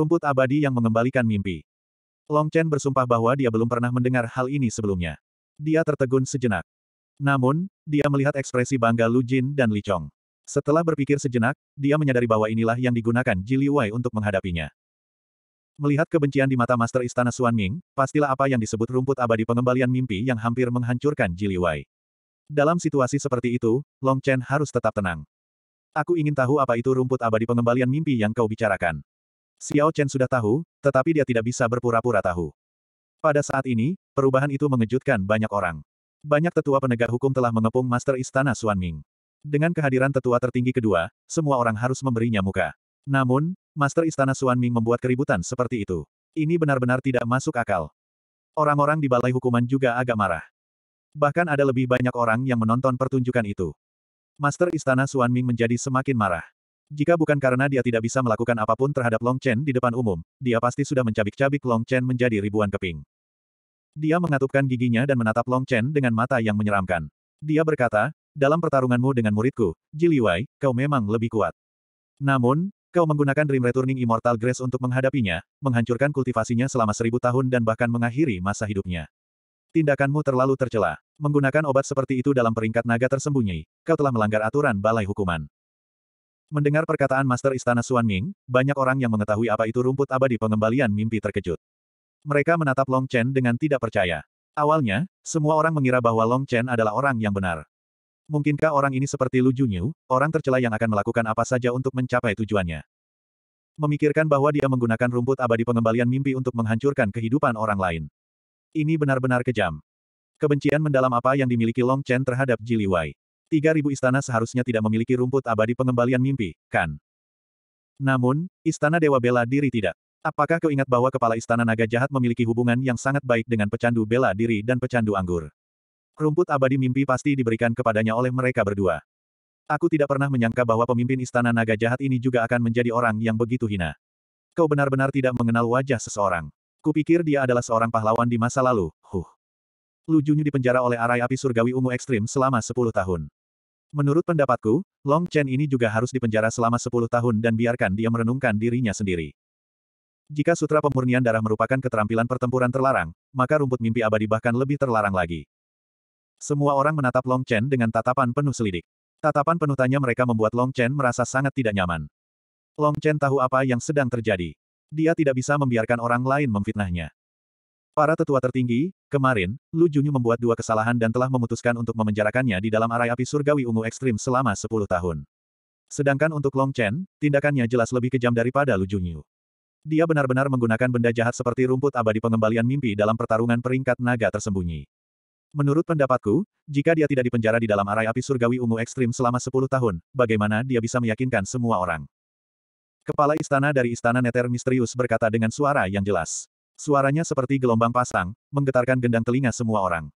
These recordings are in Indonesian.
Rumput abadi yang mengembalikan mimpi. Long Chen bersumpah bahwa dia belum pernah mendengar hal ini sebelumnya. Dia tertegun sejenak. Namun, dia melihat ekspresi bangga Lu Jin dan Li Chong. Setelah berpikir sejenak, dia menyadari bahwa inilah yang digunakan Ji Wei untuk menghadapinya. Melihat kebencian di mata Master Istana Suan Ming, pastilah apa yang disebut rumput abadi pengembalian mimpi yang hampir menghancurkan Ji Wei. Dalam situasi seperti itu, Long Chen harus tetap tenang. Aku ingin tahu apa itu rumput abadi pengembalian mimpi yang kau bicarakan. Xiao Chen sudah tahu, tetapi dia tidak bisa berpura-pura tahu. Pada saat ini, perubahan itu mengejutkan banyak orang. Banyak tetua penegak hukum telah mengepung Master Istana Ming. Dengan kehadiran tetua tertinggi kedua, semua orang harus memberinya muka. Namun, Master Istana Ming membuat keributan seperti itu. Ini benar-benar tidak masuk akal. Orang-orang di balai hukuman juga agak marah. Bahkan ada lebih banyak orang yang menonton pertunjukan itu. Master Istana Ming menjadi semakin marah. Jika bukan karena dia tidak bisa melakukan apapun terhadap Long Chen di depan umum, dia pasti sudah mencabik-cabik Long Chen menjadi ribuan keping. Dia mengatupkan giginya dan menatap Long Chen dengan mata yang menyeramkan. Dia berkata, dalam pertarunganmu dengan muridku, Ji kau memang lebih kuat. Namun, kau menggunakan Dream Returning Immortal Grace untuk menghadapinya, menghancurkan kultivasinya selama seribu tahun dan bahkan mengakhiri masa hidupnya. Tindakanmu terlalu tercela. Menggunakan obat seperti itu dalam peringkat naga tersembunyi, kau telah melanggar aturan balai hukuman. Mendengar perkataan Master Istana Suan Ming, banyak orang yang mengetahui apa itu rumput abadi pengembalian mimpi terkejut. Mereka menatap Long Chen dengan tidak percaya. Awalnya, semua orang mengira bahwa Long Chen adalah orang yang benar. Mungkinkah orang ini seperti Lu Junyu, orang tercela yang akan melakukan apa saja untuk mencapai tujuannya? Memikirkan bahwa dia menggunakan rumput abadi pengembalian mimpi untuk menghancurkan kehidupan orang lain. Ini benar-benar kejam. Kebencian mendalam apa yang dimiliki Long Chen terhadap Jili Tiga ribu istana seharusnya tidak memiliki rumput abadi pengembalian mimpi, kan? Namun, istana Dewa Bela Diri tidak. Apakah kau ingat bahwa kepala istana naga jahat memiliki hubungan yang sangat baik dengan pecandu bela diri dan pecandu anggur? Rumput abadi mimpi pasti diberikan kepadanya oleh mereka berdua. Aku tidak pernah menyangka bahwa pemimpin istana naga jahat ini juga akan menjadi orang yang begitu hina. Kau benar-benar tidak mengenal wajah seseorang. Kupikir dia adalah seorang pahlawan di masa lalu, huh. Lujunya dipenjara oleh arai api surgawi ungu ekstrim selama 10 tahun. Menurut pendapatku, Long Chen ini juga harus dipenjara selama 10 tahun dan biarkan dia merenungkan dirinya sendiri. Jika sutra pemurnian darah merupakan keterampilan pertempuran terlarang, maka rumput mimpi abadi bahkan lebih terlarang lagi. Semua orang menatap Long Chen dengan tatapan penuh selidik. Tatapan penuh tanya mereka membuat Long Chen merasa sangat tidak nyaman. Long Chen tahu apa yang sedang terjadi. Dia tidak bisa membiarkan orang lain memfitnahnya. Para tetua tertinggi, kemarin, Lu Junyu membuat dua kesalahan dan telah memutuskan untuk memenjarakannya di dalam arai api surgawi ungu ekstrim selama 10 tahun. Sedangkan untuk Long Chen, tindakannya jelas lebih kejam daripada Lu Junyu. Dia benar-benar menggunakan benda jahat seperti rumput abadi pengembalian mimpi dalam pertarungan peringkat naga tersembunyi. Menurut pendapatku, jika dia tidak dipenjara di dalam arai api surgawi ungu ekstrim selama 10 tahun, bagaimana dia bisa meyakinkan semua orang? Kepala istana dari istana Neter misterius berkata dengan suara yang jelas. Suaranya seperti gelombang pasang, menggetarkan gendang telinga semua orang.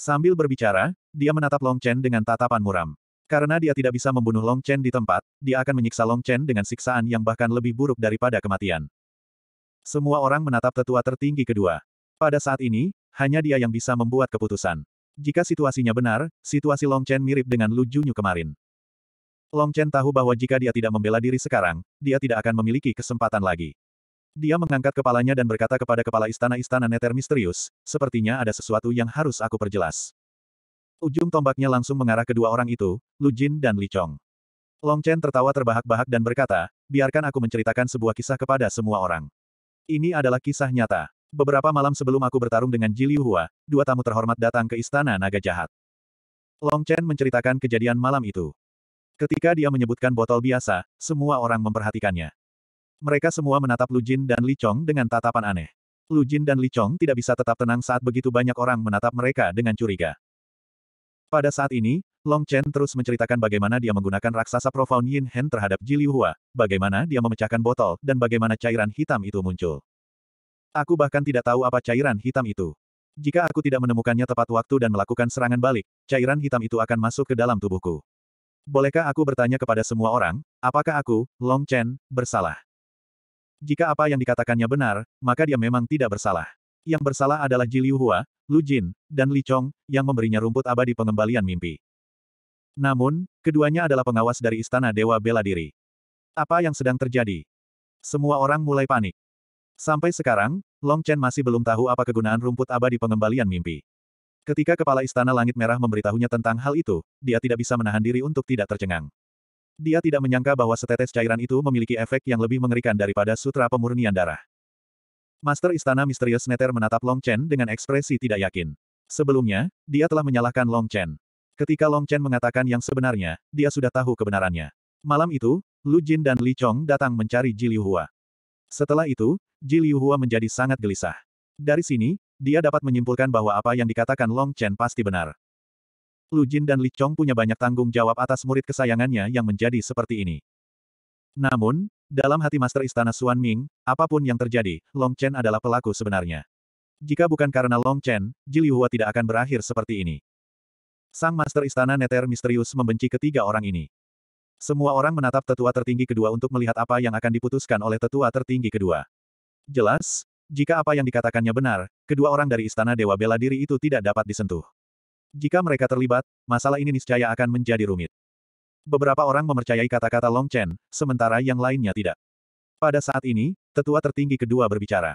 Sambil berbicara, dia menatap Long Chen dengan tatapan muram. Karena dia tidak bisa membunuh Long Chen di tempat, dia akan menyiksa Long Chen dengan siksaan yang bahkan lebih buruk daripada kematian. Semua orang menatap tetua tertinggi kedua. Pada saat ini, hanya dia yang bisa membuat keputusan. Jika situasinya benar, situasi Long Chen mirip dengan Lu Junyu kemarin. Long Chen tahu bahwa jika dia tidak membela diri sekarang, dia tidak akan memiliki kesempatan lagi. Dia mengangkat kepalanya dan berkata kepada kepala istana-istana Nether misterius, sepertinya ada sesuatu yang harus aku perjelas. Ujung tombaknya langsung mengarah kedua orang itu, Lu Jin dan Li Chong. Long Chen tertawa terbahak-bahak dan berkata, biarkan aku menceritakan sebuah kisah kepada semua orang. Ini adalah kisah nyata. Beberapa malam sebelum aku bertarung dengan Ji Liu Hua, dua tamu terhormat datang ke istana naga jahat. Long Chen menceritakan kejadian malam itu. Ketika dia menyebutkan botol biasa, semua orang memperhatikannya. Mereka semua menatap Lu Jin dan Li Chong dengan tatapan aneh. Lu Jin dan Li Chong tidak bisa tetap tenang saat begitu banyak orang menatap mereka dengan curiga. Pada saat ini, Long Chen terus menceritakan bagaimana dia menggunakan raksasa profound Yin Hen terhadap Ji Liu Hua, bagaimana dia memecahkan botol, dan bagaimana cairan hitam itu muncul. Aku bahkan tidak tahu apa cairan hitam itu. Jika aku tidak menemukannya tepat waktu dan melakukan serangan balik, cairan hitam itu akan masuk ke dalam tubuhku. Bolehkah aku bertanya kepada semua orang, apakah aku, Long Chen, bersalah? Jika apa yang dikatakannya benar, maka dia memang tidak bersalah. Yang bersalah adalah Ji Liu Hua, Lu Jin, dan Li Chong, yang memberinya rumput abadi pengembalian mimpi. Namun, keduanya adalah pengawas dari Istana Dewa Bela Diri. Apa yang sedang terjadi? Semua orang mulai panik. Sampai sekarang, Long Chen masih belum tahu apa kegunaan rumput abadi pengembalian mimpi. Ketika kepala Istana Langit Merah memberitahunya tentang hal itu, dia tidak bisa menahan diri untuk tidak tercengang. Dia tidak menyangka bahwa setetes cairan itu memiliki efek yang lebih mengerikan daripada sutra pemurnian darah. Master Istana Misterius Neter menatap Long Chen dengan ekspresi tidak yakin. Sebelumnya, dia telah menyalahkan Long Chen. Ketika Long Chen mengatakan yang sebenarnya, dia sudah tahu kebenarannya. Malam itu, Lu Jin dan Li Chong datang mencari Ji Liu Hua. Setelah itu, Ji Liu Hua menjadi sangat gelisah. Dari sini, dia dapat menyimpulkan bahwa apa yang dikatakan Long Chen pasti benar. Lu Jin dan Li Chong punya banyak tanggung jawab atas murid kesayangannya yang menjadi seperti ini. Namun, dalam hati Master Istana Suan Ming, apapun yang terjadi, Long Chen adalah pelaku sebenarnya. Jika bukan karena Long Chen, Jiliuhua tidak akan berakhir seperti ini. Sang Master Istana Neter misterius membenci ketiga orang ini. Semua orang menatap tetua tertinggi kedua untuk melihat apa yang akan diputuskan oleh tetua tertinggi kedua. Jelas, jika apa yang dikatakannya benar, kedua orang dari Istana Dewa Bela Diri itu tidak dapat disentuh. Jika mereka terlibat, masalah ini niscaya akan menjadi rumit. Beberapa orang mempercayai kata-kata Long Chen, sementara yang lainnya tidak. Pada saat ini, tetua tertinggi kedua berbicara.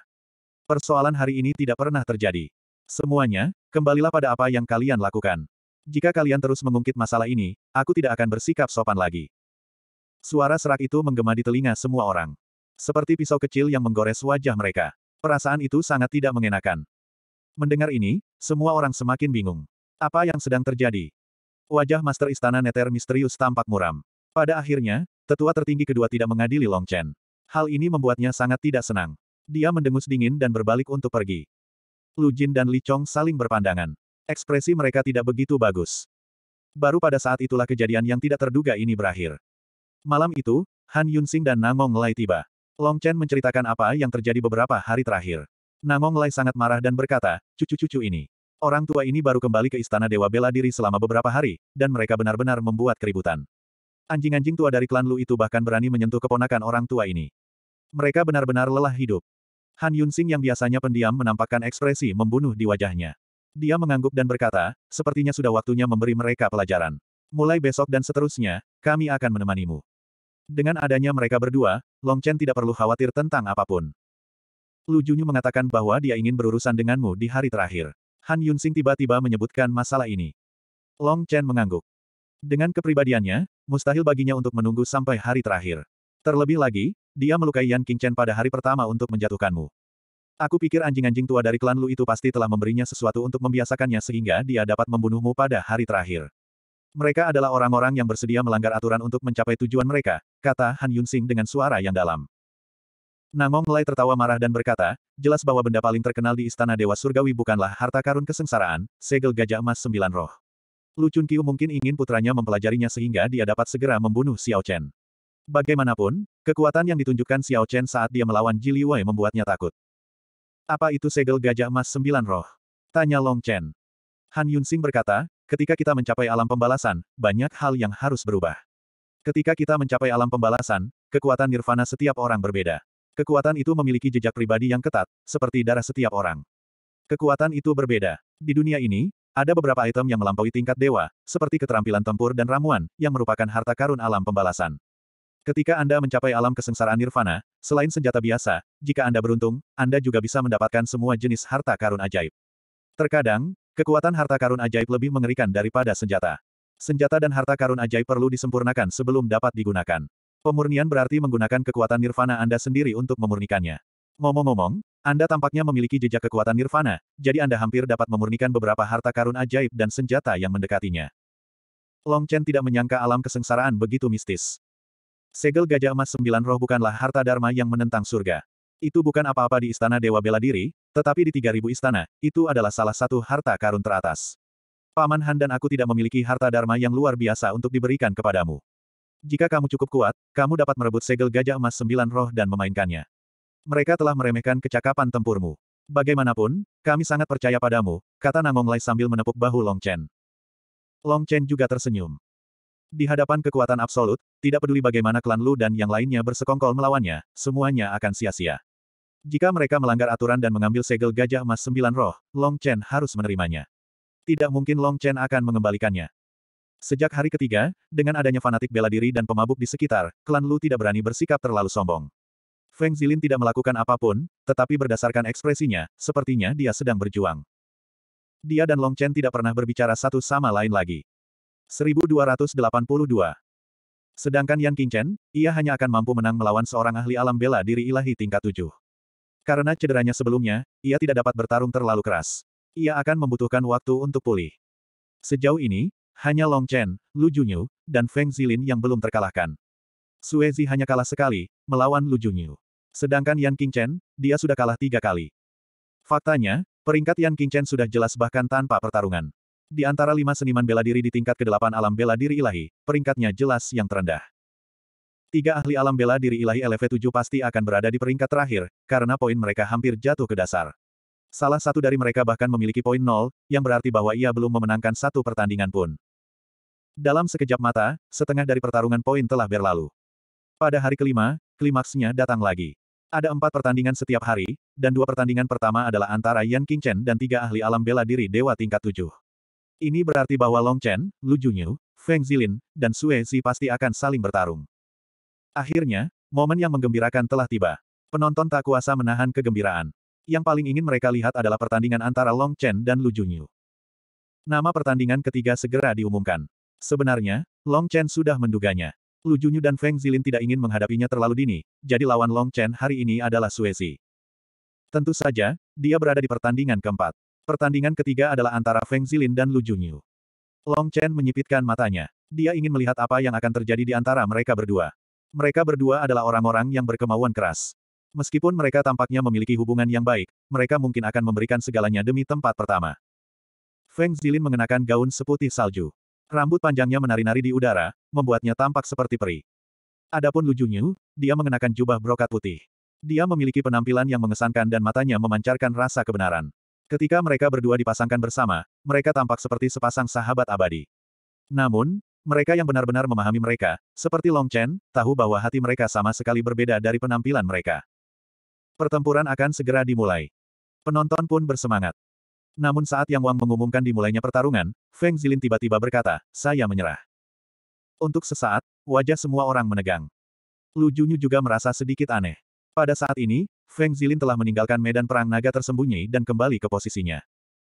Persoalan hari ini tidak pernah terjadi. Semuanya, kembalilah pada apa yang kalian lakukan. Jika kalian terus mengungkit masalah ini, aku tidak akan bersikap sopan lagi. Suara serak itu menggema di telinga semua orang. Seperti pisau kecil yang menggores wajah mereka. Perasaan itu sangat tidak mengenakan. Mendengar ini, semua orang semakin bingung. Apa yang sedang terjadi? Wajah Master Istana Neter misterius tampak muram. Pada akhirnya, tetua tertinggi kedua tidak mengadili Long Chen. Hal ini membuatnya sangat tidak senang. Dia mendengus dingin dan berbalik untuk pergi. Lu Jin dan Li Chong saling berpandangan. Ekspresi mereka tidak begitu bagus. Baru pada saat itulah kejadian yang tidak terduga ini berakhir. Malam itu, Han Yunxing dan Nangong Lai tiba. Long Chen menceritakan apa yang terjadi beberapa hari terakhir. Nangong Lai sangat marah dan berkata, cucu-cucu ini. Orang tua ini baru kembali ke istana Dewa Bela Diri selama beberapa hari, dan mereka benar-benar membuat keributan. Anjing-anjing tua dari klan Lu itu bahkan berani menyentuh keponakan orang tua ini. Mereka benar-benar lelah hidup. Han Yunsing yang biasanya pendiam menampakkan ekspresi membunuh di wajahnya. Dia mengangguk dan berkata, sepertinya sudah waktunya memberi mereka pelajaran. Mulai besok dan seterusnya, kami akan menemanimu. Dengan adanya mereka berdua, Long Chen tidak perlu khawatir tentang apapun. Lu Junyu mengatakan bahwa dia ingin berurusan denganmu di hari terakhir. Han Yunsing tiba-tiba menyebutkan masalah ini. Long Chen mengangguk. Dengan kepribadiannya, mustahil baginya untuk menunggu sampai hari terakhir. Terlebih lagi, dia melukai Yan Qingchen pada hari pertama untuk menjatuhkanmu. Aku pikir anjing-anjing tua dari klan Lu itu pasti telah memberinya sesuatu untuk membiasakannya sehingga dia dapat membunuhmu pada hari terakhir. Mereka adalah orang-orang yang bersedia melanggar aturan untuk mencapai tujuan mereka, kata Han Yunsing dengan suara yang dalam. Nangong mulai tertawa marah dan berkata, jelas bahwa benda paling terkenal di Istana Dewa Surgawi bukanlah harta karun kesengsaraan, segel gajah emas sembilan roh. Lu Kiu mungkin ingin putranya mempelajarinya sehingga dia dapat segera membunuh Xiao Chen. Bagaimanapun, kekuatan yang ditunjukkan Xiao Chen saat dia melawan Ji Liwei membuatnya takut. Apa itu segel gajah emas sembilan roh? Tanya Long Chen. Han Yunsing berkata, ketika kita mencapai alam pembalasan, banyak hal yang harus berubah. Ketika kita mencapai alam pembalasan, kekuatan nirvana setiap orang berbeda. Kekuatan itu memiliki jejak pribadi yang ketat, seperti darah setiap orang. Kekuatan itu berbeda. Di dunia ini, ada beberapa item yang melampaui tingkat dewa, seperti keterampilan tempur dan ramuan, yang merupakan harta karun alam pembalasan. Ketika Anda mencapai alam kesengsaraan nirvana, selain senjata biasa, jika Anda beruntung, Anda juga bisa mendapatkan semua jenis harta karun ajaib. Terkadang, kekuatan harta karun ajaib lebih mengerikan daripada senjata. Senjata dan harta karun ajaib perlu disempurnakan sebelum dapat digunakan. Pemurnian berarti menggunakan kekuatan nirvana Anda sendiri untuk memurnikannya. Ngomong-ngomong, Anda tampaknya memiliki jejak kekuatan nirvana, jadi Anda hampir dapat memurnikan beberapa harta karun ajaib dan senjata yang mendekatinya. Long Chen tidak menyangka alam kesengsaraan begitu mistis. Segel gajah emas sembilan roh bukanlah harta dharma yang menentang surga. Itu bukan apa-apa di istana Dewa Bela Diri, tetapi di 3000 istana, itu adalah salah satu harta karun teratas. Paman Han dan aku tidak memiliki harta dharma yang luar biasa untuk diberikan kepadamu. Jika kamu cukup kuat, kamu dapat merebut segel gajah emas sembilan roh dan memainkannya. Mereka telah meremehkan kecakapan tempurmu. Bagaimanapun, kami sangat percaya padamu, kata Nangong Lai sambil menepuk bahu Long Chen. Long Chen juga tersenyum. Di hadapan kekuatan absolut, tidak peduli bagaimana klan Lu dan yang lainnya bersekongkol melawannya, semuanya akan sia-sia. Jika mereka melanggar aturan dan mengambil segel gajah emas sembilan roh, Long Chen harus menerimanya. Tidak mungkin Long Chen akan mengembalikannya. Sejak hari ketiga, dengan adanya fanatik bela diri dan pemabuk di sekitar, klan Lu tidak berani bersikap terlalu sombong. Feng Zilin tidak melakukan apapun, tetapi berdasarkan ekspresinya, sepertinya dia sedang berjuang. Dia dan Long Chen tidak pernah berbicara satu sama lain lagi. 1282 Sedangkan King Chen, ia hanya akan mampu menang melawan seorang ahli alam bela diri ilahi tingkat tujuh. Karena cederanya sebelumnya, ia tidak dapat bertarung terlalu keras. Ia akan membutuhkan waktu untuk pulih. Sejauh ini, hanya Long Chen, Lu Junyu, dan Feng Zilin yang belum terkalahkan. Suezi hanya kalah sekali, melawan Lu Junyu. Sedangkan Yan King Chen, dia sudah kalah tiga kali. Faktanya, peringkat Yan King Chen sudah jelas bahkan tanpa pertarungan. Di antara lima seniman bela diri di tingkat kedelapan alam bela diri ilahi, peringkatnya jelas yang terendah. Tiga ahli alam bela diri ilahi LV7 pasti akan berada di peringkat terakhir, karena poin mereka hampir jatuh ke dasar. Salah satu dari mereka bahkan memiliki poin nol, yang berarti bahwa ia belum memenangkan satu pertandingan pun. Dalam sekejap mata, setengah dari pertarungan poin telah berlalu. Pada hari kelima, klimaksnya datang lagi. Ada empat pertandingan setiap hari, dan dua pertandingan pertama adalah antara Yan Qingchen dan tiga ahli alam bela diri Dewa tingkat tujuh. Ini berarti bahwa Long Chen, Lu Junyu, Feng Zilin, dan Sue Zi pasti akan saling bertarung. Akhirnya, momen yang menggembirakan telah tiba. Penonton tak kuasa menahan kegembiraan. Yang paling ingin mereka lihat adalah pertandingan antara Long Chen dan Lu Junyu. Nama pertandingan ketiga segera diumumkan. Sebenarnya, Long Chen sudah menduganya. Lu Junyu dan Feng Zilin tidak ingin menghadapinya terlalu dini, jadi lawan Long Chen hari ini adalah Suezi. Tentu saja, dia berada di pertandingan keempat. Pertandingan ketiga adalah antara Feng Zilin dan Lu Junyu. Long Chen menyipitkan matanya. Dia ingin melihat apa yang akan terjadi di antara mereka berdua. Mereka berdua adalah orang-orang yang berkemauan keras. Meskipun mereka tampaknya memiliki hubungan yang baik, mereka mungkin akan memberikan segalanya demi tempat pertama. Feng Zilin mengenakan gaun seputih salju. Rambut panjangnya menari-nari di udara, membuatnya tampak seperti peri. Adapun Lu lucunya, dia mengenakan jubah brokat putih. Dia memiliki penampilan yang mengesankan dan matanya memancarkan rasa kebenaran. Ketika mereka berdua dipasangkan bersama, mereka tampak seperti sepasang sahabat abadi. Namun, mereka yang benar-benar memahami mereka, seperti Long Chen, tahu bahwa hati mereka sama sekali berbeda dari penampilan mereka. Pertempuran akan segera dimulai. Penonton pun bersemangat. Namun saat Yang Wang mengumumkan dimulainya pertarungan, Feng Zilin tiba-tiba berkata, saya menyerah. Untuk sesaat, wajah semua orang menegang. Lu Junyu juga merasa sedikit aneh. Pada saat ini, Feng Zilin telah meninggalkan medan perang naga tersembunyi dan kembali ke posisinya.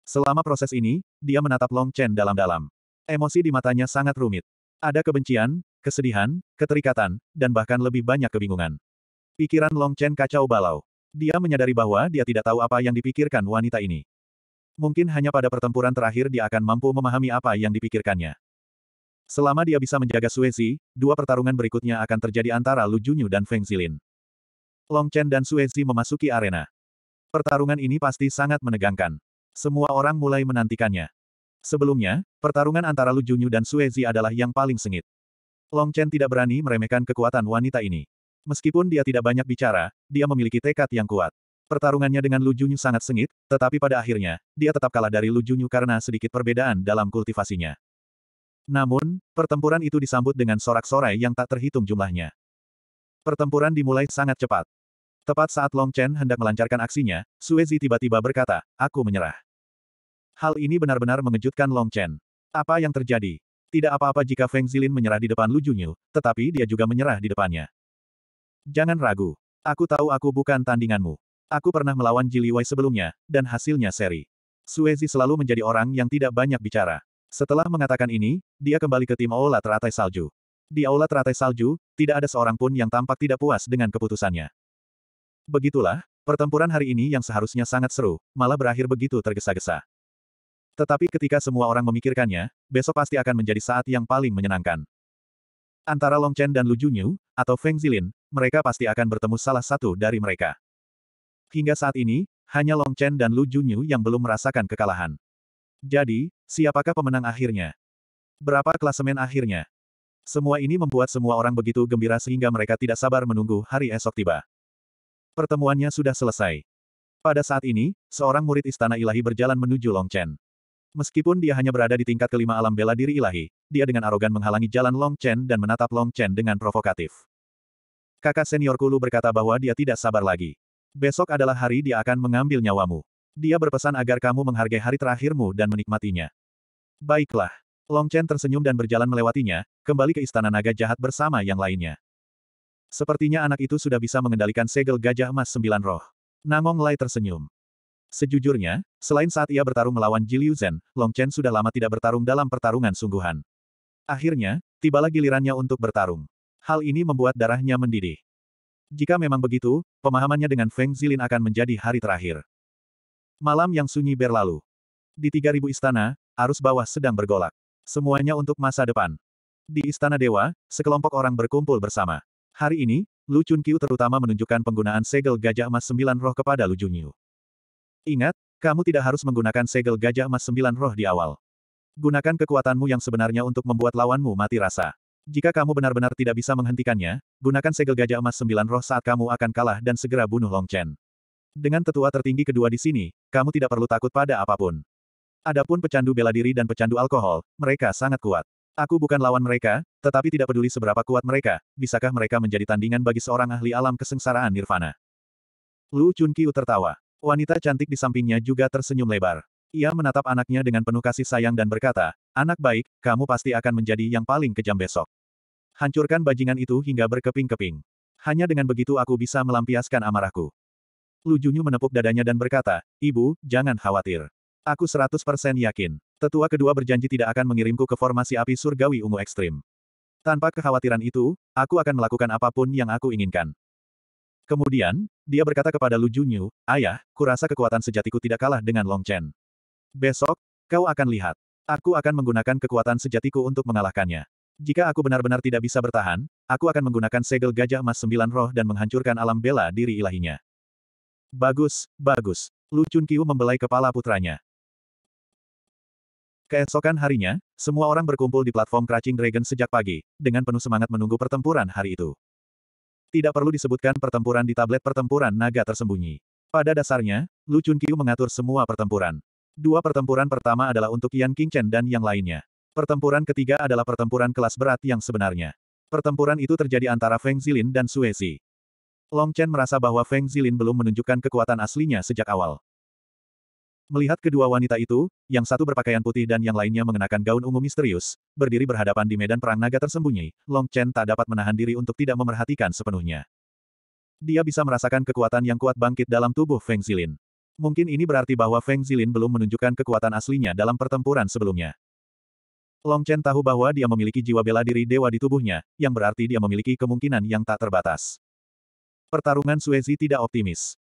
Selama proses ini, dia menatap Long Chen dalam-dalam. Emosi di matanya sangat rumit. Ada kebencian, kesedihan, keterikatan, dan bahkan lebih banyak kebingungan. Pikiran Long Chen kacau balau. Dia menyadari bahwa dia tidak tahu apa yang dipikirkan wanita ini. Mungkin hanya pada pertempuran terakhir dia akan mampu memahami apa yang dipikirkannya. Selama dia bisa menjaga Suezi, dua pertarungan berikutnya akan terjadi antara Lu Junyu dan Feng Zilin. Long Chen dan Suezi memasuki arena. Pertarungan ini pasti sangat menegangkan. Semua orang mulai menantikannya. Sebelumnya, pertarungan antara Lu Junyu dan Suezi adalah yang paling sengit. Long Chen tidak berani meremehkan kekuatan wanita ini. Meskipun dia tidak banyak bicara, dia memiliki tekad yang kuat. Pertarungannya dengan Lu Junyu sangat sengit, tetapi pada akhirnya, dia tetap kalah dari Lu Junyu karena sedikit perbedaan dalam kultivasinya. Namun, pertempuran itu disambut dengan sorak-sorai yang tak terhitung jumlahnya. Pertempuran dimulai sangat cepat. Tepat saat Long Chen hendak melancarkan aksinya, Suezi tiba-tiba berkata, aku menyerah. Hal ini benar-benar mengejutkan Long Chen. Apa yang terjadi? Tidak apa-apa jika Feng Zilin menyerah di depan Lu Junyu, tetapi dia juga menyerah di depannya. Jangan ragu. Aku tahu aku bukan tandinganmu. Aku pernah melawan Wei sebelumnya, dan hasilnya seri. Suezi selalu menjadi orang yang tidak banyak bicara. Setelah mengatakan ini, dia kembali ke tim Aula Teratai Salju. Di Aula Teratai Salju, tidak ada seorang pun yang tampak tidak puas dengan keputusannya. Begitulah, pertempuran hari ini yang seharusnya sangat seru, malah berakhir begitu tergesa-gesa. Tetapi ketika semua orang memikirkannya, besok pasti akan menjadi saat yang paling menyenangkan. Antara Long Chen dan Lu Junyu, atau Feng Zilin, mereka pasti akan bertemu salah satu dari mereka. Hingga saat ini, hanya Long Chen dan Lu Junyu yang belum merasakan kekalahan. Jadi, siapakah pemenang akhirnya? Berapa klasemen akhirnya? Semua ini membuat semua orang begitu gembira sehingga mereka tidak sabar menunggu hari esok tiba. Pertemuannya sudah selesai. Pada saat ini, seorang murid istana ilahi berjalan menuju Long Chen. Meskipun dia hanya berada di tingkat kelima alam bela diri ilahi, dia dengan arogan menghalangi jalan Long Chen dan menatap Long Chen dengan provokatif. Kakak senior Kulu berkata bahwa dia tidak sabar lagi. Besok adalah hari dia akan mengambil nyawamu. Dia berpesan agar kamu menghargai hari terakhirmu dan menikmatinya. Baiklah. Long Chen tersenyum dan berjalan melewatinya, kembali ke istana naga jahat bersama yang lainnya. Sepertinya anak itu sudah bisa mengendalikan segel gajah emas sembilan roh. Nangong Lai tersenyum. Sejujurnya, selain saat ia bertarung melawan Ji Liu Zhen, Long Chen sudah lama tidak bertarung dalam pertarungan sungguhan. Akhirnya, tibalah gilirannya untuk bertarung. Hal ini membuat darahnya mendidih. Jika memang begitu, pemahamannya dengan Feng Zilin akan menjadi hari terakhir. Malam yang sunyi berlalu. Di 3000 istana, arus bawah sedang bergolak. Semuanya untuk masa depan. Di Istana Dewa, sekelompok orang berkumpul bersama. Hari ini, Lu Chun terutama menunjukkan penggunaan segel gajah emas sembilan roh kepada Lu Junyu. Ingat, kamu tidak harus menggunakan segel gajah emas sembilan roh di awal. Gunakan kekuatanmu yang sebenarnya untuk membuat lawanmu mati rasa. Jika kamu benar-benar tidak bisa menghentikannya, gunakan segel gajah emas sembilan roh saat kamu akan kalah dan segera bunuh Long Chen. Dengan tetua tertinggi kedua di sini, kamu tidak perlu takut pada apapun. Adapun pecandu bela diri dan pecandu alkohol, mereka sangat kuat. Aku bukan lawan mereka, tetapi tidak peduli seberapa kuat mereka, bisakah mereka menjadi tandingan bagi seorang ahli alam kesengsaraan nirvana. Lu Chunqiu tertawa. Wanita cantik di sampingnya juga tersenyum lebar. Ia menatap anaknya dengan penuh kasih sayang dan berkata, Anak baik, kamu pasti akan menjadi yang paling kejam besok. Hancurkan bajingan itu hingga berkeping-keping. Hanya dengan begitu aku bisa melampiaskan amarahku. Lu Junyu menepuk dadanya dan berkata, Ibu, jangan khawatir. Aku 100% yakin. Tetua kedua berjanji tidak akan mengirimku ke formasi api surgawi ungu ekstrim. Tanpa kekhawatiran itu, aku akan melakukan apapun yang aku inginkan. Kemudian, dia berkata kepada Lu Junyu, Ayah, kurasa kekuatan sejatiku tidak kalah dengan Long Chen. Besok, kau akan lihat. Aku akan menggunakan kekuatan sejatiku untuk mengalahkannya. Jika aku benar-benar tidak bisa bertahan, aku akan menggunakan segel gajah emas sembilan roh dan menghancurkan alam bela diri ilahinya. Bagus, bagus. Lu Chun Kiu membelai kepala putranya. Keesokan harinya, semua orang berkumpul di platform Cracing Dragon sejak pagi, dengan penuh semangat menunggu pertempuran hari itu. Tidak perlu disebutkan pertempuran di tablet pertempuran naga tersembunyi. Pada dasarnya, Lu Chun Kiu mengatur semua pertempuran. Dua pertempuran pertama adalah untuk Yan Qingchen dan yang lainnya. Pertempuran ketiga adalah pertempuran kelas berat yang sebenarnya. Pertempuran itu terjadi antara Feng Zilin dan Suezi. Long Chen merasa bahwa Feng Zilin belum menunjukkan kekuatan aslinya sejak awal. Melihat kedua wanita itu, yang satu berpakaian putih dan yang lainnya mengenakan gaun ungu misterius, berdiri berhadapan di medan perang naga tersembunyi, Long Chen tak dapat menahan diri untuk tidak memerhatikan sepenuhnya. Dia bisa merasakan kekuatan yang kuat bangkit dalam tubuh Feng Zilin. Mungkin ini berarti bahwa Feng Zilin belum menunjukkan kekuatan aslinya dalam pertempuran sebelumnya. Long Chen tahu bahwa dia memiliki jiwa bela diri dewa di tubuhnya, yang berarti dia memiliki kemungkinan yang tak terbatas. Pertarungan Suezi tidak optimis.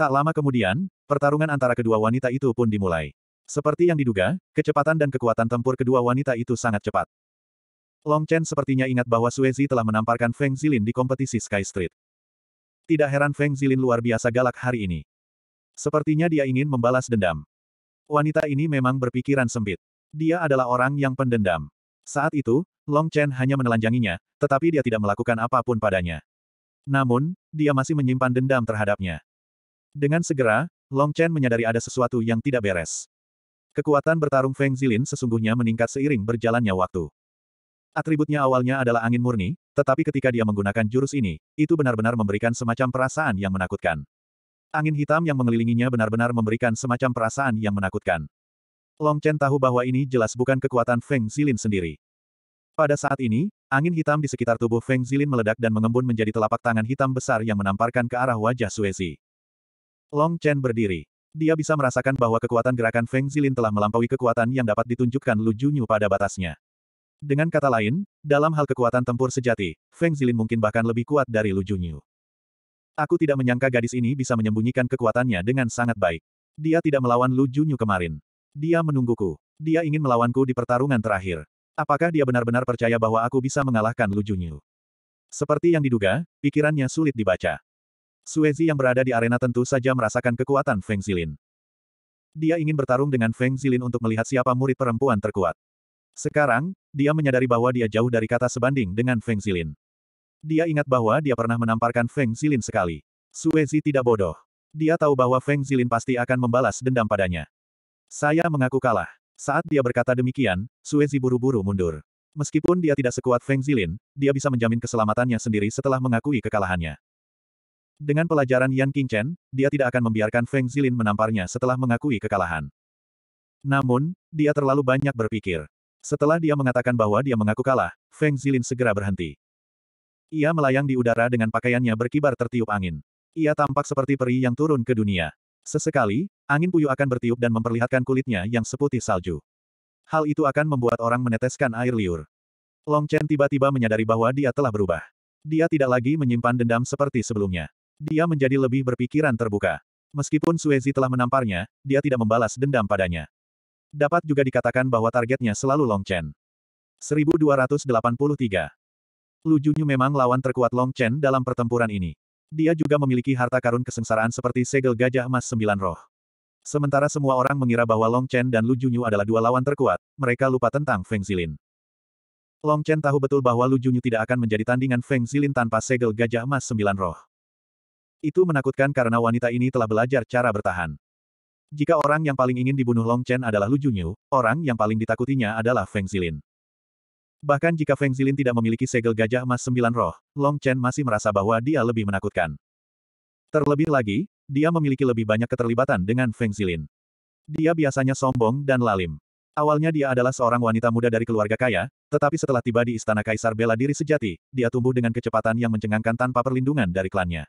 Tak lama kemudian, pertarungan antara kedua wanita itu pun dimulai. Seperti yang diduga, kecepatan dan kekuatan tempur kedua wanita itu sangat cepat. Long Chen sepertinya ingat bahwa Suezi telah menamparkan Feng Zilin di kompetisi Sky Street. Tidak heran Feng Zilin luar biasa galak hari ini. Sepertinya dia ingin membalas dendam. Wanita ini memang berpikiran sempit. Dia adalah orang yang pendendam. Saat itu, Long Chen hanya menelanjanginya, tetapi dia tidak melakukan apapun padanya. Namun, dia masih menyimpan dendam terhadapnya. Dengan segera, Long Chen menyadari ada sesuatu yang tidak beres. Kekuatan bertarung Feng Zilin sesungguhnya meningkat seiring berjalannya waktu. Atributnya awalnya adalah angin murni, tetapi ketika dia menggunakan jurus ini, itu benar-benar memberikan semacam perasaan yang menakutkan. Angin hitam yang mengelilinginya benar-benar memberikan semacam perasaan yang menakutkan. Long Chen tahu bahwa ini jelas bukan kekuatan Feng Zilin sendiri. Pada saat ini, angin hitam di sekitar tubuh Feng Zilin meledak dan mengembun menjadi telapak tangan hitam besar yang menamparkan ke arah wajah Suezi. Long Chen berdiri. Dia bisa merasakan bahwa kekuatan gerakan Feng Zilin telah melampaui kekuatan yang dapat ditunjukkan Lu Junyu pada batasnya. dengan kata lain, dalam hal kekuatan tempur sejati, Feng Zilin mungkin bahkan lebih kuat dari Lu Junyu. Aku tidak menyangka gadis ini bisa menyembunyikan kekuatannya dengan sangat baik. Dia tidak melawan Lu Junyu kemarin. Dia menungguku. Dia ingin melawanku di pertarungan terakhir. Apakah dia benar-benar percaya bahwa aku bisa mengalahkan Lu Junyu? Seperti yang diduga, pikirannya sulit dibaca. Suezi yang berada di arena tentu saja merasakan kekuatan Feng Zilin. Dia ingin bertarung dengan Feng Zilin untuk melihat siapa murid perempuan terkuat. Sekarang, dia menyadari bahwa dia jauh dari kata sebanding dengan Feng Zilin. Dia ingat bahwa dia pernah menamparkan Feng Zilin sekali. Suezi tidak bodoh. Dia tahu bahwa Feng Zilin pasti akan membalas dendam padanya. Saya mengaku kalah. Saat dia berkata demikian, Suezi buru-buru mundur. Meskipun dia tidak sekuat Feng Zilin, dia bisa menjamin keselamatannya sendiri setelah mengakui kekalahannya. Dengan pelajaran Yan Qingchen, dia tidak akan membiarkan Feng Zilin menamparnya setelah mengakui kekalahan. Namun, dia terlalu banyak berpikir. Setelah dia mengatakan bahwa dia mengaku kalah, Feng Zilin segera berhenti. Ia melayang di udara dengan pakaiannya berkibar tertiup angin. Ia tampak seperti peri yang turun ke dunia. Sesekali, angin puyuh akan bertiup dan memperlihatkan kulitnya yang seputih salju. Hal itu akan membuat orang meneteskan air liur. Long Chen tiba-tiba menyadari bahwa dia telah berubah. Dia tidak lagi menyimpan dendam seperti sebelumnya. Dia menjadi lebih berpikiran terbuka. Meskipun Suezi telah menamparnya, dia tidak membalas dendam padanya. Dapat juga dikatakan bahwa targetnya selalu Long Chen. 1283 Lu Junyu memang lawan terkuat Long Chen dalam pertempuran ini. Dia juga memiliki harta karun kesengsaraan seperti segel gajah emas sembilan roh. Sementara semua orang mengira bahwa Long Chen dan Lu Junyu adalah dua lawan terkuat, mereka lupa tentang Feng Zilin. Long Chen tahu betul bahwa Lu Junyu tidak akan menjadi tandingan Feng Zilin tanpa segel gajah emas sembilan roh. Itu menakutkan karena wanita ini telah belajar cara bertahan. Jika orang yang paling ingin dibunuh Long Chen adalah Lu Junyu, orang yang paling ditakutinya adalah Feng Zilin. Bahkan jika Feng Zilin tidak memiliki segel gajah emas sembilan roh, Long Chen masih merasa bahwa dia lebih menakutkan. Terlebih lagi, dia memiliki lebih banyak keterlibatan dengan Feng Zilin. Dia biasanya sombong dan lalim. Awalnya dia adalah seorang wanita muda dari keluarga kaya, tetapi setelah tiba di istana kaisar bela diri sejati, dia tumbuh dengan kecepatan yang mencengangkan tanpa perlindungan dari klannya.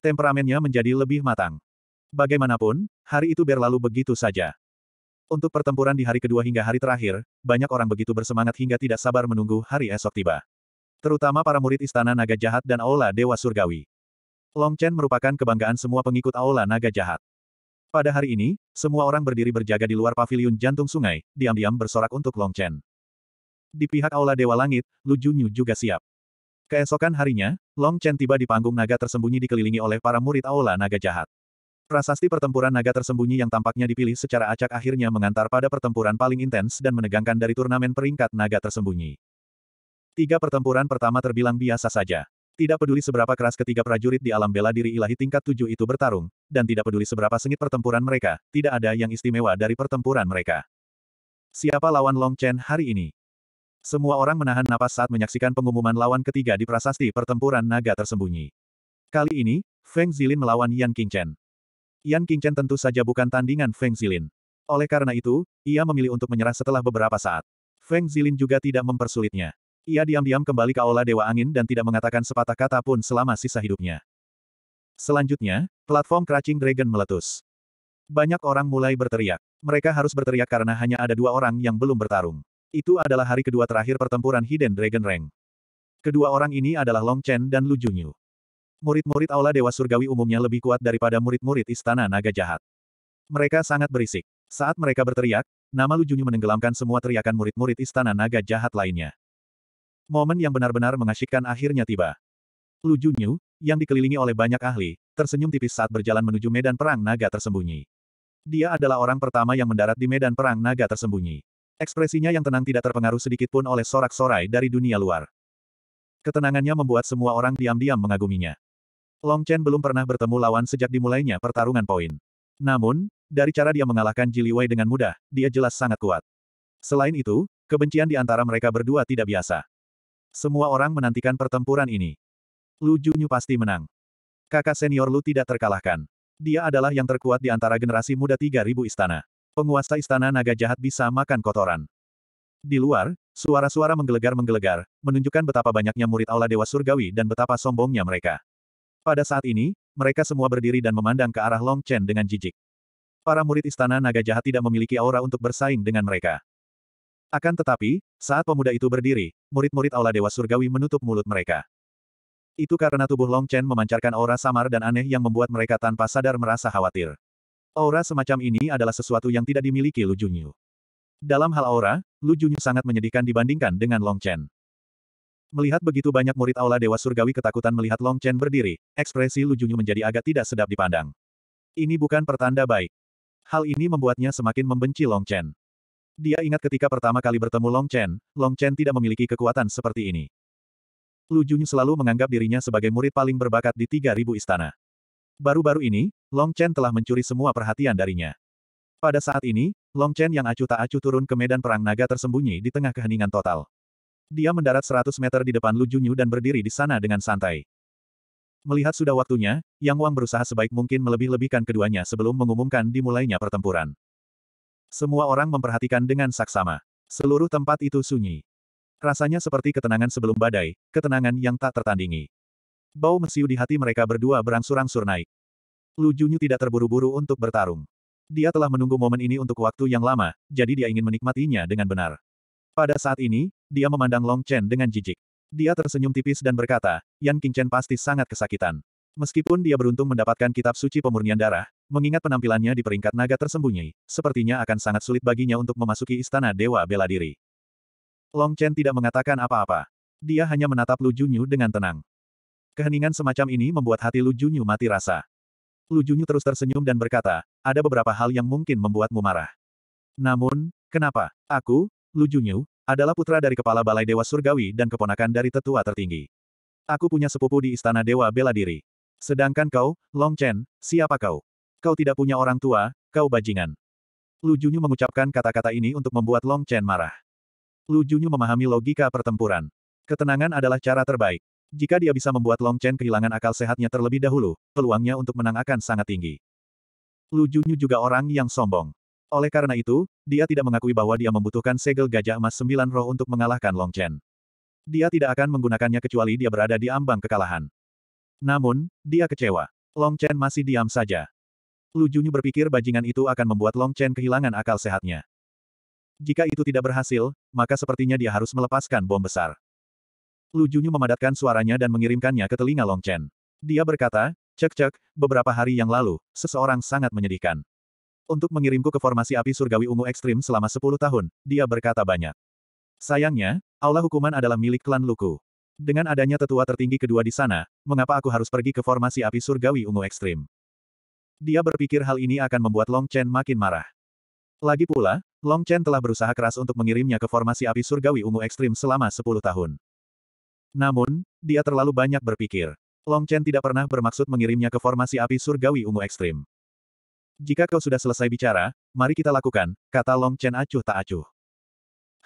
Temperamennya menjadi lebih matang. Bagaimanapun, hari itu berlalu begitu saja. Untuk pertempuran di hari kedua hingga hari terakhir, banyak orang begitu bersemangat hingga tidak sabar menunggu hari esok tiba. Terutama para murid Istana Naga Jahat dan Aula Dewa Surgawi. Long Chen merupakan kebanggaan semua pengikut Aula Naga Jahat. Pada hari ini, semua orang berdiri berjaga di luar paviliun jantung sungai, diam-diam bersorak untuk Long Chen. Di pihak Aula Dewa Langit, Lu Junyu juga siap. Keesokan harinya, Long Chen tiba di panggung naga tersembunyi dikelilingi oleh para murid Aula Naga Jahat. Prasasti pertempuran naga tersembunyi yang tampaknya dipilih secara acak akhirnya mengantar pada pertempuran paling intens dan menegangkan dari turnamen peringkat naga tersembunyi. Tiga pertempuran pertama terbilang biasa saja. Tidak peduli seberapa keras ketiga prajurit di alam bela diri ilahi tingkat tujuh itu bertarung, dan tidak peduli seberapa sengit pertempuran mereka, tidak ada yang istimewa dari pertempuran mereka. Siapa lawan Long Chen hari ini? Semua orang menahan napas saat menyaksikan pengumuman lawan ketiga di prasasti pertempuran naga tersembunyi. Kali ini, Feng Zilin melawan Yan King Chen. Yan Qingchen tentu saja bukan tandingan Feng Zilin. Oleh karena itu, ia memilih untuk menyerah setelah beberapa saat. Feng Zilin juga tidak mempersulitnya. Ia diam-diam kembali ke Aula Dewa Angin dan tidak mengatakan sepatah kata pun selama sisa hidupnya. Selanjutnya, platform Crashing Dragon meletus. Banyak orang mulai berteriak. Mereka harus berteriak karena hanya ada dua orang yang belum bertarung. Itu adalah hari kedua terakhir pertempuran Hidden Dragon Rank. Kedua orang ini adalah Long Chen dan Lu Junyu. Murid-murid aula Dewa Surgawi umumnya lebih kuat daripada murid-murid Istana Naga Jahat. Mereka sangat berisik. Saat mereka berteriak, nama Lujunyu menenggelamkan semua teriakan murid-murid Istana Naga Jahat lainnya. Momen yang benar-benar mengasyikkan akhirnya tiba. Lujunyu, yang dikelilingi oleh banyak ahli, tersenyum tipis saat berjalan menuju medan perang naga tersembunyi. Dia adalah orang pertama yang mendarat di medan perang naga tersembunyi. Ekspresinya yang tenang tidak terpengaruh sedikit pun oleh sorak-sorai dari dunia luar. Ketenangannya membuat semua orang diam-diam mengaguminya. Long Chen belum pernah bertemu lawan sejak dimulainya pertarungan poin. Namun, dari cara dia mengalahkan Jiliwei dengan mudah, dia jelas sangat kuat. Selain itu, kebencian di antara mereka berdua tidak biasa. Semua orang menantikan pertempuran ini. Lu Junyu pasti menang. Kakak senior Lu tidak terkalahkan. Dia adalah yang terkuat di antara generasi muda 3000 istana. Penguasa istana naga jahat bisa makan kotoran. Di luar, suara-suara menggelegar-menggelegar, menunjukkan betapa banyaknya murid aula dewa surgawi dan betapa sombongnya mereka. Pada saat ini, mereka semua berdiri dan memandang ke arah Long Chen dengan jijik. Para murid istana naga jahat tidak memiliki aura untuk bersaing dengan mereka. Akan tetapi, saat pemuda itu berdiri, murid-murid aula Dewa Surgawi menutup mulut mereka. Itu karena tubuh Long Chen memancarkan aura samar dan aneh yang membuat mereka tanpa sadar merasa khawatir. Aura semacam ini adalah sesuatu yang tidak dimiliki Lu Junyu. Dalam hal aura, Lu Junyu sangat menyedihkan dibandingkan dengan Long Chen. Melihat begitu banyak murid Aula Dewa Surgawi ketakutan melihat Long Chen berdiri, ekspresi Lu Junyu menjadi agak tidak sedap dipandang. Ini bukan pertanda baik. Hal ini membuatnya semakin membenci Long Chen. Dia ingat ketika pertama kali bertemu Long Chen, Long Chen tidak memiliki kekuatan seperti ini. Lu Junyu selalu menganggap dirinya sebagai murid paling berbakat di 3000 istana. Baru-baru ini, Long Chen telah mencuri semua perhatian darinya. Pada saat ini, Long Chen yang acuh tak acuh turun ke medan perang naga tersembunyi di tengah keheningan total. Dia mendarat 100 meter di depan Lu Junyu dan berdiri di sana dengan santai. Melihat sudah waktunya, Yang Wang berusaha sebaik mungkin melebih-lebihkan keduanya sebelum mengumumkan dimulainya pertempuran. Semua orang memperhatikan dengan saksama. Seluruh tempat itu sunyi. Rasanya seperti ketenangan sebelum badai, ketenangan yang tak tertandingi. Bau mesiu di hati mereka berdua berangsur-angsur naik. Lu Junyu tidak terburu-buru untuk bertarung. Dia telah menunggu momen ini untuk waktu yang lama, jadi dia ingin menikmatinya dengan benar. Pada saat ini, dia memandang Long Chen dengan jijik. Dia tersenyum tipis dan berkata, Yan King Chen pasti sangat kesakitan. Meskipun dia beruntung mendapatkan kitab suci pemurnian darah, mengingat penampilannya di peringkat naga tersembunyi, sepertinya akan sangat sulit baginya untuk memasuki istana Dewa Bela Diri. Long Chen tidak mengatakan apa-apa. Dia hanya menatap Lu Junyu dengan tenang. Keheningan semacam ini membuat hati Lu Junyu mati rasa. Lu Junyu terus tersenyum dan berkata, ada beberapa hal yang mungkin membuatmu marah. Namun, kenapa? Aku, Lu Junyu, adalah putra dari kepala Balai Dewa Surgawi dan keponakan dari tetua tertinggi. Aku punya sepupu di Istana Dewa Bela Diri. Sedangkan kau, Long Chen, siapa kau? Kau tidak punya orang tua, kau bajingan. Lu Junyu mengucapkan kata-kata ini untuk membuat Long Chen marah. Lu Junyu memahami logika pertempuran. Ketenangan adalah cara terbaik. Jika dia bisa membuat Long Chen kehilangan akal sehatnya terlebih dahulu, peluangnya untuk menang akan sangat tinggi. Lu Junyu juga orang yang sombong. Oleh karena itu, dia tidak mengakui bahwa dia membutuhkan segel gajah emas sembilan roh untuk mengalahkan Long Chen. Dia tidak akan menggunakannya kecuali dia berada di ambang kekalahan. Namun, dia kecewa. Long Chen masih diam saja. Lu Junyu berpikir bajingan itu akan membuat Long Chen kehilangan akal sehatnya. Jika itu tidak berhasil, maka sepertinya dia harus melepaskan bom besar. Lu Junyu memadatkan suaranya dan mengirimkannya ke telinga Long Chen. Dia berkata, Cek-cek, beberapa hari yang lalu, seseorang sangat menyedihkan untuk mengirimku ke formasi api surgawi ungu ekstrim selama 10 tahun, dia berkata banyak. Sayangnya, Allah hukuman adalah milik klan Luku. Dengan adanya tetua tertinggi kedua di sana, mengapa aku harus pergi ke formasi api surgawi ungu ekstrim? Dia berpikir hal ini akan membuat Long Chen makin marah. Lagi pula, Long Chen telah berusaha keras untuk mengirimnya ke formasi api surgawi ungu ekstrim selama 10 tahun. Namun, dia terlalu banyak berpikir. Long Chen tidak pernah bermaksud mengirimnya ke formasi api surgawi ungu ekstrim. Jika kau sudah selesai bicara, mari kita lakukan, kata Long Chen acuh tak acuh.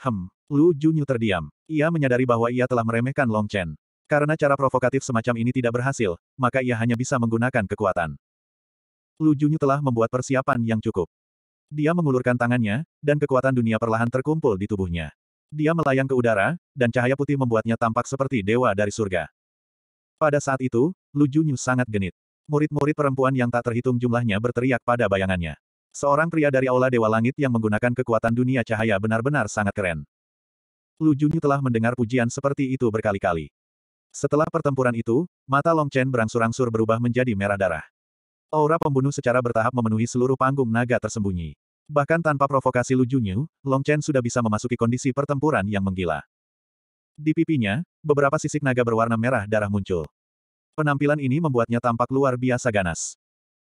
Hem, Lu Junyu terdiam. Ia menyadari bahwa ia telah meremehkan Long Chen. Karena cara provokatif semacam ini tidak berhasil, maka ia hanya bisa menggunakan kekuatan. Lu Junyu telah membuat persiapan yang cukup. Dia mengulurkan tangannya, dan kekuatan dunia perlahan terkumpul di tubuhnya. Dia melayang ke udara, dan cahaya putih membuatnya tampak seperti dewa dari surga. Pada saat itu, Lu Junyu sangat genit. Murid-murid perempuan yang tak terhitung jumlahnya berteriak pada bayangannya. Seorang pria dari Aula Dewa Langit yang menggunakan kekuatan dunia cahaya benar-benar sangat keren. Lu Junyu telah mendengar pujian seperti itu berkali-kali. Setelah pertempuran itu, mata Long Chen berangsur-angsur berubah menjadi merah darah. Aura pembunuh secara bertahap memenuhi seluruh panggung naga tersembunyi. Bahkan tanpa provokasi Lu Junyu, Long Chen sudah bisa memasuki kondisi pertempuran yang menggila. Di pipinya, beberapa sisik naga berwarna merah darah muncul. Penampilan ini membuatnya tampak luar biasa ganas.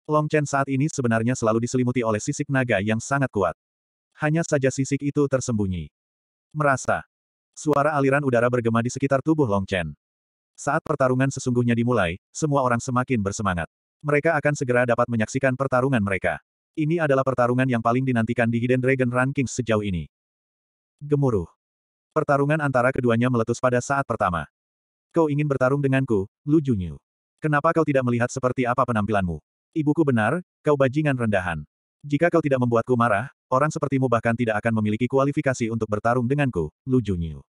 Long Chen saat ini sebenarnya selalu diselimuti oleh sisik naga yang sangat kuat. Hanya saja sisik itu tersembunyi. Merasa. Suara aliran udara bergema di sekitar tubuh Long Chen. Saat pertarungan sesungguhnya dimulai, semua orang semakin bersemangat. Mereka akan segera dapat menyaksikan pertarungan mereka. Ini adalah pertarungan yang paling dinantikan di Hidden Dragon Rankings sejauh ini. Gemuruh. Pertarungan antara keduanya meletus pada saat pertama. Kau ingin bertarung denganku, Lu Junyu. Kenapa kau tidak melihat seperti apa penampilanmu? Ibuku benar, kau bajingan rendahan. Jika kau tidak membuatku marah, orang sepertimu bahkan tidak akan memiliki kualifikasi untuk bertarung denganku, Lu Junyu.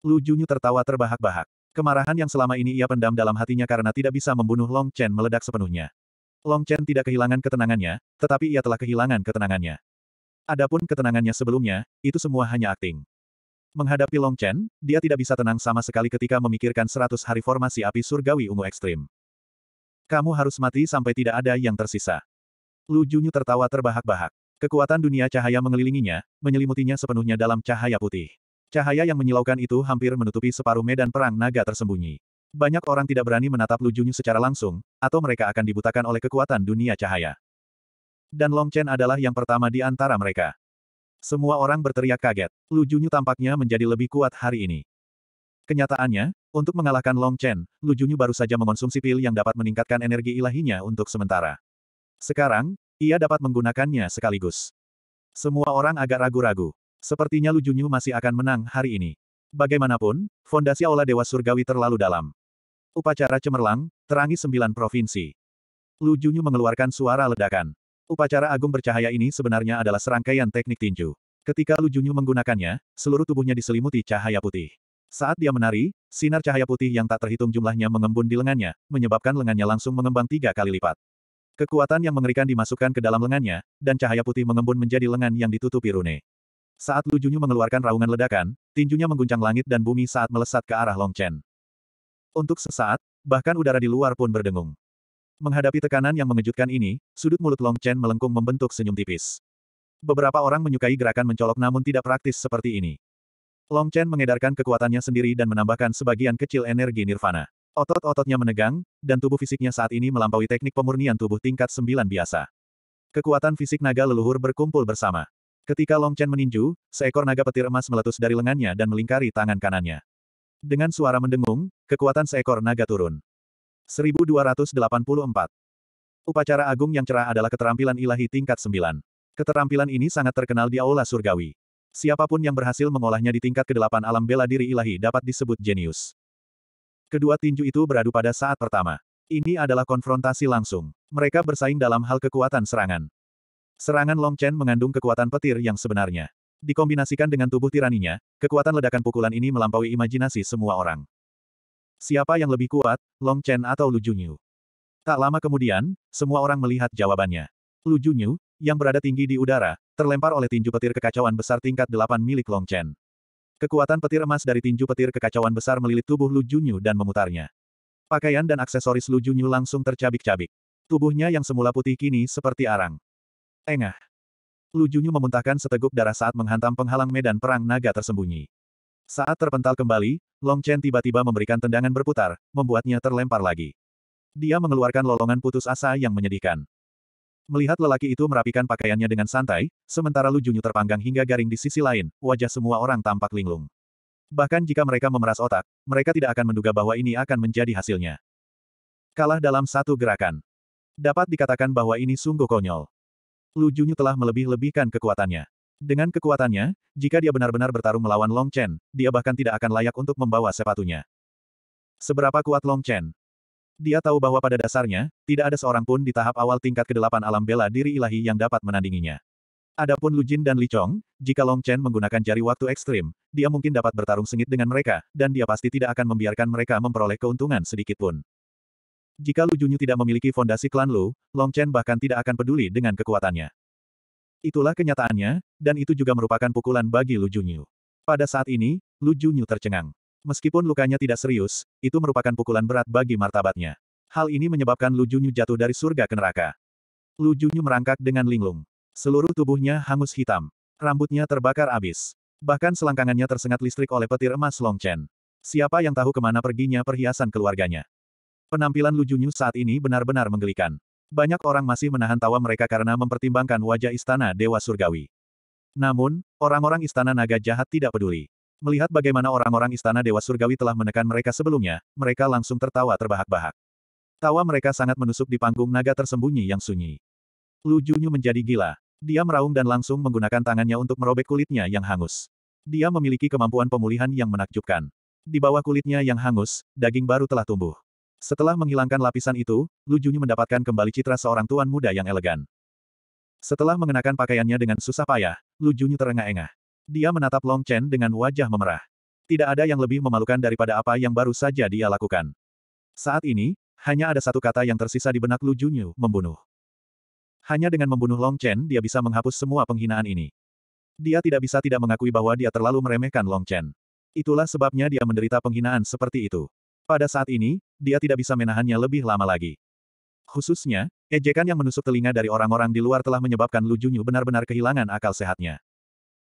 Lu Junyu tertawa terbahak-bahak. Kemarahan yang selama ini ia pendam dalam hatinya karena tidak bisa membunuh Long Chen meledak sepenuhnya. Long Chen tidak kehilangan ketenangannya, tetapi ia telah kehilangan ketenangannya. Adapun ketenangannya sebelumnya, itu semua hanya akting. Menghadapi Long Chen, dia tidak bisa tenang sama sekali ketika memikirkan seratus hari formasi api surgawi ungu ekstrim. Kamu harus mati sampai tidak ada yang tersisa. Lu Junyu tertawa terbahak-bahak. Kekuatan dunia cahaya mengelilinginya, menyelimutinya sepenuhnya dalam cahaya putih. Cahaya yang menyilaukan itu hampir menutupi separuh medan perang naga tersembunyi. Banyak orang tidak berani menatap Lu Junyu secara langsung, atau mereka akan dibutakan oleh kekuatan dunia cahaya. Dan Long Chen adalah yang pertama di antara mereka. Semua orang berteriak kaget. Lu Junyu tampaknya menjadi lebih kuat hari ini. Kenyataannya, untuk mengalahkan Long Chen, Lu Junyu baru saja mengonsumsi pil yang dapat meningkatkan energi ilahinya untuk sementara. Sekarang, ia dapat menggunakannya sekaligus. Semua orang agak ragu-ragu. Sepertinya Lu Junyu masih akan menang hari ini. Bagaimanapun, fondasi Aula Dewa Surgawi terlalu dalam. Upacara cemerlang, terangi sembilan provinsi. Lu Junyu mengeluarkan suara ledakan. Upacara agung bercahaya ini sebenarnya adalah serangkaian teknik tinju. Ketika Lu Junyu menggunakannya, seluruh tubuhnya diselimuti cahaya putih. Saat dia menari, sinar cahaya putih yang tak terhitung jumlahnya mengembun di lengannya, menyebabkan lengannya langsung mengembang tiga kali lipat. Kekuatan yang mengerikan dimasukkan ke dalam lengannya, dan cahaya putih mengembun menjadi lengan yang ditutupi rune. Saat Lu Junyu mengeluarkan raungan ledakan, tinjunya mengguncang langit dan bumi saat melesat ke arah Long Chen. Untuk sesaat, bahkan udara di luar pun berdengung. Menghadapi tekanan yang mengejutkan ini, sudut mulut Long Chen melengkung membentuk senyum tipis. Beberapa orang menyukai gerakan mencolok namun tidak praktis seperti ini. Long Chen mengedarkan kekuatannya sendiri dan menambahkan sebagian kecil energi nirvana. Otot-ototnya menegang, dan tubuh fisiknya saat ini melampaui teknik pemurnian tubuh tingkat sembilan biasa. Kekuatan fisik naga leluhur berkumpul bersama. Ketika Long Chen meninju, seekor naga petir emas meletus dari lengannya dan melingkari tangan kanannya. Dengan suara mendengung, kekuatan seekor naga turun. 1284. Upacara agung yang cerah adalah keterampilan ilahi tingkat 9. Keterampilan ini sangat terkenal di aula surgawi. Siapapun yang berhasil mengolahnya di tingkat kedelapan alam bela diri ilahi dapat disebut jenius. Kedua tinju itu beradu pada saat pertama. Ini adalah konfrontasi langsung. Mereka bersaing dalam hal kekuatan serangan. Serangan Long Chen mengandung kekuatan petir yang sebenarnya. Dikombinasikan dengan tubuh tiraninya, kekuatan ledakan pukulan ini melampaui imajinasi semua orang. Siapa yang lebih kuat, Long Chen atau Lu Junyu? Tak lama kemudian, semua orang melihat jawabannya. Lu Junyu, yang berada tinggi di udara, terlempar oleh tinju petir kekacauan besar tingkat 8 milik Long Chen. Kekuatan petir emas dari tinju petir kekacauan besar melilit tubuh Lu Junyu dan memutarnya. Pakaian dan aksesoris Lu Junyu langsung tercabik-cabik. Tubuhnya yang semula putih kini seperti arang. Engah. Lu Junyu memuntahkan seteguk darah saat menghantam penghalang medan perang naga tersembunyi. Saat terpental kembali, Long Chen tiba-tiba memberikan tendangan berputar, membuatnya terlempar lagi. Dia mengeluarkan lolongan putus asa yang menyedihkan. Melihat lelaki itu merapikan pakaiannya dengan santai, sementara Lu Junyu terpanggang hingga garing di sisi lain, wajah semua orang tampak linglung. Bahkan jika mereka memeras otak, mereka tidak akan menduga bahwa ini akan menjadi hasilnya. Kalah dalam satu gerakan. Dapat dikatakan bahwa ini sungguh konyol. Lu Junyu telah melebih-lebihkan kekuatannya. Dengan kekuatannya, jika dia benar-benar bertarung melawan Long Chen, dia bahkan tidak akan layak untuk membawa sepatunya. Seberapa kuat Long Chen? Dia tahu bahwa pada dasarnya, tidak ada seorang pun di tahap awal tingkat kedelapan alam bela diri ilahi yang dapat menandinginya. Adapun Lu Jin dan Li Chong, jika Long Chen menggunakan jari waktu ekstrim, dia mungkin dapat bertarung sengit dengan mereka, dan dia pasti tidak akan membiarkan mereka memperoleh keuntungan sedikitpun. Jika Lu Junyu tidak memiliki fondasi klan Lu, Long Chen bahkan tidak akan peduli dengan kekuatannya. Itulah kenyataannya, dan itu juga merupakan pukulan bagi Lu Junyu. Pada saat ini, Lu Junyu tercengang. Meskipun lukanya tidak serius, itu merupakan pukulan berat bagi martabatnya. Hal ini menyebabkan Lu Junyu jatuh dari surga ke neraka. Lu Junyu merangkak dengan linglung. Seluruh tubuhnya hangus hitam. Rambutnya terbakar abis. Bahkan selangkangannya tersengat listrik oleh petir emas Long Chen. Siapa yang tahu kemana perginya perhiasan keluarganya. Penampilan Lu Junyu saat ini benar-benar menggelikan. Banyak orang masih menahan tawa mereka karena mempertimbangkan wajah istana Dewa Surgawi. Namun, orang-orang istana naga jahat tidak peduli. Melihat bagaimana orang-orang istana Dewa Surgawi telah menekan mereka sebelumnya, mereka langsung tertawa terbahak-bahak. Tawa mereka sangat menusuk di panggung naga tersembunyi yang sunyi. Lu Junyu menjadi gila. Dia meraung dan langsung menggunakan tangannya untuk merobek kulitnya yang hangus. Dia memiliki kemampuan pemulihan yang menakjubkan. Di bawah kulitnya yang hangus, daging baru telah tumbuh. Setelah menghilangkan lapisan itu, Lu Junyi mendapatkan kembali citra seorang tuan muda yang elegan. Setelah mengenakan pakaiannya dengan susah payah, Lu Junyi terengah-engah. Dia menatap Long Chen dengan wajah memerah. Tidak ada yang lebih memalukan daripada apa yang baru saja dia lakukan. Saat ini, hanya ada satu kata yang tersisa di benak Lu Junyu, membunuh. Hanya dengan membunuh Long Chen dia bisa menghapus semua penghinaan ini. Dia tidak bisa tidak mengakui bahwa dia terlalu meremehkan Long Chen. Itulah sebabnya dia menderita penghinaan seperti itu. Pada saat ini, dia tidak bisa menahannya lebih lama lagi. Khususnya, ejekan yang menusuk telinga dari orang-orang di luar telah menyebabkan Lu Junyu benar-benar kehilangan akal sehatnya.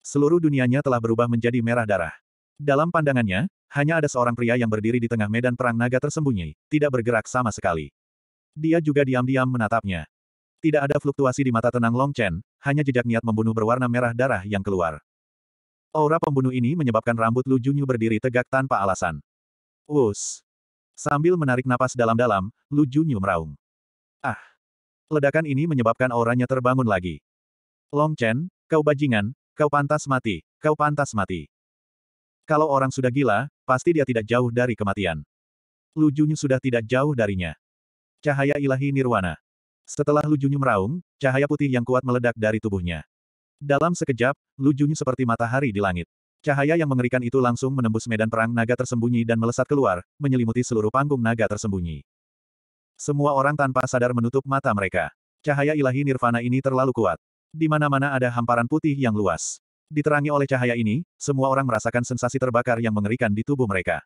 Seluruh dunianya telah berubah menjadi merah darah. Dalam pandangannya, hanya ada seorang pria yang berdiri di tengah medan perang naga tersembunyi, tidak bergerak sama sekali. Dia juga diam-diam menatapnya. Tidak ada fluktuasi di mata tenang Long Chen, hanya jejak niat membunuh berwarna merah darah yang keluar. Aura pembunuh ini menyebabkan rambut Lu Junyu berdiri tegak tanpa alasan. Wus! Sambil menarik napas dalam-dalam, Lu Junyu meraung. Ah! Ledakan ini menyebabkan auranya terbangun lagi. Long Chen, kau bajingan, kau pantas mati, kau pantas mati. Kalau orang sudah gila, pasti dia tidak jauh dari kematian. Lu Junyu sudah tidak jauh darinya. Cahaya ilahi nirwana. Setelah Lu Junyu meraung, cahaya putih yang kuat meledak dari tubuhnya. Dalam sekejap, Lu Junyu seperti matahari di langit. Cahaya yang mengerikan itu langsung menembus medan perang naga tersembunyi dan melesat keluar, menyelimuti seluruh panggung naga tersembunyi. Semua orang tanpa sadar menutup mata mereka. Cahaya ilahi nirvana ini terlalu kuat. Di mana-mana ada hamparan putih yang luas. Diterangi oleh cahaya ini, semua orang merasakan sensasi terbakar yang mengerikan di tubuh mereka.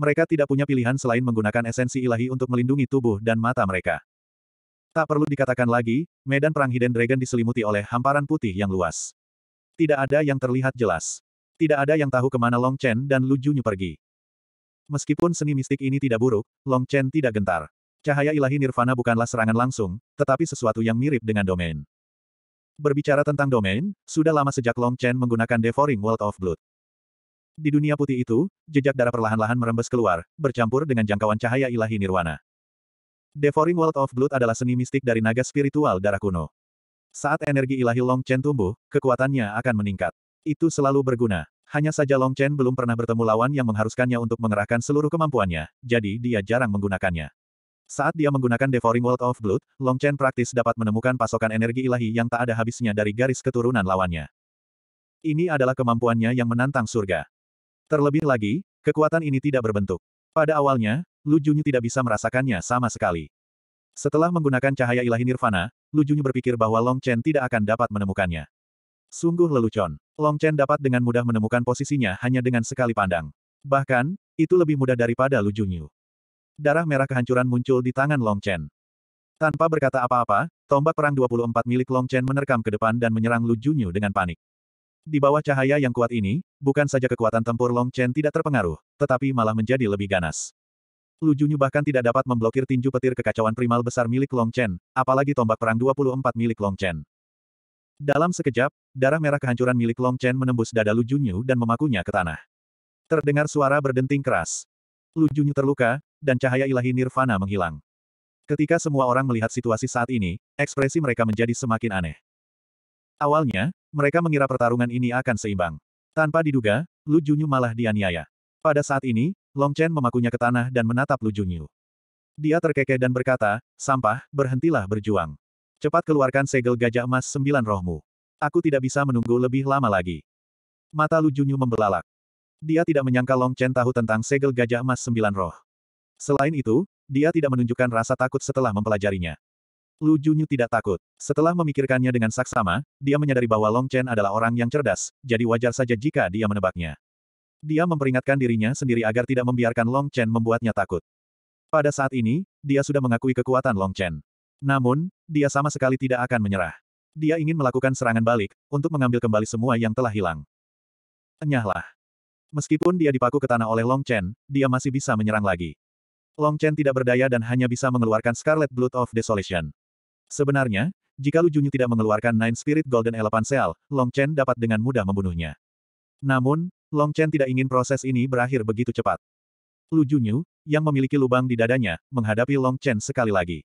Mereka tidak punya pilihan selain menggunakan esensi ilahi untuk melindungi tubuh dan mata mereka. Tak perlu dikatakan lagi, medan perang Hidden Dragon diselimuti oleh hamparan putih yang luas. Tidak ada yang terlihat jelas. Tidak ada yang tahu kemana Long Chen dan Lu Junyu pergi. Meskipun seni mistik ini tidak buruk, Long Chen tidak gentar. Cahaya ilahi nirvana bukanlah serangan langsung, tetapi sesuatu yang mirip dengan domain. Berbicara tentang domain, sudah lama sejak Long Chen menggunakan Devouring World of Blood. Di dunia putih itu, jejak darah perlahan-lahan merembes keluar, bercampur dengan jangkauan cahaya ilahi nirwana. Devouring World of Blood adalah seni mistik dari naga spiritual darah kuno. Saat energi ilahi Long Chen tumbuh, kekuatannya akan meningkat. Itu selalu berguna. Hanya saja Long Chen belum pernah bertemu lawan yang mengharuskannya untuk mengerahkan seluruh kemampuannya, jadi dia jarang menggunakannya. Saat dia menggunakan Devouring World of Blood, Long Chen praktis dapat menemukan pasokan energi ilahi yang tak ada habisnya dari garis keturunan lawannya. Ini adalah kemampuannya yang menantang surga. Terlebih lagi, kekuatan ini tidak berbentuk. Pada awalnya, Lu Junyu tidak bisa merasakannya sama sekali. Setelah menggunakan cahaya ilahi nirvana, Lu Junyu berpikir bahwa Long Chen tidak akan dapat menemukannya. Sungguh lelucon. Long Chen dapat dengan mudah menemukan posisinya hanya dengan sekali pandang. Bahkan, itu lebih mudah daripada Lu Junyu. Darah merah kehancuran muncul di tangan Long Chen. Tanpa berkata apa-apa, tombak perang 24 milik Long Chen menerkam ke depan dan menyerang Lu Junyu dengan panik. Di bawah cahaya yang kuat ini, bukan saja kekuatan tempur Long Chen tidak terpengaruh, tetapi malah menjadi lebih ganas. Lu Junyu bahkan tidak dapat memblokir tinju petir kekacauan primal besar milik Long Chen, apalagi tombak perang 24 milik Long Chen. Dalam sekejap, darah merah kehancuran milik Long Chen menembus dada Lu Junyu dan memakunya ke tanah. Terdengar suara berdenting keras. Lu Junyu terluka, dan cahaya ilahi nirvana menghilang. Ketika semua orang melihat situasi saat ini, ekspresi mereka menjadi semakin aneh. Awalnya, mereka mengira pertarungan ini akan seimbang. Tanpa diduga, Lu Junyu malah dianiaya. Pada saat ini, Long Chen memakunya ke tanah dan menatap Lu Junyu. Dia terkekeh dan berkata, sampah, berhentilah berjuang. Cepat keluarkan segel gajah emas sembilan rohmu. Aku tidak bisa menunggu lebih lama lagi. Mata Lu Junyu membelalak. Dia tidak menyangka Long Chen tahu tentang segel gajah emas sembilan roh. Selain itu, dia tidak menunjukkan rasa takut setelah mempelajarinya. Lu Junyu tidak takut. Setelah memikirkannya dengan saksama, dia menyadari bahwa Long Chen adalah orang yang cerdas, jadi wajar saja jika dia menebaknya. Dia memperingatkan dirinya sendiri agar tidak membiarkan Long Chen membuatnya takut. Pada saat ini, dia sudah mengakui kekuatan Long Chen. Namun, dia sama sekali tidak akan menyerah. Dia ingin melakukan serangan balik, untuk mengambil kembali semua yang telah hilang. Enyahlah. Meskipun dia dipaku ke tanah oleh Long Chen, dia masih bisa menyerang lagi. Long Chen tidak berdaya dan hanya bisa mengeluarkan Scarlet Blood of Desolation. Sebenarnya, jika Lu Junyu tidak mengeluarkan Nine Spirit Golden Elephant Cell, Long Chen dapat dengan mudah membunuhnya. Namun, Long Chen tidak ingin proses ini berakhir begitu cepat. Lu Junyu, yang memiliki lubang di dadanya, menghadapi Long Chen sekali lagi.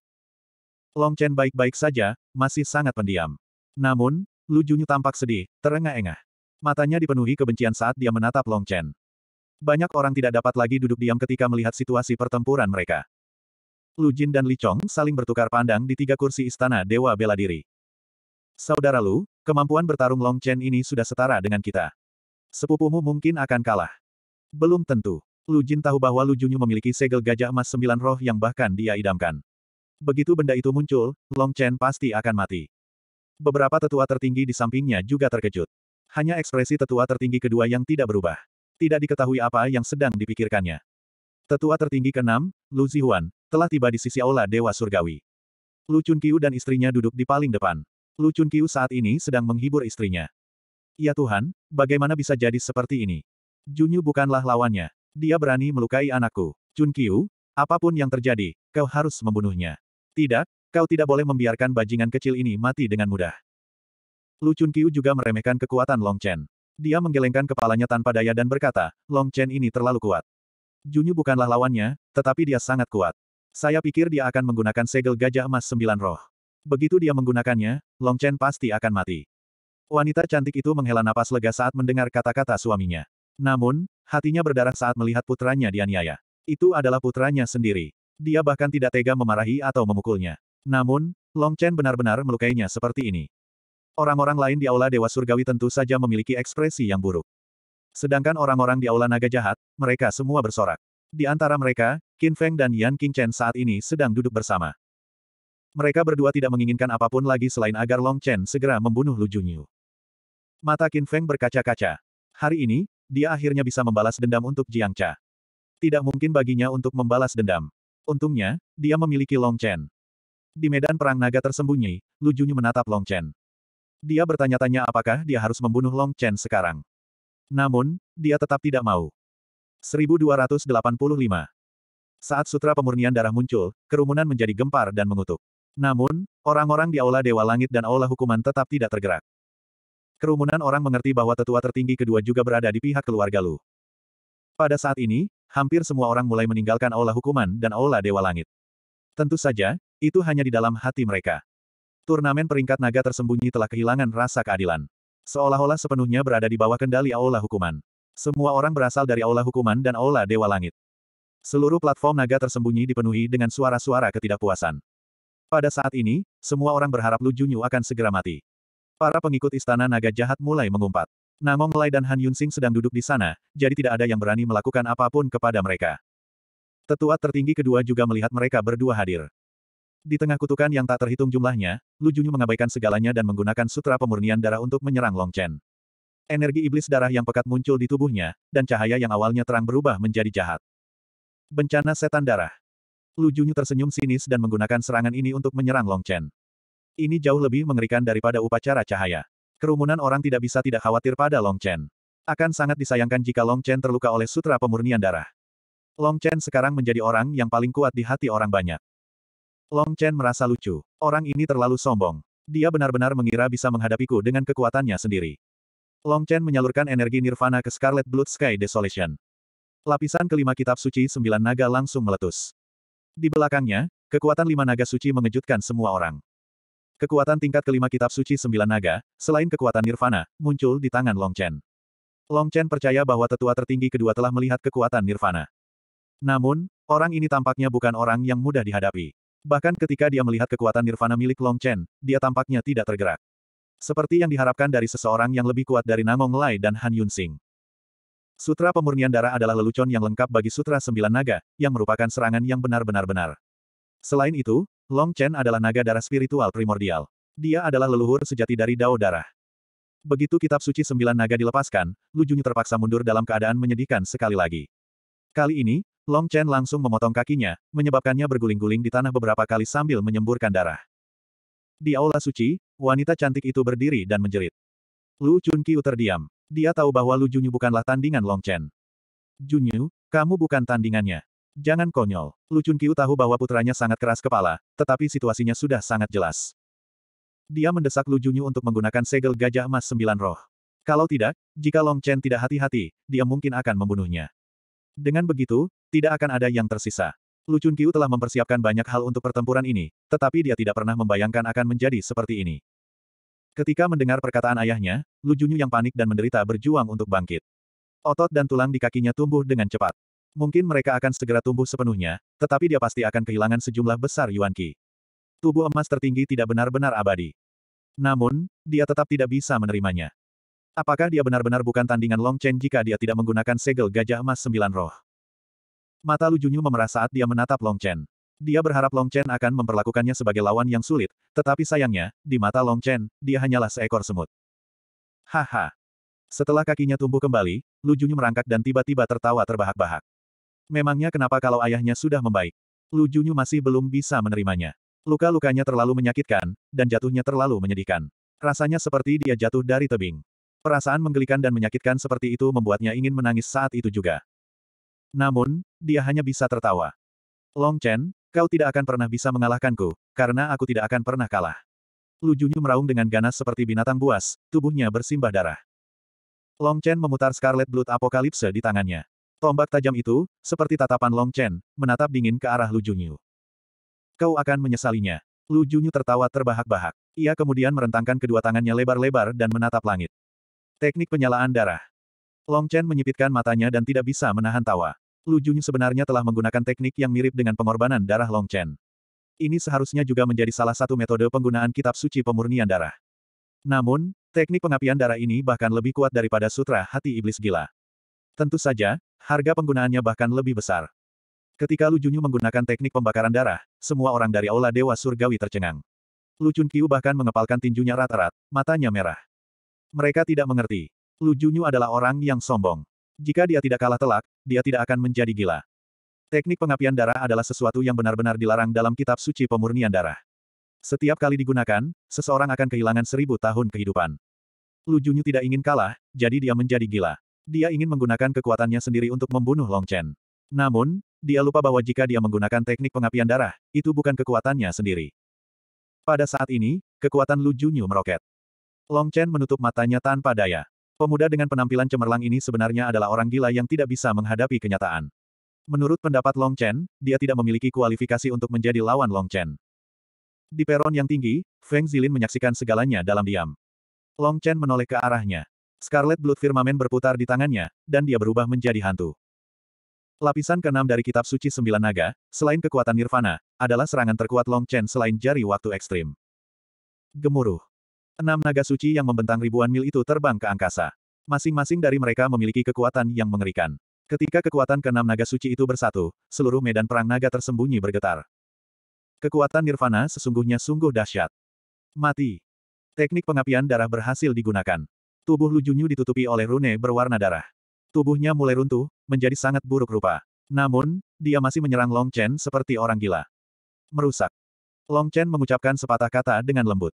Long Chen baik-baik saja, masih sangat pendiam. Namun, Lu Junyu tampak sedih, terengah-engah. Matanya dipenuhi kebencian saat dia menatap Long Chen. Banyak orang tidak dapat lagi duduk diam ketika melihat situasi pertempuran mereka. Lu Jin dan Li Chong saling bertukar pandang di tiga kursi istana Dewa Bela Diri. Saudara Lu, kemampuan bertarung Long Chen ini sudah setara dengan kita. Sepupumu mungkin akan kalah. Belum tentu. Lu Jin tahu bahwa Lu Junyu memiliki segel gajah emas sembilan roh yang bahkan dia idamkan. Begitu benda itu muncul, Long Chen pasti akan mati. Beberapa tetua tertinggi di sampingnya juga terkejut. Hanya ekspresi tetua tertinggi kedua yang tidak berubah. Tidak diketahui apa yang sedang dipikirkannya. Tetua tertinggi keenam, Lu Zihuan, telah tiba di sisi aula Dewa Surgawi. Lu Chunqiu dan istrinya duduk di paling depan. Lu Chunqiu saat ini sedang menghibur istrinya. Ya Tuhan, bagaimana bisa jadi seperti ini? Junyu bukanlah lawannya. Dia berani melukai anakku. Chunqiu, apapun yang terjadi, kau harus membunuhnya. Tidak, kau tidak boleh membiarkan bajingan kecil ini mati dengan mudah. Lu Chunqiu juga meremehkan kekuatan Long Chen. Dia menggelengkan kepalanya tanpa daya dan berkata, Long Chen ini terlalu kuat. Junyu bukanlah lawannya, tetapi dia sangat kuat. Saya pikir dia akan menggunakan segel gajah emas sembilan roh. Begitu dia menggunakannya, Long Chen pasti akan mati. Wanita cantik itu menghela napas lega saat mendengar kata-kata suaminya. Namun, hatinya berdarah saat melihat putranya dianiaya. Itu adalah putranya sendiri. Dia bahkan tidak tega memarahi atau memukulnya. Namun, Long Chen benar-benar melukainya seperti ini. Orang-orang lain di Aula Dewa Surgawi tentu saja memiliki ekspresi yang buruk. Sedangkan orang-orang di Aula Naga Jahat, mereka semua bersorak. Di antara mereka, Qin Feng dan Yan Chen saat ini sedang duduk bersama. Mereka berdua tidak menginginkan apapun lagi selain agar Long Chen segera membunuh Lu Junyu. Mata Qin Feng berkaca-kaca. Hari ini, dia akhirnya bisa membalas dendam untuk Jiang Cha. Tidak mungkin baginya untuk membalas dendam. Untungnya, dia memiliki Long Chen. Di medan perang naga tersembunyi, Lu Junyu menatap Long Chen. Dia bertanya-tanya apakah dia harus membunuh Long Chen sekarang. Namun, dia tetap tidak mau. 1285 Saat sutra pemurnian darah muncul, kerumunan menjadi gempar dan mengutuk. Namun, orang-orang di Aula Dewa Langit dan Aula Hukuman tetap tidak tergerak. Kerumunan orang mengerti bahwa tetua tertinggi kedua juga berada di pihak keluarga Lu. Pada saat ini, hampir semua orang mulai meninggalkan aula hukuman dan aula dewa langit. Tentu saja, itu hanya di dalam hati mereka. Turnamen peringkat naga tersembunyi telah kehilangan rasa keadilan. Seolah-olah sepenuhnya berada di bawah kendali aula hukuman. Semua orang berasal dari aula hukuman dan aula dewa langit. Seluruh platform naga tersembunyi dipenuhi dengan suara-suara ketidakpuasan. Pada saat ini, semua orang berharap Lu Junyu akan segera mati. Para pengikut istana naga jahat mulai mengumpat. Nangong Lai dan Han Yunsing sedang duduk di sana, jadi tidak ada yang berani melakukan apapun kepada mereka. Tetua tertinggi kedua juga melihat mereka berdua hadir. Di tengah kutukan yang tak terhitung jumlahnya, Lu Junyu mengabaikan segalanya dan menggunakan sutra pemurnian darah untuk menyerang Long Chen. Energi iblis darah yang pekat muncul di tubuhnya, dan cahaya yang awalnya terang berubah menjadi jahat. Bencana setan darah. Lu Junyu tersenyum sinis dan menggunakan serangan ini untuk menyerang Long Chen. Ini jauh lebih mengerikan daripada upacara cahaya. Kerumunan orang tidak bisa tidak khawatir pada Long Chen. Akan sangat disayangkan jika Long Chen terluka oleh sutra pemurnian darah. Long Chen sekarang menjadi orang yang paling kuat di hati orang banyak. Long Chen merasa lucu. Orang ini terlalu sombong. Dia benar-benar mengira bisa menghadapiku dengan kekuatannya sendiri. Long Chen menyalurkan energi nirvana ke Scarlet Blood Sky Desolation. Lapisan kelima kitab suci sembilan naga langsung meletus. Di belakangnya, kekuatan lima naga suci mengejutkan semua orang. Kekuatan tingkat kelima kitab suci sembilan naga, selain kekuatan nirvana, muncul di tangan Long Chen. Long Chen percaya bahwa tetua tertinggi kedua telah melihat kekuatan nirvana. Namun, orang ini tampaknya bukan orang yang mudah dihadapi. Bahkan ketika dia melihat kekuatan nirvana milik Long Chen, dia tampaknya tidak tergerak. Seperti yang diharapkan dari seseorang yang lebih kuat dari Nangong Lai dan Han Yun Sing. Sutra pemurnian darah adalah lelucon yang lengkap bagi Sutra Sembilan Naga, yang merupakan serangan yang benar-benar benar. Selain itu, Long Chen adalah naga darah spiritual primordial. Dia adalah leluhur sejati dari Dao Darah. Begitu kitab suci sembilan naga dilepaskan, Lu Junyu terpaksa mundur dalam keadaan menyedihkan sekali lagi. Kali ini, Long Chen langsung memotong kakinya, menyebabkannya berguling-guling di tanah beberapa kali sambil menyemburkan darah. Di aula suci, wanita cantik itu berdiri dan menjerit. Lu Chunqiu terdiam. Dia tahu bahwa Lu Junyu bukanlah tandingan Long Chen. Junyu, kamu bukan tandingannya. Jangan konyol. Lu Kiu tahu bahwa putranya sangat keras kepala, tetapi situasinya sudah sangat jelas. Dia mendesak Lu Junyu untuk menggunakan segel gajah emas sembilan roh. Kalau tidak, jika Long Chen tidak hati-hati, dia mungkin akan membunuhnya. Dengan begitu, tidak akan ada yang tersisa. Lu Kiu telah mempersiapkan banyak hal untuk pertempuran ini, tetapi dia tidak pernah membayangkan akan menjadi seperti ini. Ketika mendengar perkataan ayahnya, Lu Junyu yang panik dan menderita berjuang untuk bangkit. Otot dan tulang di kakinya tumbuh dengan cepat. Mungkin mereka akan segera tumbuh sepenuhnya, tetapi dia pasti akan kehilangan sejumlah besar Yuan Qi. Tubuh emas tertinggi tidak benar-benar abadi. Namun, dia tetap tidak bisa menerimanya. Apakah dia benar-benar bukan tandingan Long Chen jika dia tidak menggunakan segel gajah emas sembilan roh? Mata Lu Junyu memerah saat dia menatap Long Chen. Dia berharap Long Chen akan memperlakukannya sebagai lawan yang sulit, tetapi sayangnya, di mata Long Chen, dia hanyalah seekor semut. Haha. Setelah kakinya tumbuh kembali, Lu Junyu merangkak dan tiba-tiba tertawa terbahak-bahak. Memangnya kenapa kalau ayahnya sudah membaik? Lu Junyu masih belum bisa menerimanya. Luka-lukanya terlalu menyakitkan, dan jatuhnya terlalu menyedihkan. Rasanya seperti dia jatuh dari tebing. Perasaan menggelikan dan menyakitkan seperti itu membuatnya ingin menangis saat itu juga. Namun, dia hanya bisa tertawa. Long Chen, kau tidak akan pernah bisa mengalahkanku, karena aku tidak akan pernah kalah. Lu Junyu meraung dengan ganas seperti binatang buas, tubuhnya bersimbah darah. Long Chen memutar Scarlet Blood Apokalipse di tangannya. Tombak tajam itu, seperti tatapan Long Chen, menatap dingin ke arah Lu Junyu. Kau akan menyesalinya. Lu Junyu tertawa terbahak-bahak. Ia kemudian merentangkan kedua tangannya lebar-lebar dan menatap langit. Teknik penyalaan darah. Long Chen menyipitkan matanya dan tidak bisa menahan tawa. Lu Junyu sebenarnya telah menggunakan teknik yang mirip dengan pengorbanan darah Long Chen. Ini seharusnya juga menjadi salah satu metode penggunaan kitab suci pemurnian darah. Namun, teknik pengapian darah ini bahkan lebih kuat daripada sutra hati iblis gila. Tentu saja, Harga penggunaannya bahkan lebih besar. Ketika Lu Junyu menggunakan teknik pembakaran darah, semua orang dari Aula Dewa Surgawi tercengang. Lu Chun Kiu bahkan mengepalkan tinjunya rata rata matanya merah. Mereka tidak mengerti. Lu Junyu adalah orang yang sombong. Jika dia tidak kalah telak, dia tidak akan menjadi gila. Teknik pengapian darah adalah sesuatu yang benar-benar dilarang dalam kitab suci pemurnian darah. Setiap kali digunakan, seseorang akan kehilangan seribu tahun kehidupan. Lu Junyu tidak ingin kalah, jadi dia menjadi gila. Dia ingin menggunakan kekuatannya sendiri untuk membunuh Long Chen. Namun, dia lupa bahwa jika dia menggunakan teknik pengapian darah, itu bukan kekuatannya sendiri. Pada saat ini, kekuatan Lu Junyu meroket. Long Chen menutup matanya tanpa daya. Pemuda dengan penampilan cemerlang ini sebenarnya adalah orang gila yang tidak bisa menghadapi kenyataan. Menurut pendapat Long Chen, dia tidak memiliki kualifikasi untuk menjadi lawan Long Chen. Di peron yang tinggi, Feng Zilin menyaksikan segalanya dalam diam. Long Chen menoleh ke arahnya. Scarlet Blood Firmament berputar di tangannya, dan dia berubah menjadi hantu. Lapisan keenam dari Kitab Suci Sembilan Naga, selain kekuatan Nirvana, adalah serangan terkuat Long Chen selain jari waktu ekstrim. Gemuruh. Enam naga suci yang membentang ribuan mil itu terbang ke angkasa. Masing-masing dari mereka memiliki kekuatan yang mengerikan. Ketika kekuatan keenam naga suci itu bersatu, seluruh medan perang naga tersembunyi bergetar. Kekuatan Nirvana sesungguhnya sungguh dahsyat. Mati. Teknik pengapian darah berhasil digunakan. Tubuh Lujunyu ditutupi oleh rune berwarna darah. Tubuhnya mulai runtuh, menjadi sangat buruk rupa. Namun, dia masih menyerang Long Chen seperti orang gila. Merusak. Long Chen mengucapkan sepatah kata dengan lembut.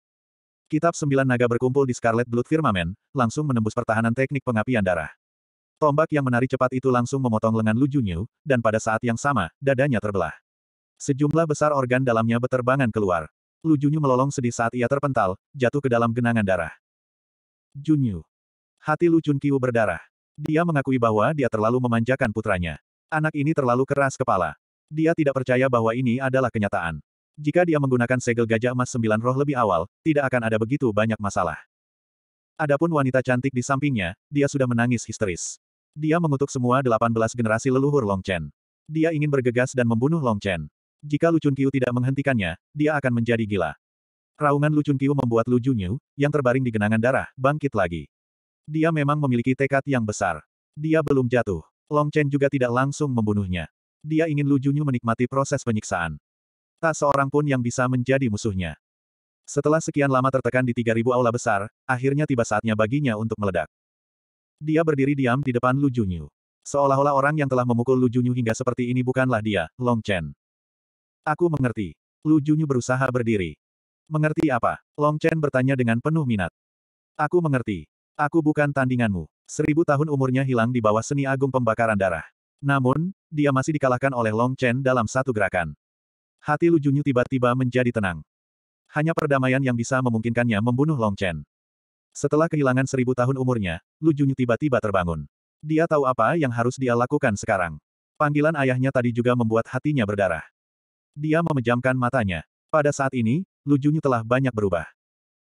Kitab Sembilan Naga berkumpul di Scarlet Blood Firmament, langsung menembus pertahanan teknik pengapian darah. Tombak yang menari cepat itu langsung memotong lengan Lu Junyu, dan pada saat yang sama, dadanya terbelah. Sejumlah besar organ dalamnya beterbangan keluar. Lu Junyu melolong sedih saat ia terpental, jatuh ke dalam genangan darah. Junyu. Hati Lu Chunqiu berdarah. Dia mengakui bahwa dia terlalu memanjakan putranya. Anak ini terlalu keras kepala. Dia tidak percaya bahwa ini adalah kenyataan. Jika dia menggunakan segel gajah emas sembilan roh lebih awal, tidak akan ada begitu banyak masalah. Adapun wanita cantik di sampingnya, dia sudah menangis histeris. Dia mengutuk semua delapan belas generasi leluhur Long Chen. Dia ingin bergegas dan membunuh Long Chen. Jika Chun Kiu tidak menghentikannya, dia akan menjadi gila. Raungan Lucun Chunqiu membuat Lu Junyu, yang terbaring di genangan darah, bangkit lagi. Dia memang memiliki tekad yang besar. Dia belum jatuh. Long Chen juga tidak langsung membunuhnya. Dia ingin Lu Junyu menikmati proses penyiksaan. Tak seorang pun yang bisa menjadi musuhnya. Setelah sekian lama tertekan di 3000 aula besar, akhirnya tiba saatnya baginya untuk meledak. Dia berdiri diam di depan Lu Junyu. Seolah-olah orang yang telah memukul Lu Junyu hingga seperti ini bukanlah dia, Long Chen. Aku mengerti. Lu Junyu berusaha berdiri. Mengerti apa? Long Chen bertanya dengan penuh minat. Aku mengerti. Aku bukan tandinganmu. Seribu tahun umurnya hilang di bawah seni agung pembakaran darah. Namun, dia masih dikalahkan oleh Long Chen dalam satu gerakan. Hati Lu Junyu tiba-tiba menjadi tenang. Hanya perdamaian yang bisa memungkinkannya membunuh Long Chen. Setelah kehilangan seribu tahun umurnya, Lu Junyu tiba-tiba terbangun. Dia tahu apa yang harus dia lakukan sekarang. Panggilan ayahnya tadi juga membuat hatinya berdarah. Dia memejamkan matanya. Pada saat ini, Lu Junyu telah banyak berubah.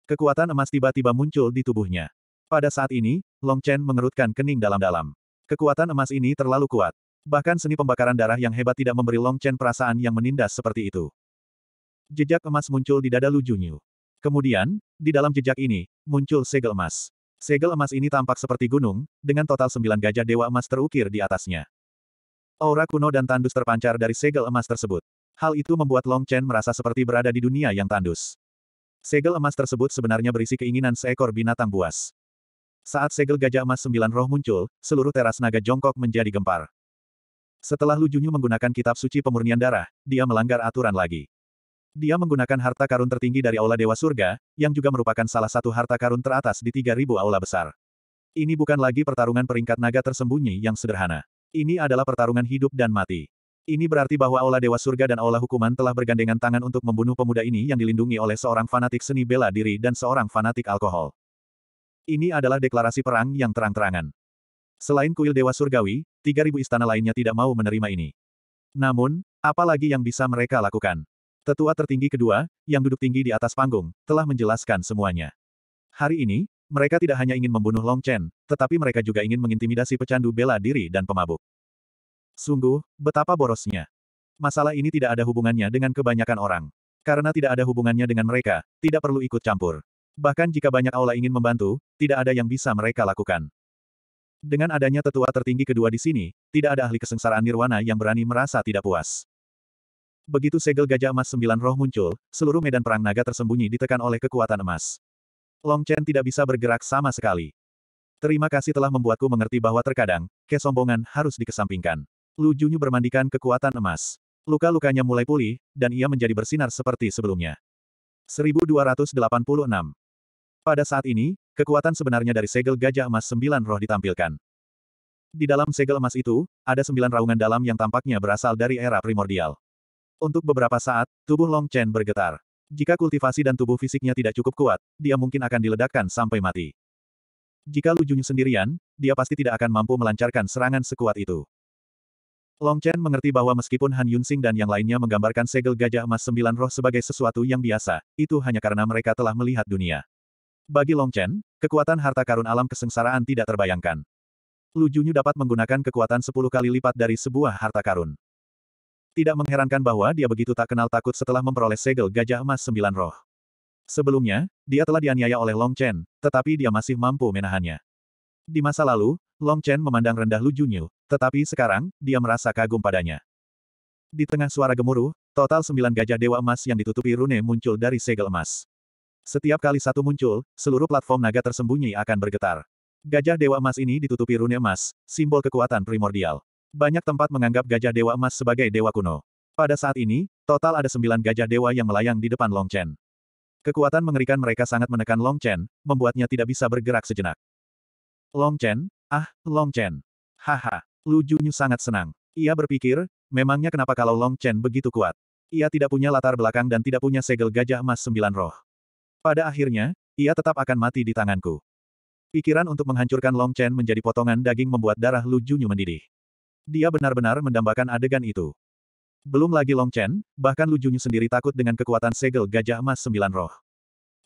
Kekuatan emas tiba-tiba muncul di tubuhnya. Pada saat ini, Long Chen mengerutkan kening dalam-dalam. Kekuatan emas ini terlalu kuat. Bahkan seni pembakaran darah yang hebat tidak memberi Long Chen perasaan yang menindas seperti itu. Jejak emas muncul di dada Lu Junyu. Kemudian, di dalam jejak ini, muncul segel emas. Segel emas ini tampak seperti gunung, dengan total sembilan gajah dewa emas terukir di atasnya. Aura kuno dan tandus terpancar dari segel emas tersebut. Hal itu membuat Long Chen merasa seperti berada di dunia yang tandus. Segel emas tersebut sebenarnya berisi keinginan seekor binatang buas. Saat segel gajah emas sembilan roh muncul, seluruh teras naga jongkok menjadi gempar. Setelah Lu Junyu menggunakan kitab suci pemurnian darah, dia melanggar aturan lagi. Dia menggunakan harta karun tertinggi dari Aula Dewa Surga, yang juga merupakan salah satu harta karun teratas di 3000 aula besar. Ini bukan lagi pertarungan peringkat naga tersembunyi yang sederhana. Ini adalah pertarungan hidup dan mati. Ini berarti bahwa Aula Dewa Surga dan Aula Hukuman telah bergandengan tangan untuk membunuh pemuda ini yang dilindungi oleh seorang fanatik seni bela diri dan seorang fanatik alkohol. Ini adalah deklarasi perang yang terang-terangan. Selain kuil Dewa Surgawi, 3.000 istana lainnya tidak mau menerima ini. Namun, apalagi yang bisa mereka lakukan? Tetua tertinggi kedua, yang duduk tinggi di atas panggung, telah menjelaskan semuanya. Hari ini, mereka tidak hanya ingin membunuh Long Chen, tetapi mereka juga ingin mengintimidasi pecandu bela diri dan pemabuk. Sungguh, betapa borosnya. Masalah ini tidak ada hubungannya dengan kebanyakan orang. Karena tidak ada hubungannya dengan mereka, tidak perlu ikut campur. Bahkan jika banyak aula ingin membantu, tidak ada yang bisa mereka lakukan. Dengan adanya tetua tertinggi kedua di sini, tidak ada ahli kesengsaraan nirwana yang berani merasa tidak puas. Begitu segel gajah emas sembilan roh muncul, seluruh medan perang naga tersembunyi ditekan oleh kekuatan emas. Long Chen tidak bisa bergerak sama sekali. Terima kasih telah membuatku mengerti bahwa terkadang, kesombongan harus dikesampingkan. Lu Junyu bermandikan kekuatan emas. Luka-lukanya mulai pulih, dan ia menjadi bersinar seperti sebelumnya. 1286 Pada saat ini, kekuatan sebenarnya dari segel gajah emas sembilan roh ditampilkan. Di dalam segel emas itu, ada sembilan raungan dalam yang tampaknya berasal dari era primordial. Untuk beberapa saat, tubuh Long Chen bergetar. Jika kultivasi dan tubuh fisiknya tidak cukup kuat, dia mungkin akan diledakkan sampai mati. Jika Lu Junyu sendirian, dia pasti tidak akan mampu melancarkan serangan sekuat itu. Long Chen mengerti bahwa meskipun Han Yunsing dan yang lainnya menggambarkan segel gajah emas sembilan roh sebagai sesuatu yang biasa, itu hanya karena mereka telah melihat dunia. Bagi Long Chen, kekuatan harta karun alam kesengsaraan tidak terbayangkan. Lu Junyu dapat menggunakan kekuatan sepuluh kali lipat dari sebuah harta karun. Tidak mengherankan bahwa dia begitu tak kenal takut setelah memperoleh segel gajah emas sembilan roh. Sebelumnya, dia telah dianiaya oleh Long Chen, tetapi dia masih mampu menahannya. Di masa lalu, Long Chen memandang rendah Lu Junyu, tetapi sekarang, dia merasa kagum padanya. Di tengah suara gemuruh, total sembilan gajah dewa emas yang ditutupi rune muncul dari segel emas. Setiap kali satu muncul, seluruh platform naga tersembunyi akan bergetar. Gajah dewa emas ini ditutupi rune emas, simbol kekuatan primordial. Banyak tempat menganggap gajah dewa emas sebagai dewa kuno. Pada saat ini, total ada sembilan gajah dewa yang melayang di depan Long Chen. Kekuatan mengerikan mereka sangat menekan Long Chen, membuatnya tidak bisa bergerak sejenak. Long Chen, Ah, Long Chen. Haha. Lu Junyu sangat senang. Ia berpikir, memangnya kenapa kalau Long Chen begitu kuat? Ia tidak punya latar belakang dan tidak punya segel gajah emas sembilan roh. Pada akhirnya, ia tetap akan mati di tanganku. Pikiran untuk menghancurkan Long Chen menjadi potongan daging membuat darah Lu Junyu mendidih. Dia benar-benar mendambakan adegan itu. Belum lagi Long Chen, bahkan Lu Junyu sendiri takut dengan kekuatan segel gajah emas sembilan roh.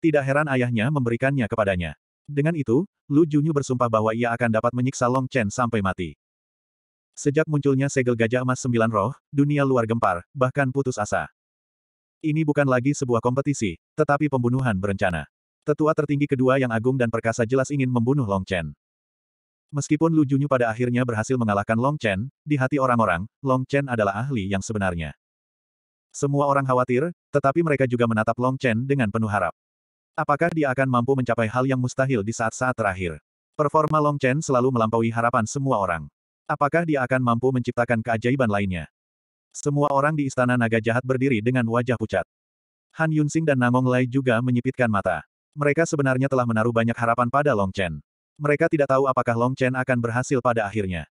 Tidak heran ayahnya memberikannya kepadanya. Dengan itu, Lu Junyu bersumpah bahwa ia akan dapat menyiksa Long Chen sampai mati. Sejak munculnya segel gajah emas sembilan roh, dunia luar gempar, bahkan putus asa. Ini bukan lagi sebuah kompetisi, tetapi pembunuhan berencana. Tetua tertinggi kedua yang agung dan perkasa jelas ingin membunuh Long Chen. Meskipun Lu Junyu pada akhirnya berhasil mengalahkan Long Chen, di hati orang-orang, Long Chen adalah ahli yang sebenarnya. Semua orang khawatir, tetapi mereka juga menatap Long Chen dengan penuh harap. Apakah dia akan mampu mencapai hal yang mustahil di saat-saat terakhir? Performa Long Chen selalu melampaui harapan semua orang. Apakah dia akan mampu menciptakan keajaiban lainnya? Semua orang di Istana Naga Jahat berdiri dengan wajah pucat. Han Yunsing dan Nangong Lai juga menyipitkan mata. Mereka sebenarnya telah menaruh banyak harapan pada Long Chen. Mereka tidak tahu apakah Long Chen akan berhasil pada akhirnya.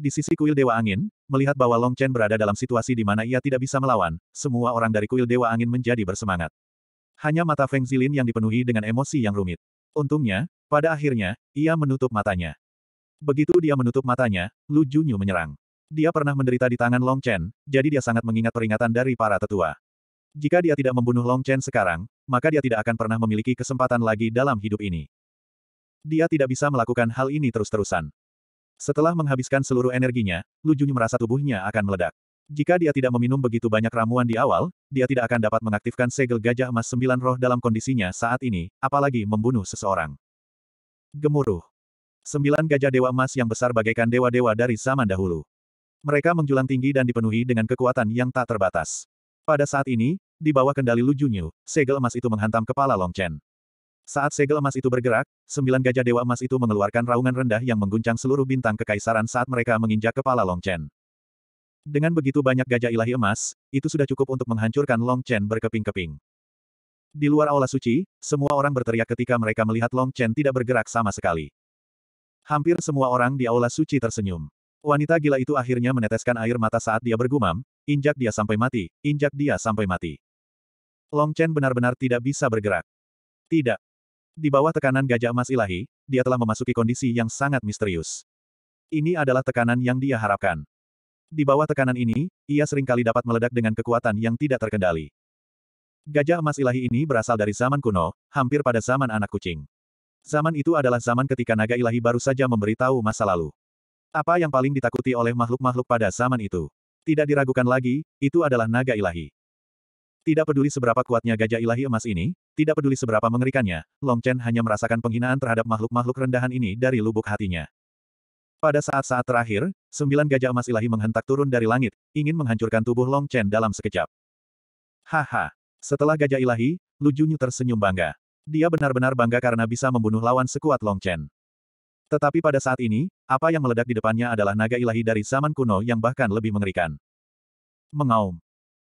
Di sisi kuil Dewa Angin, melihat bahwa Long Chen berada dalam situasi di mana ia tidak bisa melawan, semua orang dari kuil Dewa Angin menjadi bersemangat. Hanya mata Feng Zilin yang dipenuhi dengan emosi yang rumit. Untungnya, pada akhirnya, ia menutup matanya. Begitu dia menutup matanya, Lu Junyu menyerang. Dia pernah menderita di tangan Long Chen, jadi dia sangat mengingat peringatan dari para tetua. Jika dia tidak membunuh Long Chen sekarang, maka dia tidak akan pernah memiliki kesempatan lagi dalam hidup ini. Dia tidak bisa melakukan hal ini terus-terusan. Setelah menghabiskan seluruh energinya, Lu Junyu merasa tubuhnya akan meledak. Jika dia tidak meminum begitu banyak ramuan di awal, dia tidak akan dapat mengaktifkan segel gajah emas sembilan roh dalam kondisinya saat ini, apalagi membunuh seseorang. Gemuruh. Sembilan gajah dewa emas yang besar bagaikan dewa-dewa dari zaman dahulu. Mereka menjulang tinggi dan dipenuhi dengan kekuatan yang tak terbatas. Pada saat ini, di bawah kendali Lu Junyu, segel emas itu menghantam kepala Long Chen. Saat segel emas itu bergerak, sembilan gajah dewa emas itu mengeluarkan raungan rendah yang mengguncang seluruh bintang kekaisaran saat mereka menginjak kepala Long Chen. Dengan begitu banyak gajah ilahi emas, itu sudah cukup untuk menghancurkan Long Chen berkeping-keping. Di luar aula suci, semua orang berteriak ketika mereka melihat Long Chen tidak bergerak sama sekali. Hampir semua orang di aula suci tersenyum. Wanita gila itu akhirnya meneteskan air mata saat dia bergumam, injak dia sampai mati, injak dia sampai mati. Long Chen benar-benar tidak bisa bergerak. Tidak. Di bawah tekanan gajah emas ilahi, dia telah memasuki kondisi yang sangat misterius. Ini adalah tekanan yang dia harapkan. Di bawah tekanan ini, ia seringkali dapat meledak dengan kekuatan yang tidak terkendali. Gajah emas ilahi ini berasal dari zaman kuno, hampir pada zaman anak kucing. Zaman itu adalah zaman ketika naga ilahi baru saja memberitahu masa lalu. Apa yang paling ditakuti oleh makhluk-makhluk pada zaman itu? Tidak diragukan lagi, itu adalah naga ilahi. Tidak peduli seberapa kuatnya gajah ilahi emas ini, tidak peduli seberapa mengerikannya, Long Chen hanya merasakan penghinaan terhadap makhluk-makhluk rendahan ini dari lubuk hatinya. Pada saat-saat terakhir, sembilan gajah emas ilahi menghentak turun dari langit, ingin menghancurkan tubuh Long Chen dalam sekejap. Haha. Setelah gajah ilahi, Lu Junyu tersenyum bangga. Dia benar-benar bangga karena bisa membunuh lawan sekuat Long Chen. Tetapi pada saat ini, apa yang meledak di depannya adalah naga ilahi dari zaman kuno yang bahkan lebih mengerikan. Mengaum.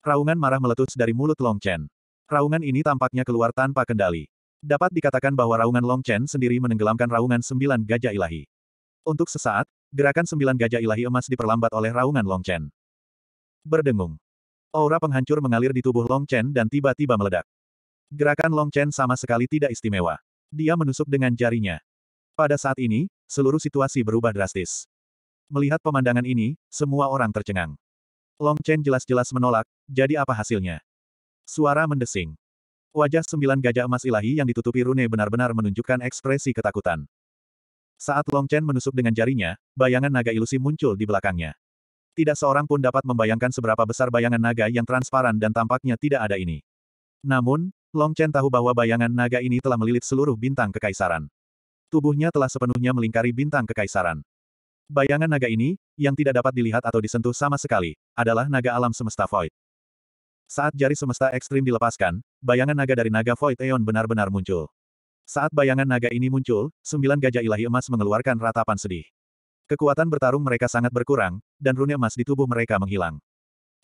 Raungan marah meletus dari mulut Long Chen. Raungan ini tampaknya keluar tanpa kendali. Dapat dikatakan bahwa raungan Long Chen sendiri menenggelamkan raungan sembilan gajah ilahi. Untuk sesaat, gerakan sembilan gajah ilahi emas diperlambat oleh raungan Long Chen. Berdengung. Aura penghancur mengalir di tubuh Long Chen dan tiba-tiba meledak. Gerakan Long Chen sama sekali tidak istimewa. Dia menusuk dengan jarinya. Pada saat ini, seluruh situasi berubah drastis. Melihat pemandangan ini, semua orang tercengang. Long Chen jelas-jelas menolak, jadi apa hasilnya? Suara mendesing. Wajah sembilan gajah emas ilahi yang ditutupi rune benar-benar menunjukkan ekspresi ketakutan. Saat Long Chen menusuk dengan jarinya, bayangan naga ilusi muncul di belakangnya. Tidak seorang pun dapat membayangkan seberapa besar bayangan naga yang transparan dan tampaknya tidak ada ini. Namun, Long Chen tahu bahwa bayangan naga ini telah melilit seluruh bintang kekaisaran. Tubuhnya telah sepenuhnya melingkari bintang kekaisaran. Bayangan naga ini, yang tidak dapat dilihat atau disentuh sama sekali, adalah naga alam semesta void. Saat jari semesta ekstrim dilepaskan, bayangan naga dari naga void Eon benar-benar muncul. Saat bayangan naga ini muncul, sembilan gajah ilahi emas mengeluarkan ratapan sedih. Kekuatan bertarung mereka sangat berkurang, dan rune emas di tubuh mereka menghilang.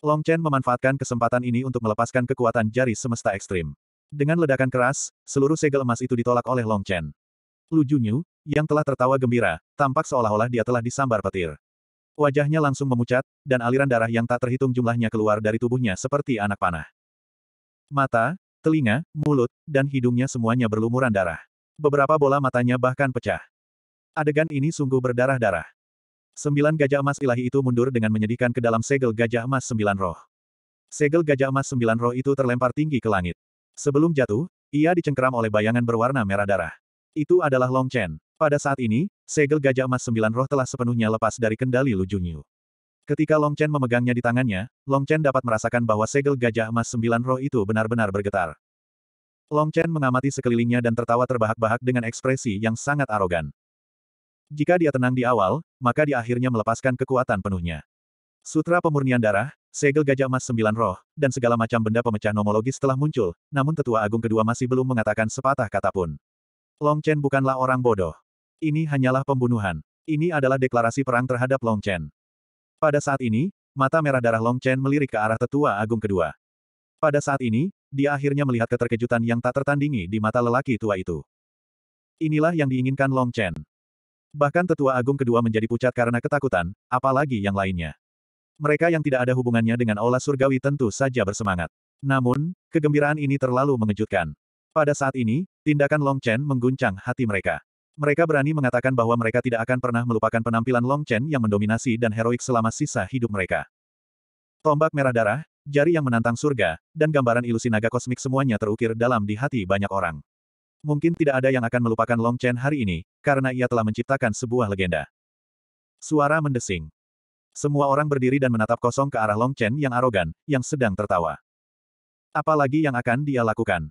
Long Chen memanfaatkan kesempatan ini untuk melepaskan kekuatan jari semesta ekstrim. Dengan ledakan keras, seluruh segel emas itu ditolak oleh Long Chen. Lu Junyu, yang telah tertawa gembira, tampak seolah-olah dia telah disambar petir. Wajahnya langsung memucat, dan aliran darah yang tak terhitung jumlahnya keluar dari tubuhnya seperti anak panah. Mata, telinga, mulut, dan hidungnya semuanya berlumuran darah. Beberapa bola matanya bahkan pecah. Adegan ini sungguh berdarah-darah. Sembilan gajah emas ilahi itu mundur dengan menyedihkan ke dalam segel gajah emas sembilan roh. Segel gajah emas sembilan roh itu terlempar tinggi ke langit. Sebelum jatuh, ia dicengkeram oleh bayangan berwarna merah darah. Itu adalah Long Chen. Pada saat ini, segel gajah emas sembilan roh telah sepenuhnya lepas dari kendali Lu Junyu. Ketika Long Chen memegangnya di tangannya, Long Chen dapat merasakan bahwa segel gajah emas sembilan roh itu benar-benar bergetar. Long Chen mengamati sekelilingnya dan tertawa terbahak-bahak dengan ekspresi yang sangat arogan. Jika dia tenang di awal, maka dia akhirnya melepaskan kekuatan penuhnya. Sutra pemurnian darah, segel gajah emas sembilan roh, dan segala macam benda pemecah nomologis telah muncul, namun tetua agung kedua masih belum mengatakan sepatah kata pun. Long Chen bukanlah orang bodoh. Ini hanyalah pembunuhan. Ini adalah deklarasi perang terhadap Long Chen. Pada saat ini, mata merah darah Long Chen melirik ke arah tetua agung kedua. Pada saat ini, dia akhirnya melihat keterkejutan yang tak tertandingi di mata lelaki tua itu. Inilah yang diinginkan Long Chen. Bahkan tetua agung kedua menjadi pucat karena ketakutan, apalagi yang lainnya. Mereka yang tidak ada hubungannya dengan olah Surgawi tentu saja bersemangat. Namun, kegembiraan ini terlalu mengejutkan. Pada saat ini, tindakan Long Chen mengguncang hati mereka. Mereka berani mengatakan bahwa mereka tidak akan pernah melupakan penampilan Long Chen yang mendominasi dan heroik selama sisa hidup mereka. Tombak merah darah, jari yang menantang surga, dan gambaran ilusi naga kosmik semuanya terukir dalam di hati banyak orang. Mungkin tidak ada yang akan melupakan Long Chen hari ini, karena ia telah menciptakan sebuah legenda. Suara mendesing. Semua orang berdiri dan menatap kosong ke arah Long Chen yang arogan, yang sedang tertawa. Apalagi yang akan dia lakukan?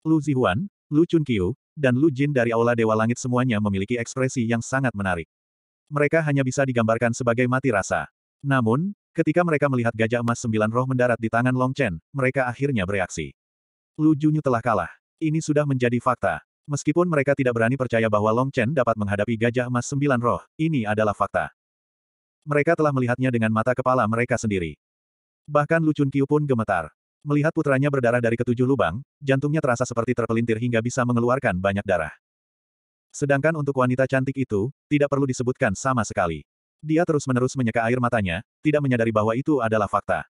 Lu Zihuan, Lu Chunqiu, dan Lu Jin dari Aula Dewa Langit semuanya memiliki ekspresi yang sangat menarik. Mereka hanya bisa digambarkan sebagai mati rasa. Namun, ketika mereka melihat gajah emas sembilan roh mendarat di tangan Long Chen, mereka akhirnya bereaksi. Lu Junyu telah kalah. Ini sudah menjadi fakta. Meskipun mereka tidak berani percaya bahwa Long Chen dapat menghadapi gajah emas sembilan roh, ini adalah fakta. Mereka telah melihatnya dengan mata kepala mereka sendiri. Bahkan Lucun Kiu pun gemetar. Melihat putranya berdarah dari ketujuh lubang, jantungnya terasa seperti terpelintir hingga bisa mengeluarkan banyak darah. Sedangkan untuk wanita cantik itu, tidak perlu disebutkan sama sekali. Dia terus-menerus menyeka air matanya, tidak menyadari bahwa itu adalah fakta.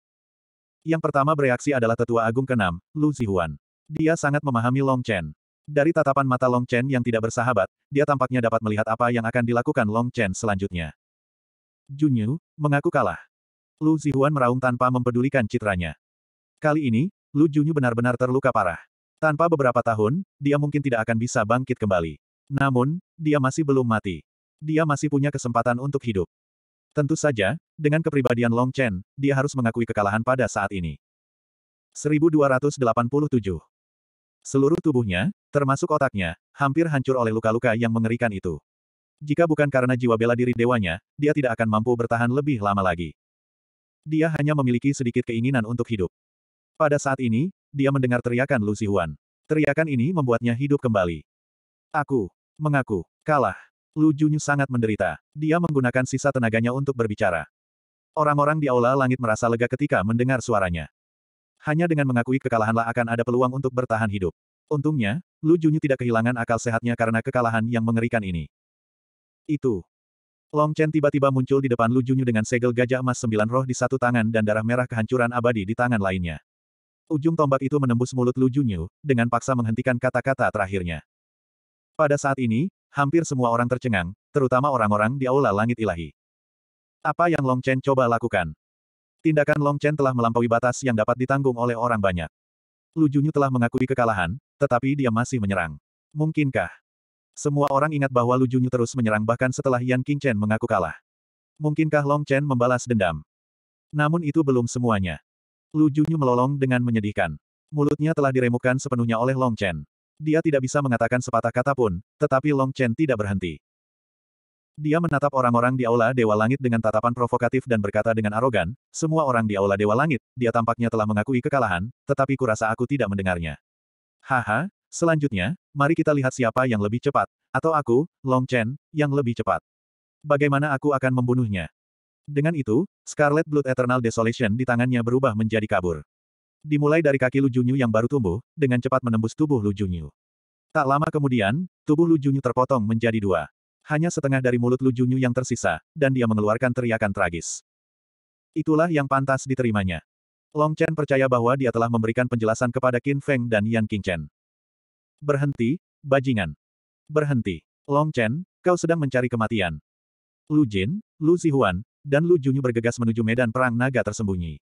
Yang pertama bereaksi adalah tetua agung keenam, Lu Zihuan. Dia sangat memahami Long Chen. Dari tatapan mata Long Chen yang tidak bersahabat, dia tampaknya dapat melihat apa yang akan dilakukan Long Chen selanjutnya. Junyu, mengaku kalah. Lu Zihuan meraung tanpa mempedulikan citranya. Kali ini, Lu Junyu benar-benar terluka parah. Tanpa beberapa tahun, dia mungkin tidak akan bisa bangkit kembali. Namun, dia masih belum mati. Dia masih punya kesempatan untuk hidup. Tentu saja, dengan kepribadian Long Chen, dia harus mengakui kekalahan pada saat ini. 1287 Seluruh tubuhnya, termasuk otaknya, hampir hancur oleh luka-luka yang mengerikan itu. Jika bukan karena jiwa bela diri dewanya, dia tidak akan mampu bertahan lebih lama lagi. Dia hanya memiliki sedikit keinginan untuk hidup. Pada saat ini, dia mendengar teriakan Lu Zihuan. Teriakan ini membuatnya hidup kembali. Aku. Mengaku. Kalah. Lu Junyu sangat menderita. Dia menggunakan sisa tenaganya untuk berbicara. Orang-orang di aula langit merasa lega ketika mendengar suaranya. Hanya dengan mengakui kekalahanlah akan ada peluang untuk bertahan hidup. Untungnya, Lu Junyu tidak kehilangan akal sehatnya karena kekalahan yang mengerikan ini. Itu. Long Chen tiba-tiba muncul di depan Lu Junyu dengan segel gajah emas sembilan roh di satu tangan dan darah merah kehancuran abadi di tangan lainnya. Ujung tombak itu menembus mulut Lu Junyu, dengan paksa menghentikan kata-kata terakhirnya. Pada saat ini, hampir semua orang tercengang, terutama orang-orang di Aula Langit Ilahi. Apa yang Long Chen coba lakukan? Tindakan Long Chen telah melampaui batas yang dapat ditanggung oleh orang banyak. Lu Junyu telah mengakui kekalahan, tetapi dia masih menyerang. Mungkinkah? Semua orang ingat bahwa Lu Junyu terus menyerang bahkan setelah Yan King Chen mengaku kalah. Mungkinkah Long Chen membalas dendam? Namun itu belum semuanya. Lu Junyu melolong dengan menyedihkan. Mulutnya telah diremukkan sepenuhnya oleh Long Chen. Dia tidak bisa mengatakan sepatah kata pun, tetapi Long Chen tidak berhenti. Dia menatap orang-orang di Aula Dewa Langit dengan tatapan provokatif dan berkata dengan arogan, semua orang di Aula Dewa Langit, dia tampaknya telah mengakui kekalahan, tetapi kurasa aku tidak mendengarnya. Haha, selanjutnya, mari kita lihat siapa yang lebih cepat, atau aku, Long Chen, yang lebih cepat. Bagaimana aku akan membunuhnya? Dengan itu, Scarlet Blood Eternal Desolation di tangannya berubah menjadi kabur. Dimulai dari kaki Lujunyu yang baru tumbuh, dengan cepat menembus tubuh Lujunyu. Tak lama kemudian, tubuh Lujunyu terpotong menjadi dua. Hanya setengah dari mulut Lujunyu yang tersisa, dan dia mengeluarkan teriakan tragis. Itulah yang pantas diterimanya. Long Chen percaya bahwa dia telah memberikan penjelasan kepada Qin Feng dan Yan Chen. Berhenti, bajingan. Berhenti. Long Chen, kau sedang mencari kematian. Lu Jin, Lu Zihuan, dan Lu Junyu bergegas menuju medan perang naga tersembunyi.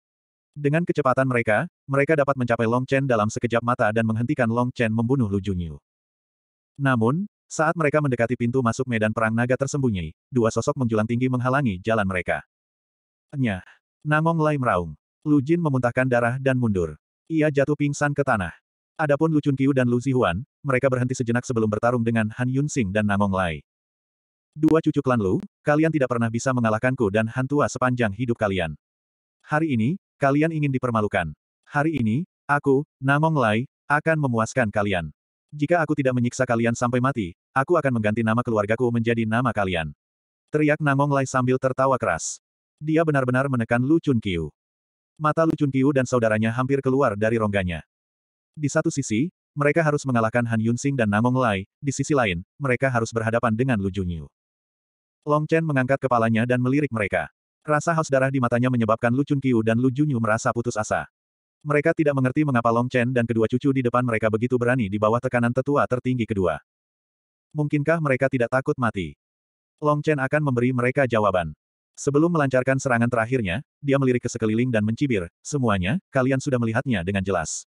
Dengan kecepatan mereka, mereka dapat mencapai Long Chen dalam sekejap mata dan menghentikan Long Chen membunuh Lu Junyu. Namun, saat mereka mendekati pintu masuk medan perang naga tersembunyi, dua sosok menjulang tinggi menghalangi jalan mereka. Nyah! Nangong Lai meraung. Lu Jin memuntahkan darah dan mundur. Ia jatuh pingsan ke tanah. Adapun Lu Chun Qiu dan Lu Zihuan, mereka berhenti sejenak sebelum bertarung dengan Han Yun Sing dan Nangong Lai dua cucu klan Lu, kalian tidak pernah bisa mengalahkanku dan hantua sepanjang hidup kalian. Hari ini, kalian ingin dipermalukan. Hari ini, aku, Namong Lai, akan memuaskan kalian. Jika aku tidak menyiksa kalian sampai mati, aku akan mengganti nama keluargaku menjadi nama kalian. Teriak Namong Lai sambil tertawa keras. Dia benar-benar menekan Lu Chun Kiu. Mata Lu Chun Kiu dan saudaranya hampir keluar dari rongganya. Di satu sisi, mereka harus mengalahkan Han Yunsing dan Namong Lai, di sisi lain, mereka harus berhadapan dengan Lu Junyu. Long Chen mengangkat kepalanya dan melirik mereka. Rasa haus darah di matanya menyebabkan Lu Chun Qiu dan Lu Junyu merasa putus asa. Mereka tidak mengerti mengapa Long Chen dan kedua cucu di depan mereka begitu berani di bawah tekanan tetua tertinggi kedua. Mungkinkah mereka tidak takut mati? Long Chen akan memberi mereka jawaban. Sebelum melancarkan serangan terakhirnya, dia melirik ke sekeliling dan mencibir, semuanya, kalian sudah melihatnya dengan jelas.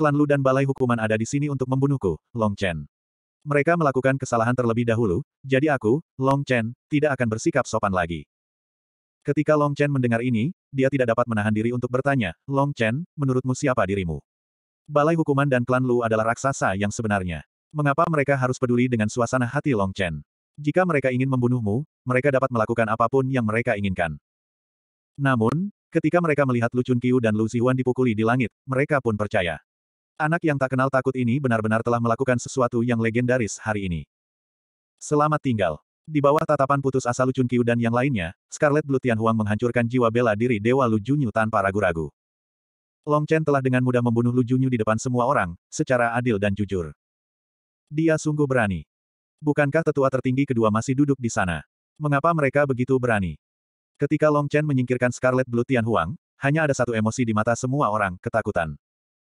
Klan Lu dan Balai Hukuman ada di sini untuk membunuhku, Long Chen. Mereka melakukan kesalahan terlebih dahulu, jadi aku, Long Chen, tidak akan bersikap sopan lagi. Ketika Long Chen mendengar ini, dia tidak dapat menahan diri untuk bertanya, Long Chen, menurutmu siapa dirimu? Balai Hukuman dan Klan Lu adalah raksasa yang sebenarnya. Mengapa mereka harus peduli dengan suasana hati Long Chen? Jika mereka ingin membunuhmu, mereka dapat melakukan apapun yang mereka inginkan. Namun, ketika mereka melihat Lu Chun Qiu dan Lu Zihuan dipukuli di langit, mereka pun percaya. Anak yang tak kenal takut ini benar-benar telah melakukan sesuatu yang legendaris hari ini. Selamat tinggal. Di bawah tatapan putus asa Lucun Kiu dan yang lainnya, Scarlet Blue Tian Huang menghancurkan jiwa bela diri Dewa Lu Junyu tanpa ragu-ragu. Long Chen telah dengan mudah membunuh Lu Junyu di depan semua orang, secara adil dan jujur. Dia sungguh berani. Bukankah tetua tertinggi kedua masih duduk di sana? Mengapa mereka begitu berani? Ketika Long Chen menyingkirkan Scarlet Blue Tian Huang, hanya ada satu emosi di mata semua orang, ketakutan.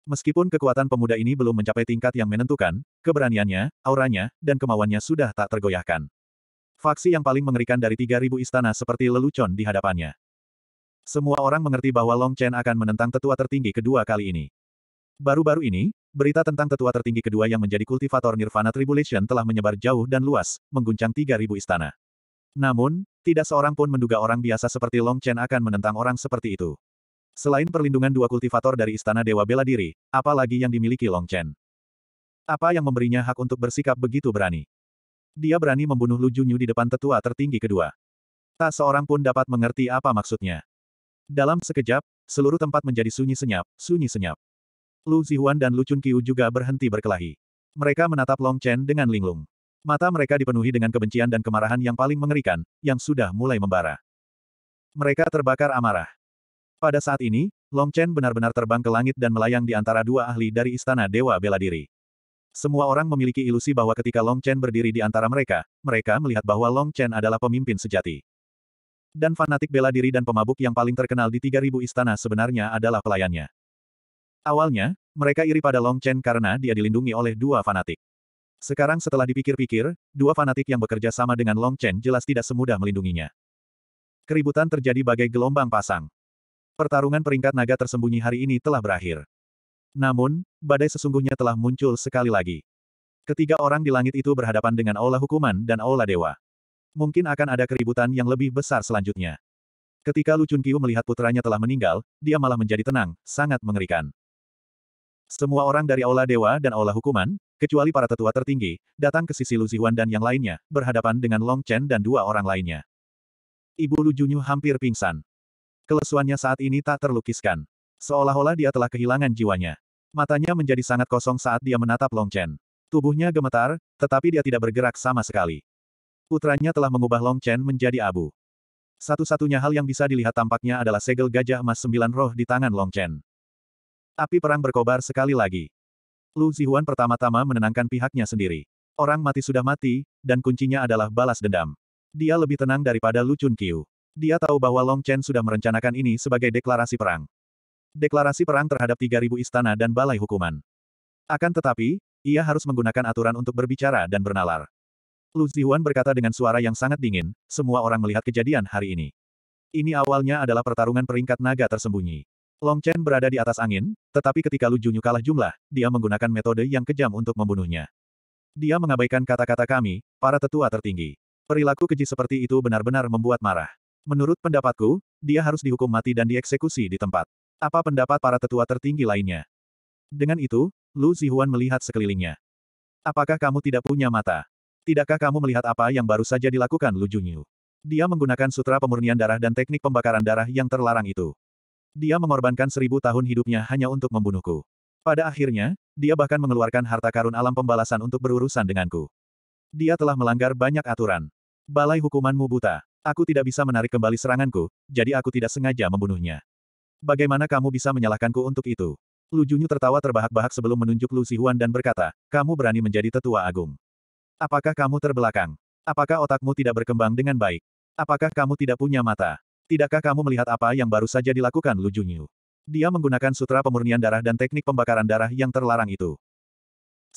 Meskipun kekuatan pemuda ini belum mencapai tingkat yang menentukan, keberaniannya, auranya, dan kemauannya sudah tak tergoyahkan. Faksi yang paling mengerikan dari 3.000 istana seperti lelucon di hadapannya. Semua orang mengerti bahwa Long Chen akan menentang tetua tertinggi kedua kali ini. Baru-baru ini, berita tentang tetua tertinggi kedua yang menjadi kultivator Nirvana Tribulation telah menyebar jauh dan luas, mengguncang 3.000 istana. Namun, tidak seorang pun menduga orang biasa seperti Long Chen akan menentang orang seperti itu. Selain perlindungan dua kultivator dari Istana Dewa Bela Diri, apa lagi yang dimiliki Long Chen? Apa yang memberinya hak untuk bersikap begitu berani? Dia berani membunuh Lu Junyu di depan tetua tertinggi kedua. Tak seorang pun dapat mengerti apa maksudnya. Dalam sekejap, seluruh tempat menjadi sunyi senyap, sunyi senyap. Lu Zihuan dan Lu Chunqiu juga berhenti berkelahi. Mereka menatap Long Chen dengan linglung. Mata mereka dipenuhi dengan kebencian dan kemarahan yang paling mengerikan, yang sudah mulai membara. Mereka terbakar amarah. Pada saat ini, Long Chen benar-benar terbang ke langit dan melayang di antara dua ahli dari Istana Dewa Bela Diri. Semua orang memiliki ilusi bahwa ketika Long Chen berdiri di antara mereka, mereka melihat bahwa Long Chen adalah pemimpin sejati. Dan fanatik bela diri dan pemabuk yang paling terkenal di 3000 istana sebenarnya adalah pelayannya. Awalnya, mereka iri pada Long Chen karena dia dilindungi oleh dua fanatik. Sekarang setelah dipikir-pikir, dua fanatik yang bekerja sama dengan Long Chen jelas tidak semudah melindunginya. Keributan terjadi bagai gelombang pasang. Pertarungan peringkat naga tersembunyi hari ini telah berakhir. Namun, badai sesungguhnya telah muncul sekali lagi. Ketiga orang di langit itu berhadapan dengan Aula Hukuman dan Aula Dewa. Mungkin akan ada keributan yang lebih besar selanjutnya. Ketika Lu chun melihat putranya telah meninggal, dia malah menjadi tenang, sangat mengerikan. Semua orang dari Aula Dewa dan Aula Hukuman, kecuali para tetua tertinggi, datang ke sisi Lu Zihuan dan yang lainnya, berhadapan dengan Long Chen dan dua orang lainnya. Ibu Lu Junyu hampir pingsan. Kelesuannya saat ini tak terlukiskan. Seolah-olah dia telah kehilangan jiwanya. Matanya menjadi sangat kosong saat dia menatap Long Chen. Tubuhnya gemetar, tetapi dia tidak bergerak sama sekali. Putranya telah mengubah Long Chen menjadi abu. Satu-satunya hal yang bisa dilihat tampaknya adalah segel gajah emas sembilan roh di tangan Long Chen. Api perang berkobar sekali lagi. Lu Zihuan pertama-tama menenangkan pihaknya sendiri. Orang mati sudah mati, dan kuncinya adalah balas dendam. Dia lebih tenang daripada Lu Chun Qiu. Dia tahu bahwa Long Chen sudah merencanakan ini sebagai deklarasi perang. Deklarasi perang terhadap 3.000 istana dan balai hukuman. Akan tetapi, ia harus menggunakan aturan untuk berbicara dan bernalar. Lu Zihuan berkata dengan suara yang sangat dingin, semua orang melihat kejadian hari ini. Ini awalnya adalah pertarungan peringkat naga tersembunyi. Long Chen berada di atas angin, tetapi ketika Lu Junyu kalah jumlah, dia menggunakan metode yang kejam untuk membunuhnya. Dia mengabaikan kata-kata kami, para tetua tertinggi. Perilaku keji seperti itu benar-benar membuat marah. Menurut pendapatku, dia harus dihukum mati dan dieksekusi di tempat. Apa pendapat para tetua tertinggi lainnya? Dengan itu, Lu Zihuan melihat sekelilingnya. Apakah kamu tidak punya mata? Tidakkah kamu melihat apa yang baru saja dilakukan Lu Junyu? Dia menggunakan sutra pemurnian darah dan teknik pembakaran darah yang terlarang itu. Dia mengorbankan seribu tahun hidupnya hanya untuk membunuhku. Pada akhirnya, dia bahkan mengeluarkan harta karun alam pembalasan untuk berurusan denganku. Dia telah melanggar banyak aturan. Balai hukumanmu buta. Aku tidak bisa menarik kembali seranganku, jadi aku tidak sengaja membunuhnya. Bagaimana kamu bisa menyalahkanku untuk itu? Lu Junyu tertawa terbahak-bahak sebelum menunjuk Lu Sihuan dan berkata, kamu berani menjadi tetua agung. Apakah kamu terbelakang? Apakah otakmu tidak berkembang dengan baik? Apakah kamu tidak punya mata? Tidakkah kamu melihat apa yang baru saja dilakukan Lu Junyu? Dia menggunakan sutra pemurnian darah dan teknik pembakaran darah yang terlarang itu.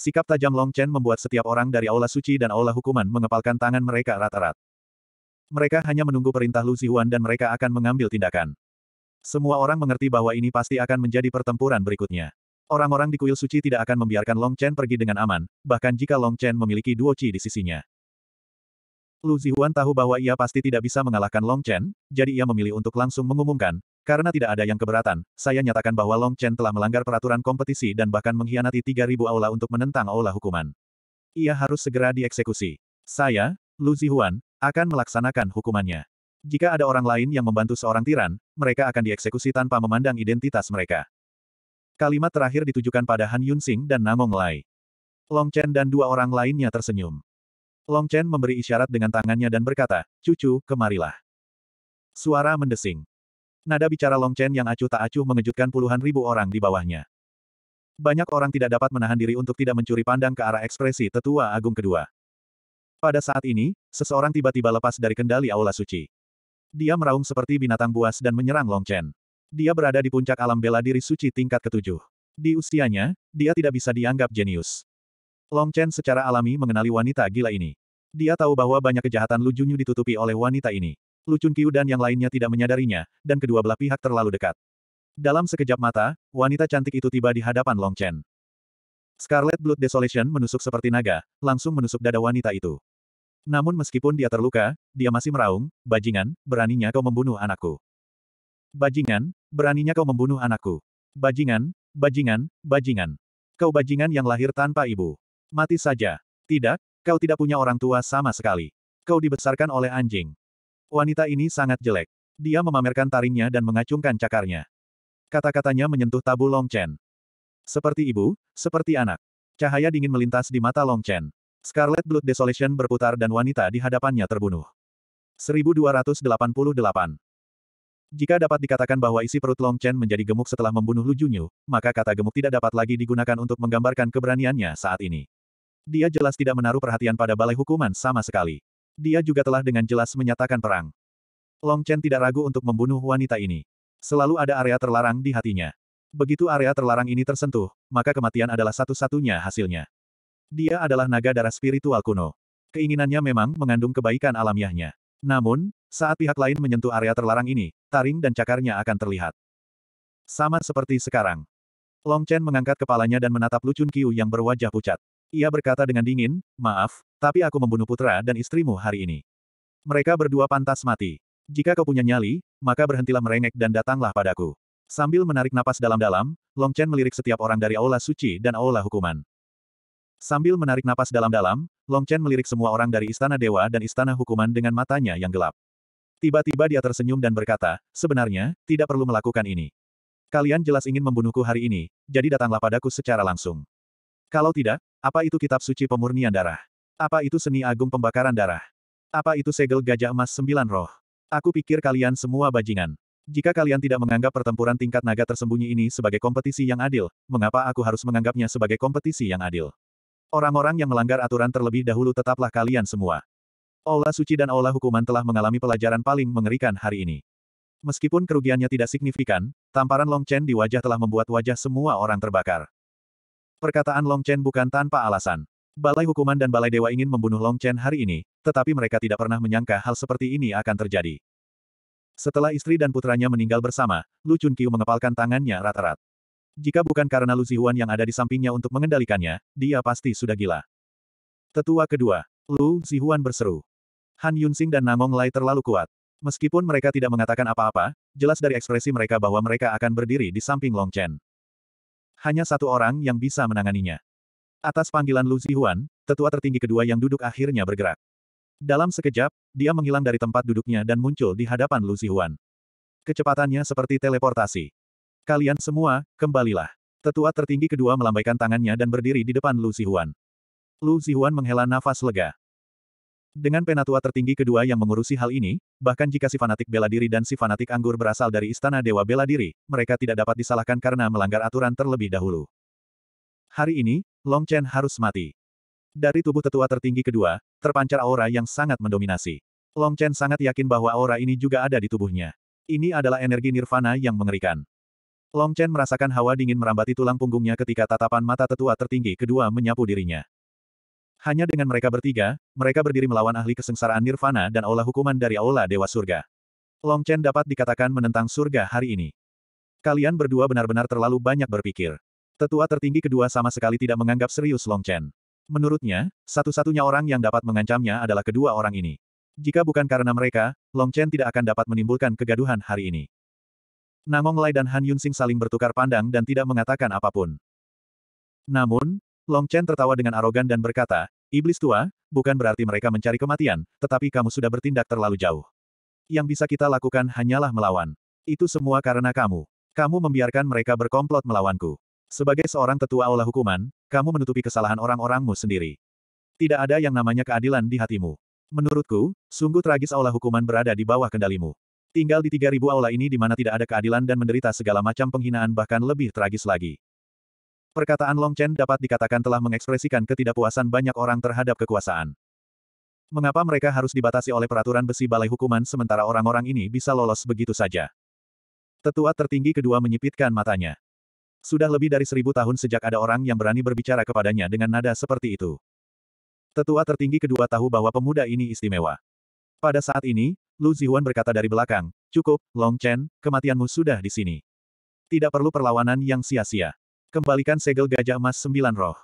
Sikap tajam Long Chen membuat setiap orang dari Aula Suci dan Aula Hukuman mengepalkan tangan mereka erat-erat. Mereka hanya menunggu perintah Lu Zihuan dan mereka akan mengambil tindakan. Semua orang mengerti bahwa ini pasti akan menjadi pertempuran berikutnya. Orang-orang di kuil suci tidak akan membiarkan Long Chen pergi dengan aman, bahkan jika Long Chen memiliki duo Qi di sisinya. Lu Zihuan tahu bahwa ia pasti tidak bisa mengalahkan Long Chen, jadi ia memilih untuk langsung mengumumkan, karena tidak ada yang keberatan, saya nyatakan bahwa Long Chen telah melanggar peraturan kompetisi dan bahkan mengkhianati 3.000 aula untuk menentang aula hukuman. Ia harus segera dieksekusi. Saya, Lu Zihuan, akan melaksanakan hukumannya. Jika ada orang lain yang membantu seorang tiran, mereka akan dieksekusi tanpa memandang identitas mereka. Kalimat terakhir ditujukan pada Han Yunsing dan Namong Lai. Long Chen dan dua orang lainnya tersenyum. Long Chen memberi isyarat dengan tangannya dan berkata, Cucu, kemarilah. Suara mendesing. Nada bicara Long Chen yang acuh tak acuh mengejutkan puluhan ribu orang di bawahnya. Banyak orang tidak dapat menahan diri untuk tidak mencuri pandang ke arah ekspresi tetua agung kedua. Pada saat ini, seseorang tiba-tiba lepas dari kendali aula suci. Dia meraung seperti binatang buas dan menyerang Long Chen. Dia berada di puncak alam bela diri suci tingkat ketujuh. Di usianya, dia tidak bisa dianggap jenius. Long Chen secara alami mengenali wanita gila ini. Dia tahu bahwa banyak kejahatan lucunya ditutupi oleh wanita ini. Lucun Kiu dan yang lainnya tidak menyadarinya, dan kedua belah pihak terlalu dekat. Dalam sekejap mata, wanita cantik itu tiba di hadapan Long Chen. Scarlet Blood Desolation menusuk seperti naga, langsung menusuk dada wanita itu. Namun meskipun dia terluka, dia masih meraung, bajingan, beraninya kau membunuh anakku. Bajingan, beraninya kau membunuh anakku. Bajingan, bajingan, bajingan. Kau bajingan yang lahir tanpa ibu. Mati saja. Tidak, kau tidak punya orang tua sama sekali. Kau dibesarkan oleh anjing. Wanita ini sangat jelek. Dia memamerkan taringnya dan mengacungkan cakarnya. Kata-katanya menyentuh tabu Long Chen. Seperti ibu, seperti anak. Cahaya dingin melintas di mata Long Chen. Scarlet Blood Desolation berputar dan wanita di hadapannya terbunuh. 1288 Jika dapat dikatakan bahwa isi perut Long Chen menjadi gemuk setelah membunuh Lu Junyu, maka kata gemuk tidak dapat lagi digunakan untuk menggambarkan keberaniannya saat ini. Dia jelas tidak menaruh perhatian pada balai hukuman sama sekali. Dia juga telah dengan jelas menyatakan perang. Long Chen tidak ragu untuk membunuh wanita ini. Selalu ada area terlarang di hatinya. Begitu area terlarang ini tersentuh, maka kematian adalah satu-satunya hasilnya. Dia adalah naga darah spiritual kuno. Keinginannya memang mengandung kebaikan alamiahnya. Namun, saat pihak lain menyentuh area terlarang ini, taring dan cakarnya akan terlihat. Sama seperti sekarang. Long Chen mengangkat kepalanya dan menatap Lucun Qiu yang berwajah pucat. Ia berkata dengan dingin, maaf, tapi aku membunuh putra dan istrimu hari ini. Mereka berdua pantas mati. Jika kau punya nyali, maka berhentilah merengek dan datanglah padaku. Sambil menarik napas dalam-dalam, Long Chen melirik setiap orang dari Aula Suci dan Aula Hukuman. Sambil menarik napas dalam-dalam, Long Chen melirik semua orang dari Istana Dewa dan Istana Hukuman dengan matanya yang gelap. Tiba-tiba dia tersenyum dan berkata, sebenarnya, tidak perlu melakukan ini. Kalian jelas ingin membunuhku hari ini, jadi datanglah padaku secara langsung. Kalau tidak, apa itu kitab suci pemurnian darah? Apa itu seni agung pembakaran darah? Apa itu segel gajah emas sembilan roh? Aku pikir kalian semua bajingan. Jika kalian tidak menganggap pertempuran tingkat naga tersembunyi ini sebagai kompetisi yang adil, mengapa aku harus menganggapnya sebagai kompetisi yang adil? Orang-orang yang melanggar aturan terlebih dahulu tetaplah kalian semua. Aula suci dan aula hukuman telah mengalami pelajaran paling mengerikan hari ini. Meskipun kerugiannya tidak signifikan, tamparan Long Chen di wajah telah membuat wajah semua orang terbakar. Perkataan Long Chen bukan tanpa alasan. Balai Hukuman dan Balai Dewa ingin membunuh Long Chen hari ini, tetapi mereka tidak pernah menyangka hal seperti ini akan terjadi. Setelah istri dan putranya meninggal bersama, Lu Chunqiu mengepalkan tangannya rat-rat. Jika bukan karena Lu Zihuan yang ada di sampingnya untuk mengendalikannya, dia pasti sudah gila. Tetua kedua, Lu Zihuan berseru. Han Yunsing dan Namong Lai terlalu kuat. Meskipun mereka tidak mengatakan apa-apa, jelas dari ekspresi mereka bahwa mereka akan berdiri di samping Long Chen. Hanya satu orang yang bisa menanganinya. Atas panggilan Lu Zihuan, tetua tertinggi kedua yang duduk akhirnya bergerak. Dalam sekejap, dia menghilang dari tempat duduknya dan muncul di hadapan Lu Zihuan. Kecepatannya seperti teleportasi. Kalian semua, kembalilah. Tetua tertinggi kedua melambaikan tangannya dan berdiri di depan Lu Zihuan. Lu Zihuan menghela nafas lega. Dengan penatua tertinggi kedua yang mengurusi hal ini, bahkan jika si fanatik bela diri dan si fanatik anggur berasal dari istana dewa bela diri, mereka tidak dapat disalahkan karena melanggar aturan terlebih dahulu. Hari ini, Long Chen harus mati. Dari tubuh tetua tertinggi kedua, terpancar aura yang sangat mendominasi. Long Chen sangat yakin bahwa aura ini juga ada di tubuhnya. Ini adalah energi nirvana yang mengerikan. Long Chen merasakan hawa dingin merambati tulang punggungnya ketika tatapan mata tetua tertinggi kedua menyapu dirinya. Hanya dengan mereka bertiga, mereka berdiri melawan ahli kesengsaraan nirvana dan aula hukuman dari aula dewa surga. Long Chen dapat dikatakan menentang surga hari ini. Kalian berdua benar-benar terlalu banyak berpikir. Tetua tertinggi kedua sama sekali tidak menganggap serius Long Chen. Menurutnya, satu-satunya orang yang dapat mengancamnya adalah kedua orang ini. Jika bukan karena mereka, Long Chen tidak akan dapat menimbulkan kegaduhan hari ini. Nangong Lai dan Han Yunsing saling bertukar pandang dan tidak mengatakan apapun. Namun, Long Chen tertawa dengan arogan dan berkata, Iblis tua, bukan berarti mereka mencari kematian, tetapi kamu sudah bertindak terlalu jauh. Yang bisa kita lakukan hanyalah melawan. Itu semua karena kamu. Kamu membiarkan mereka berkomplot melawanku. Sebagai seorang tetua olah hukuman, kamu menutupi kesalahan orang-orangmu sendiri. Tidak ada yang namanya keadilan di hatimu. Menurutku, sungguh tragis aula hukuman berada di bawah kendalimu. Tinggal di 3000 aula ini di mana tidak ada keadilan dan menderita segala macam penghinaan bahkan lebih tragis lagi. Perkataan Long Chen dapat dikatakan telah mengekspresikan ketidakpuasan banyak orang terhadap kekuasaan. Mengapa mereka harus dibatasi oleh peraturan besi balai hukuman sementara orang-orang ini bisa lolos begitu saja? Tetua tertinggi kedua menyipitkan matanya. Sudah lebih dari seribu tahun sejak ada orang yang berani berbicara kepadanya dengan nada seperti itu. Tetua tertinggi kedua tahu bahwa pemuda ini istimewa. Pada saat ini, Lu Zihuan berkata dari belakang, cukup, Long Chen, kematianmu sudah di sini. Tidak perlu perlawanan yang sia-sia. Kembalikan segel gajah emas sembilan roh.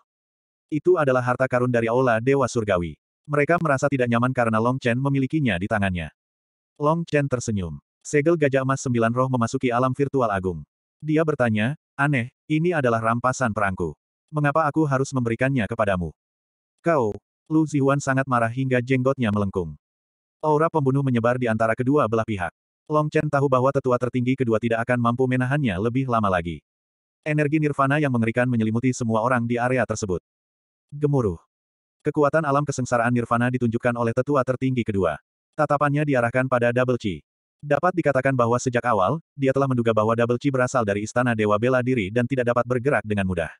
Itu adalah harta karun dari Aula Dewa Surgawi. Mereka merasa tidak nyaman karena Long Chen memilikinya di tangannya. Long Chen tersenyum. Segel Gajah Emas Sembilan Roh memasuki alam virtual agung. Dia bertanya, Aneh, ini adalah rampasan perangku. Mengapa aku harus memberikannya kepadamu? Kau, Lu Zihuan sangat marah hingga jenggotnya melengkung. Aura pembunuh menyebar di antara kedua belah pihak. Long Chen tahu bahwa tetua tertinggi kedua tidak akan mampu menahannya lebih lama lagi. Energi nirvana yang mengerikan menyelimuti semua orang di area tersebut. Gemuruh. Kekuatan alam kesengsaraan nirvana ditunjukkan oleh tetua tertinggi kedua. Tatapannya diarahkan pada Double Chi. Dapat dikatakan bahwa sejak awal, dia telah menduga bahwa Double Chi berasal dari istana Dewa Bela Diri dan tidak dapat bergerak dengan mudah.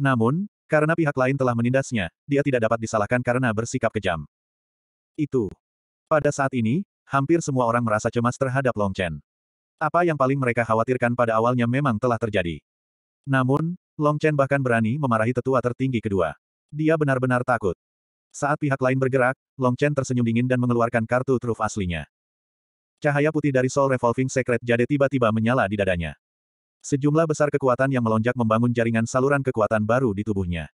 Namun, karena pihak lain telah menindasnya, dia tidak dapat disalahkan karena bersikap kejam. Itu. Pada saat ini, hampir semua orang merasa cemas terhadap Long Chen. Apa yang paling mereka khawatirkan pada awalnya memang telah terjadi. Namun, Long Chen bahkan berani memarahi tetua tertinggi kedua. Dia benar-benar takut. Saat pihak lain bergerak, Long Chen tersenyum dingin dan mengeluarkan kartu truf aslinya. Cahaya putih dari Soul Revolving Secret Jade tiba-tiba menyala di dadanya. Sejumlah besar kekuatan yang melonjak membangun jaringan saluran kekuatan baru di tubuhnya.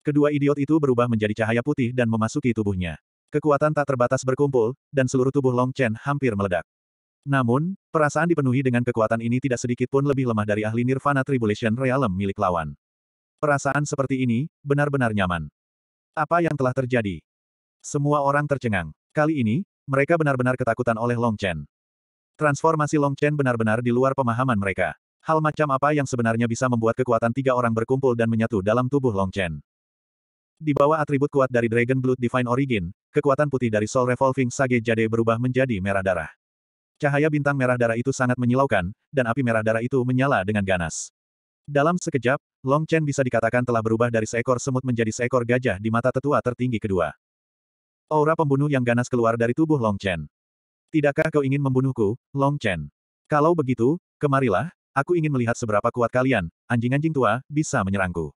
Kedua idiot itu berubah menjadi cahaya putih dan memasuki tubuhnya. Kekuatan tak terbatas berkumpul, dan seluruh tubuh Long Chen hampir meledak. Namun, perasaan dipenuhi dengan kekuatan ini tidak sedikit pun lebih lemah dari ahli Nirvana Tribulation Realm milik lawan. Perasaan seperti ini, benar-benar nyaman. Apa yang telah terjadi? Semua orang tercengang. Kali ini, mereka benar-benar ketakutan oleh Long Chen. Transformasi Long Chen benar-benar di luar pemahaman mereka. Hal macam apa yang sebenarnya bisa membuat kekuatan tiga orang berkumpul dan menyatu dalam tubuh Long Chen. Di bawah atribut kuat dari Dragon Blood Divine Origin, kekuatan putih dari Soul Revolving Sage Jade berubah menjadi merah darah. Cahaya bintang merah darah itu sangat menyilaukan, dan api merah darah itu menyala dengan ganas. Dalam sekejap, Long Chen bisa dikatakan telah berubah dari seekor semut menjadi seekor gajah di mata tetua tertinggi kedua. Aura pembunuh yang ganas keluar dari tubuh Long Chen. Tidakkah kau ingin membunuhku, Long Chen? Kalau begitu, kemarilah, aku ingin melihat seberapa kuat kalian, anjing-anjing tua, bisa menyerangku.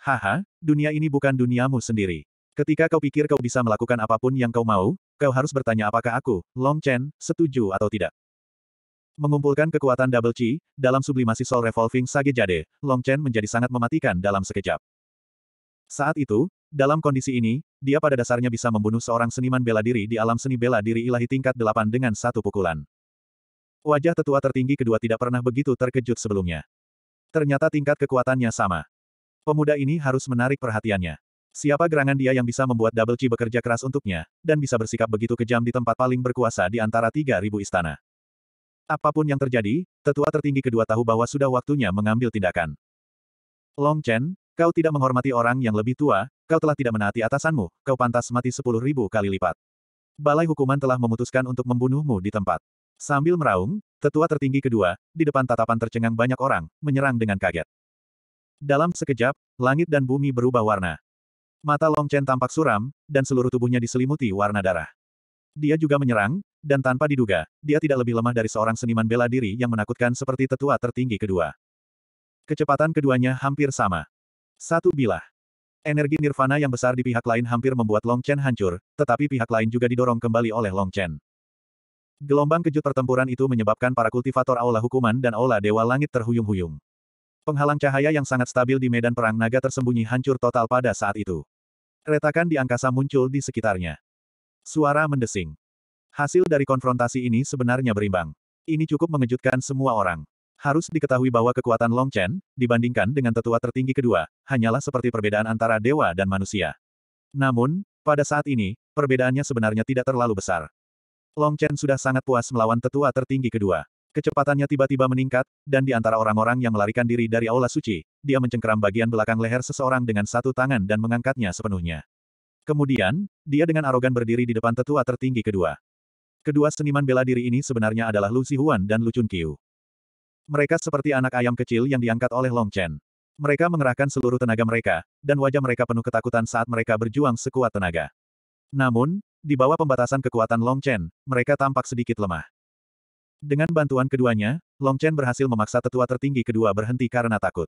Haha, dunia ini bukan duniamu sendiri. Ketika kau pikir kau bisa melakukan apapun yang kau mau, kau harus bertanya apakah aku, Long Chen, setuju atau tidak. Mengumpulkan kekuatan double chi, dalam sublimasi Soul Revolving Sage Jade, Long Chen menjadi sangat mematikan dalam sekejap. Saat itu, dalam kondisi ini, dia pada dasarnya bisa membunuh seorang seniman bela diri di alam seni bela diri ilahi tingkat delapan dengan satu pukulan. Wajah tetua tertinggi kedua tidak pernah begitu terkejut sebelumnya. Ternyata tingkat kekuatannya sama. Pemuda ini harus menarik perhatiannya. Siapa gerangan dia yang bisa membuat Double Chi bekerja keras untuknya, dan bisa bersikap begitu kejam di tempat paling berkuasa di antara 3.000 istana. Apapun yang terjadi, tetua tertinggi kedua tahu bahwa sudah waktunya mengambil tindakan. Long Chen, kau tidak menghormati orang yang lebih tua, kau telah tidak menaati atasanmu, kau pantas mati sepuluh ribu kali lipat. Balai hukuman telah memutuskan untuk membunuhmu di tempat. Sambil meraung, tetua tertinggi kedua, di depan tatapan tercengang banyak orang, menyerang dengan kaget. Dalam sekejap, langit dan bumi berubah warna. Mata Long Chen tampak suram, dan seluruh tubuhnya diselimuti warna darah. Dia juga menyerang, dan tanpa diduga, dia tidak lebih lemah dari seorang seniman bela diri yang menakutkan seperti tetua tertinggi kedua. Kecepatan keduanya hampir sama. Satu bilah. Energi nirvana yang besar di pihak lain hampir membuat Long Chen hancur, tetapi pihak lain juga didorong kembali oleh Long Chen. Gelombang kejut pertempuran itu menyebabkan para kultivator aula hukuman dan aula dewa langit terhuyung-huyung. Penghalang cahaya yang sangat stabil di medan perang naga tersembunyi hancur total pada saat itu. Retakan di angkasa muncul di sekitarnya. Suara mendesing. Hasil dari konfrontasi ini sebenarnya berimbang. Ini cukup mengejutkan semua orang. Harus diketahui bahwa kekuatan Long Chen, dibandingkan dengan tetua tertinggi kedua, hanyalah seperti perbedaan antara dewa dan manusia. Namun, pada saat ini, perbedaannya sebenarnya tidak terlalu besar. Long Chen sudah sangat puas melawan tetua tertinggi kedua. Kecepatannya tiba-tiba meningkat, dan di antara orang-orang yang melarikan diri dari Aula Suci, dia mencengkeram bagian belakang leher seseorang dengan satu tangan dan mengangkatnya sepenuhnya. Kemudian, dia dengan arogan berdiri di depan tetua tertinggi kedua. Kedua seniman bela diri ini sebenarnya adalah Lu Zihuan dan Lu Chun Qiu. Mereka seperti anak ayam kecil yang diangkat oleh Long Chen. Mereka mengerahkan seluruh tenaga mereka, dan wajah mereka penuh ketakutan saat mereka berjuang sekuat tenaga. Namun, di bawah pembatasan kekuatan Long Chen, mereka tampak sedikit lemah. Dengan bantuan keduanya, Long Chen berhasil memaksa tetua tertinggi kedua berhenti karena takut.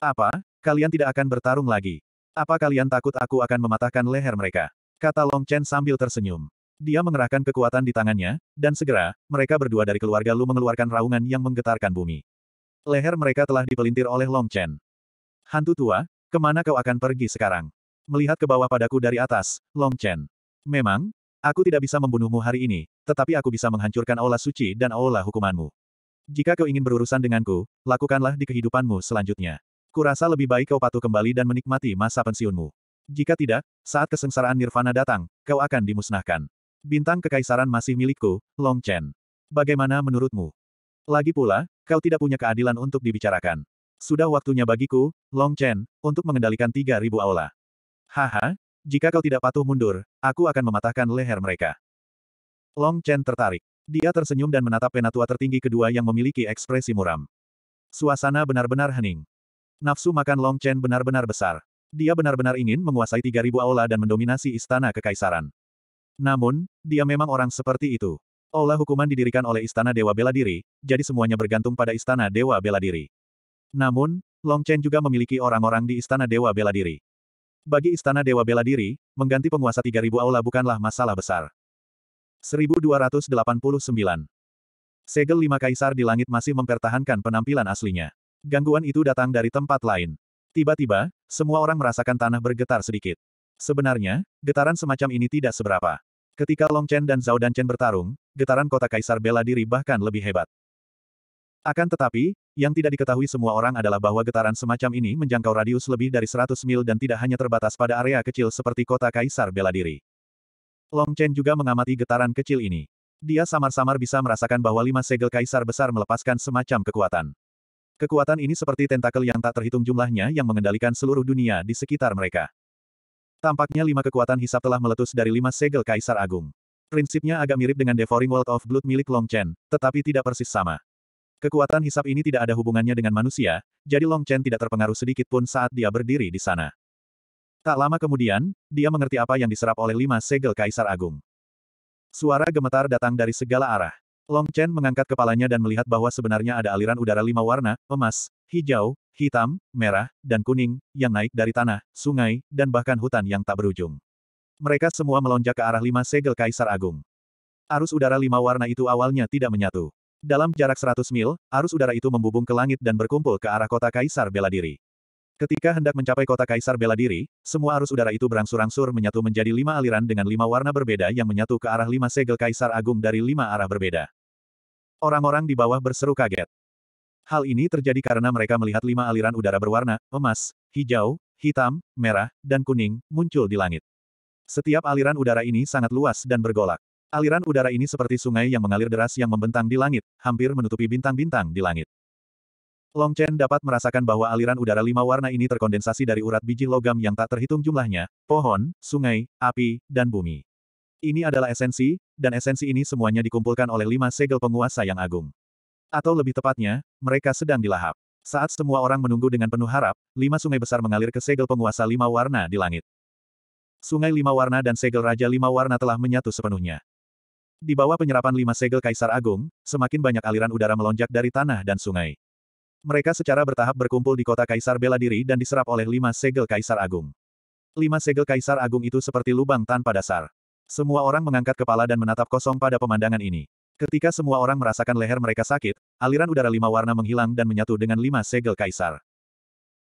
Apa? Kalian tidak akan bertarung lagi. Apa kalian takut aku akan mematahkan leher mereka? Kata Long Chen sambil tersenyum. Dia mengerahkan kekuatan di tangannya, dan segera, mereka berdua dari keluarga Lu mengeluarkan raungan yang menggetarkan bumi. Leher mereka telah dipelintir oleh Long Chen. Hantu tua, kemana kau akan pergi sekarang? Melihat ke bawah padaku dari atas, Long Chen. Memang, aku tidak bisa membunuhmu hari ini, tetapi aku bisa menghancurkan aula suci dan aula hukumanmu. Jika kau ingin berurusan denganku, lakukanlah di kehidupanmu selanjutnya. Kurasa lebih baik kau patuh kembali dan menikmati masa pensiunmu. Jika tidak, saat kesengsaraan nirvana datang, kau akan dimusnahkan. Bintang kekaisaran masih milikku, Long Chen. Bagaimana menurutmu? Lagi pula, kau tidak punya keadilan untuk dibicarakan. Sudah waktunya bagiku, Long Chen, untuk mengendalikan 3.000 aula. Haha, jika kau tidak patuh mundur, aku akan mematahkan leher mereka. Long Chen tertarik. Dia tersenyum dan menatap penatua tertinggi kedua yang memiliki ekspresi muram. Suasana benar-benar hening. Nafsu makan Long Chen benar-benar besar. Dia benar-benar ingin menguasai 3.000 aula dan mendominasi istana kekaisaran. Namun, dia memang orang seperti itu. Olah hukuman didirikan oleh Istana Dewa Bela Diri, jadi semuanya bergantung pada Istana Dewa Bela Diri. Namun, Long Chen juga memiliki orang-orang di Istana Dewa Bela Diri. Bagi Istana Dewa Bela Diri, mengganti penguasa 3000 aula bukanlah masalah besar. 1289 Segel lima kaisar di langit masih mempertahankan penampilan aslinya. Gangguan itu datang dari tempat lain. Tiba-tiba, semua orang merasakan tanah bergetar sedikit. Sebenarnya, getaran semacam ini tidak seberapa. Ketika Long Chen dan Zhao Danchen bertarung, getaran kota kaisar bela diri bahkan lebih hebat. Akan tetapi, yang tidak diketahui semua orang adalah bahwa getaran semacam ini menjangkau radius lebih dari 100 mil dan tidak hanya terbatas pada area kecil seperti kota kaisar bela diri. Long Chen juga mengamati getaran kecil ini. Dia samar-samar bisa merasakan bahwa lima segel kaisar besar melepaskan semacam kekuatan. Kekuatan ini seperti tentakel yang tak terhitung jumlahnya yang mengendalikan seluruh dunia di sekitar mereka. Tampaknya lima kekuatan hisap telah meletus dari lima segel Kaisar Agung. Prinsipnya agak mirip dengan Devouring World of Blood milik Long Chen, tetapi tidak persis sama. Kekuatan hisap ini tidak ada hubungannya dengan manusia, jadi Long Chen tidak terpengaruh sedikit pun saat dia berdiri di sana. Tak lama kemudian, dia mengerti apa yang diserap oleh lima segel Kaisar Agung. Suara gemetar datang dari segala arah. Long Chen mengangkat kepalanya dan melihat bahwa sebenarnya ada aliran udara lima warna, emas, hijau, hitam, merah, dan kuning, yang naik dari tanah, sungai, dan bahkan hutan yang tak berujung. Mereka semua melonjak ke arah lima segel Kaisar Agung. Arus udara lima warna itu awalnya tidak menyatu. Dalam jarak 100 mil, arus udara itu membubung ke langit dan berkumpul ke arah kota Kaisar Beladiri. Ketika hendak mencapai kota Kaisar Beladiri, semua arus udara itu berangsur-angsur menyatu menjadi lima aliran dengan lima warna berbeda yang menyatu ke arah lima segel Kaisar Agung dari lima arah berbeda. Orang-orang di bawah berseru kaget. Hal ini terjadi karena mereka melihat lima aliran udara berwarna, emas, hijau, hitam, merah, dan kuning, muncul di langit. Setiap aliran udara ini sangat luas dan bergolak. Aliran udara ini seperti sungai yang mengalir deras yang membentang di langit, hampir menutupi bintang-bintang di langit. Long Chen dapat merasakan bahwa aliran udara lima warna ini terkondensasi dari urat biji logam yang tak terhitung jumlahnya, pohon, sungai, api, dan bumi. Ini adalah esensi, dan esensi ini semuanya dikumpulkan oleh lima segel penguasa yang agung. Atau lebih tepatnya, mereka sedang dilahap. Saat semua orang menunggu dengan penuh harap, lima sungai besar mengalir ke segel penguasa lima warna di langit. Sungai lima warna dan segel raja lima warna telah menyatu sepenuhnya. Di bawah penyerapan lima segel Kaisar Agung, semakin banyak aliran udara melonjak dari tanah dan sungai. Mereka secara bertahap berkumpul di kota Kaisar bela diri dan diserap oleh lima segel Kaisar Agung. Lima segel Kaisar Agung itu seperti lubang tanpa dasar. Semua orang mengangkat kepala dan menatap kosong pada pemandangan ini. Ketika semua orang merasakan leher mereka sakit, aliran udara lima warna menghilang dan menyatu dengan lima segel kaisar.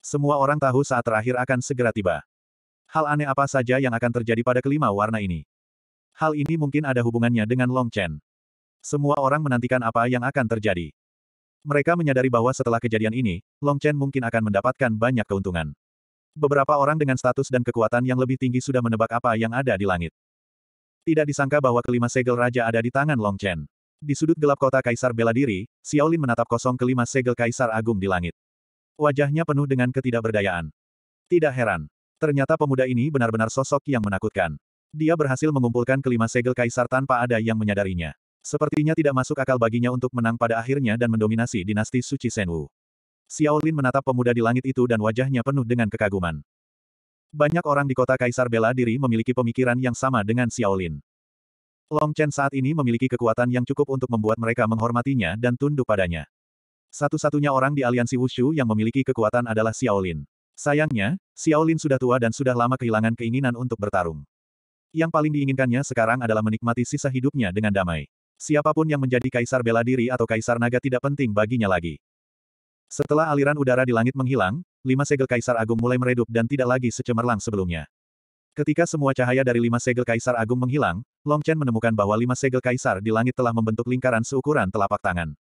Semua orang tahu saat terakhir akan segera tiba. Hal aneh apa saja yang akan terjadi pada kelima warna ini? Hal ini mungkin ada hubungannya dengan Long Chen. Semua orang menantikan apa yang akan terjadi. Mereka menyadari bahwa setelah kejadian ini, Long Chen mungkin akan mendapatkan banyak keuntungan. Beberapa orang dengan status dan kekuatan yang lebih tinggi sudah menebak apa yang ada di langit. Tidak disangka bahwa kelima segel raja ada di tangan Long Chen. Di sudut gelap kota Kaisar bela diri, Xiaolin menatap kosong kelima segel Kaisar Agung di langit. Wajahnya penuh dengan ketidakberdayaan. Tidak heran. Ternyata pemuda ini benar-benar sosok yang menakutkan. Dia berhasil mengumpulkan kelima segel Kaisar tanpa ada yang menyadarinya. Sepertinya tidak masuk akal baginya untuk menang pada akhirnya dan mendominasi dinasti Suci Senwu. Xiaolin menatap pemuda di langit itu dan wajahnya penuh dengan kekaguman. Banyak orang di kota Kaisar bela diri memiliki pemikiran yang sama dengan Xiaolin. Long Chen saat ini memiliki kekuatan yang cukup untuk membuat mereka menghormatinya dan tunduk padanya. Satu-satunya orang di aliansi Wushu yang memiliki kekuatan adalah Xiaolin. Sayangnya, Xiaolin sudah tua dan sudah lama kehilangan keinginan untuk bertarung. Yang paling diinginkannya sekarang adalah menikmati sisa hidupnya dengan damai. Siapapun yang menjadi kaisar bela diri atau kaisar naga tidak penting baginya lagi. Setelah aliran udara di langit menghilang, lima segel Kaisar Agung mulai meredup dan tidak lagi secemerlang sebelumnya. Ketika semua cahaya dari lima segel Kaisar Agung menghilang, Long Chen menemukan bahwa lima segel Kaisar di langit telah membentuk lingkaran seukuran telapak tangan.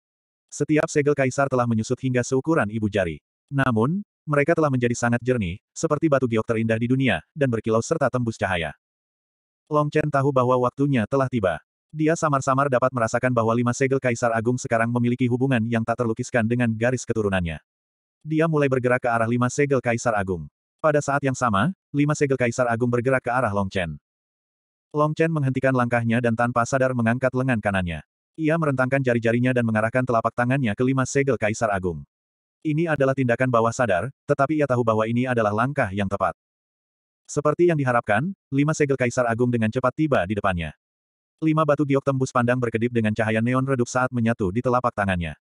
Setiap segel Kaisar telah menyusut hingga seukuran ibu jari. Namun, mereka telah menjadi sangat jernih, seperti batu giok terindah di dunia, dan berkilau serta tembus cahaya. Long Chen tahu bahwa waktunya telah tiba. Dia samar-samar dapat merasakan bahwa lima segel Kaisar Agung sekarang memiliki hubungan yang tak terlukiskan dengan garis keturunannya. Dia mulai bergerak ke arah lima segel Kaisar Agung. Pada saat yang sama, lima segel Kaisar Agung bergerak ke arah Long Chen. Long Chen menghentikan langkahnya dan tanpa sadar mengangkat lengan kanannya. Ia merentangkan jari-jarinya dan mengarahkan telapak tangannya ke lima segel Kaisar Agung. Ini adalah tindakan bawah sadar, tetapi ia tahu bahwa ini adalah langkah yang tepat. Seperti yang diharapkan, lima segel Kaisar Agung dengan cepat tiba di depannya. Lima batu giok tembus pandang berkedip dengan cahaya neon redup saat menyatu di telapak tangannya.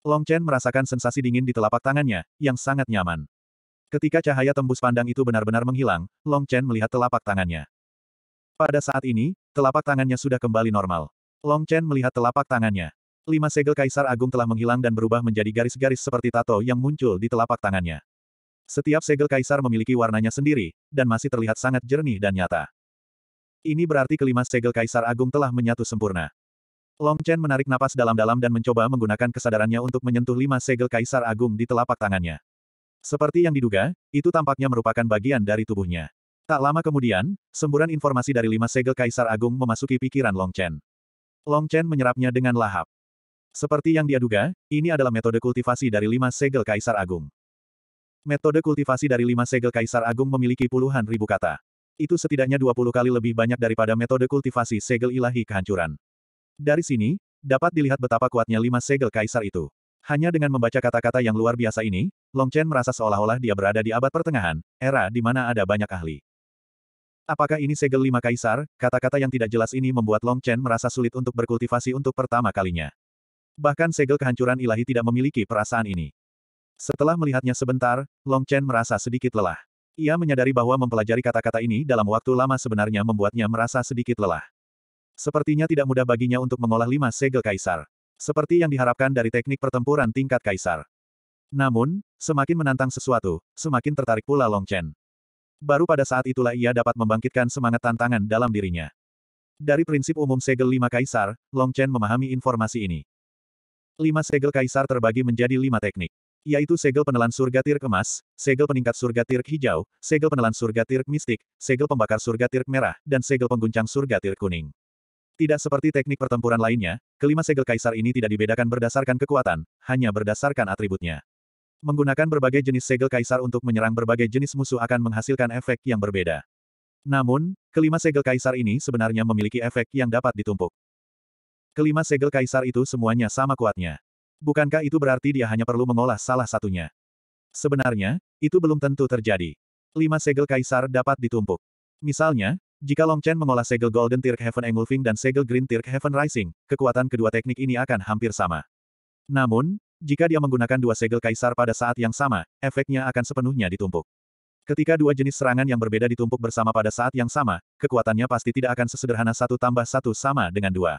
Long Chen merasakan sensasi dingin di telapak tangannya, yang sangat nyaman. Ketika cahaya tembus pandang itu benar-benar menghilang, Long Chen melihat telapak tangannya. Pada saat ini, telapak tangannya sudah kembali normal. Long Chen melihat telapak tangannya. Lima segel Kaisar Agung telah menghilang dan berubah menjadi garis-garis seperti tato yang muncul di telapak tangannya. Setiap segel Kaisar memiliki warnanya sendiri, dan masih terlihat sangat jernih dan nyata. Ini berarti kelima segel Kaisar Agung telah menyatu sempurna. Long Chen menarik napas dalam-dalam dan mencoba menggunakan kesadarannya untuk menyentuh lima segel kaisar agung di telapak tangannya. Seperti yang diduga, itu tampaknya merupakan bagian dari tubuhnya. Tak lama kemudian, semburan informasi dari lima segel kaisar agung memasuki pikiran Long Chen. Long Chen menyerapnya dengan lahap. Seperti yang dia duga, ini adalah metode kultivasi dari lima segel kaisar agung. Metode kultivasi dari lima segel kaisar agung memiliki puluhan ribu kata. Itu setidaknya 20 kali lebih banyak daripada metode kultivasi segel ilahi kehancuran. Dari sini, dapat dilihat betapa kuatnya lima segel kaisar itu. Hanya dengan membaca kata-kata yang luar biasa ini, Long Chen merasa seolah-olah dia berada di abad pertengahan, era di mana ada banyak ahli. Apakah ini segel lima kaisar? Kata-kata yang tidak jelas ini membuat Long Chen merasa sulit untuk berkultivasi untuk pertama kalinya. Bahkan segel kehancuran ilahi tidak memiliki perasaan ini. Setelah melihatnya sebentar, Long Chen merasa sedikit lelah. Ia menyadari bahwa mempelajari kata-kata ini dalam waktu lama sebenarnya membuatnya merasa sedikit lelah. Sepertinya tidak mudah baginya untuk mengolah lima segel kaisar. Seperti yang diharapkan dari teknik pertempuran tingkat kaisar. Namun, semakin menantang sesuatu, semakin tertarik pula Long Chen. Baru pada saat itulah ia dapat membangkitkan semangat tantangan dalam dirinya. Dari prinsip umum segel lima kaisar, Long Chen memahami informasi ini. Lima segel kaisar terbagi menjadi lima teknik. Yaitu segel penelan surga tirk emas, segel peningkat surga tirk hijau, segel penelan surga tirk mistik, segel pembakar surga tirk merah, dan segel pengguncang surga tirk kuning. Tidak seperti teknik pertempuran lainnya, kelima segel kaisar ini tidak dibedakan berdasarkan kekuatan, hanya berdasarkan atributnya. Menggunakan berbagai jenis segel kaisar untuk menyerang berbagai jenis musuh akan menghasilkan efek yang berbeda. Namun, kelima segel kaisar ini sebenarnya memiliki efek yang dapat ditumpuk. Kelima segel kaisar itu semuanya sama kuatnya. Bukankah itu berarti dia hanya perlu mengolah salah satunya? Sebenarnya, itu belum tentu terjadi. Lima segel kaisar dapat ditumpuk. Misalnya, jika Long Chen mengolah segel Golden Tirk Heaven Engulfing dan segel Green Tirk Heaven Rising, kekuatan kedua teknik ini akan hampir sama. Namun, jika dia menggunakan dua segel kaisar pada saat yang sama, efeknya akan sepenuhnya ditumpuk. Ketika dua jenis serangan yang berbeda ditumpuk bersama pada saat yang sama, kekuatannya pasti tidak akan sesederhana satu tambah satu sama dengan dua.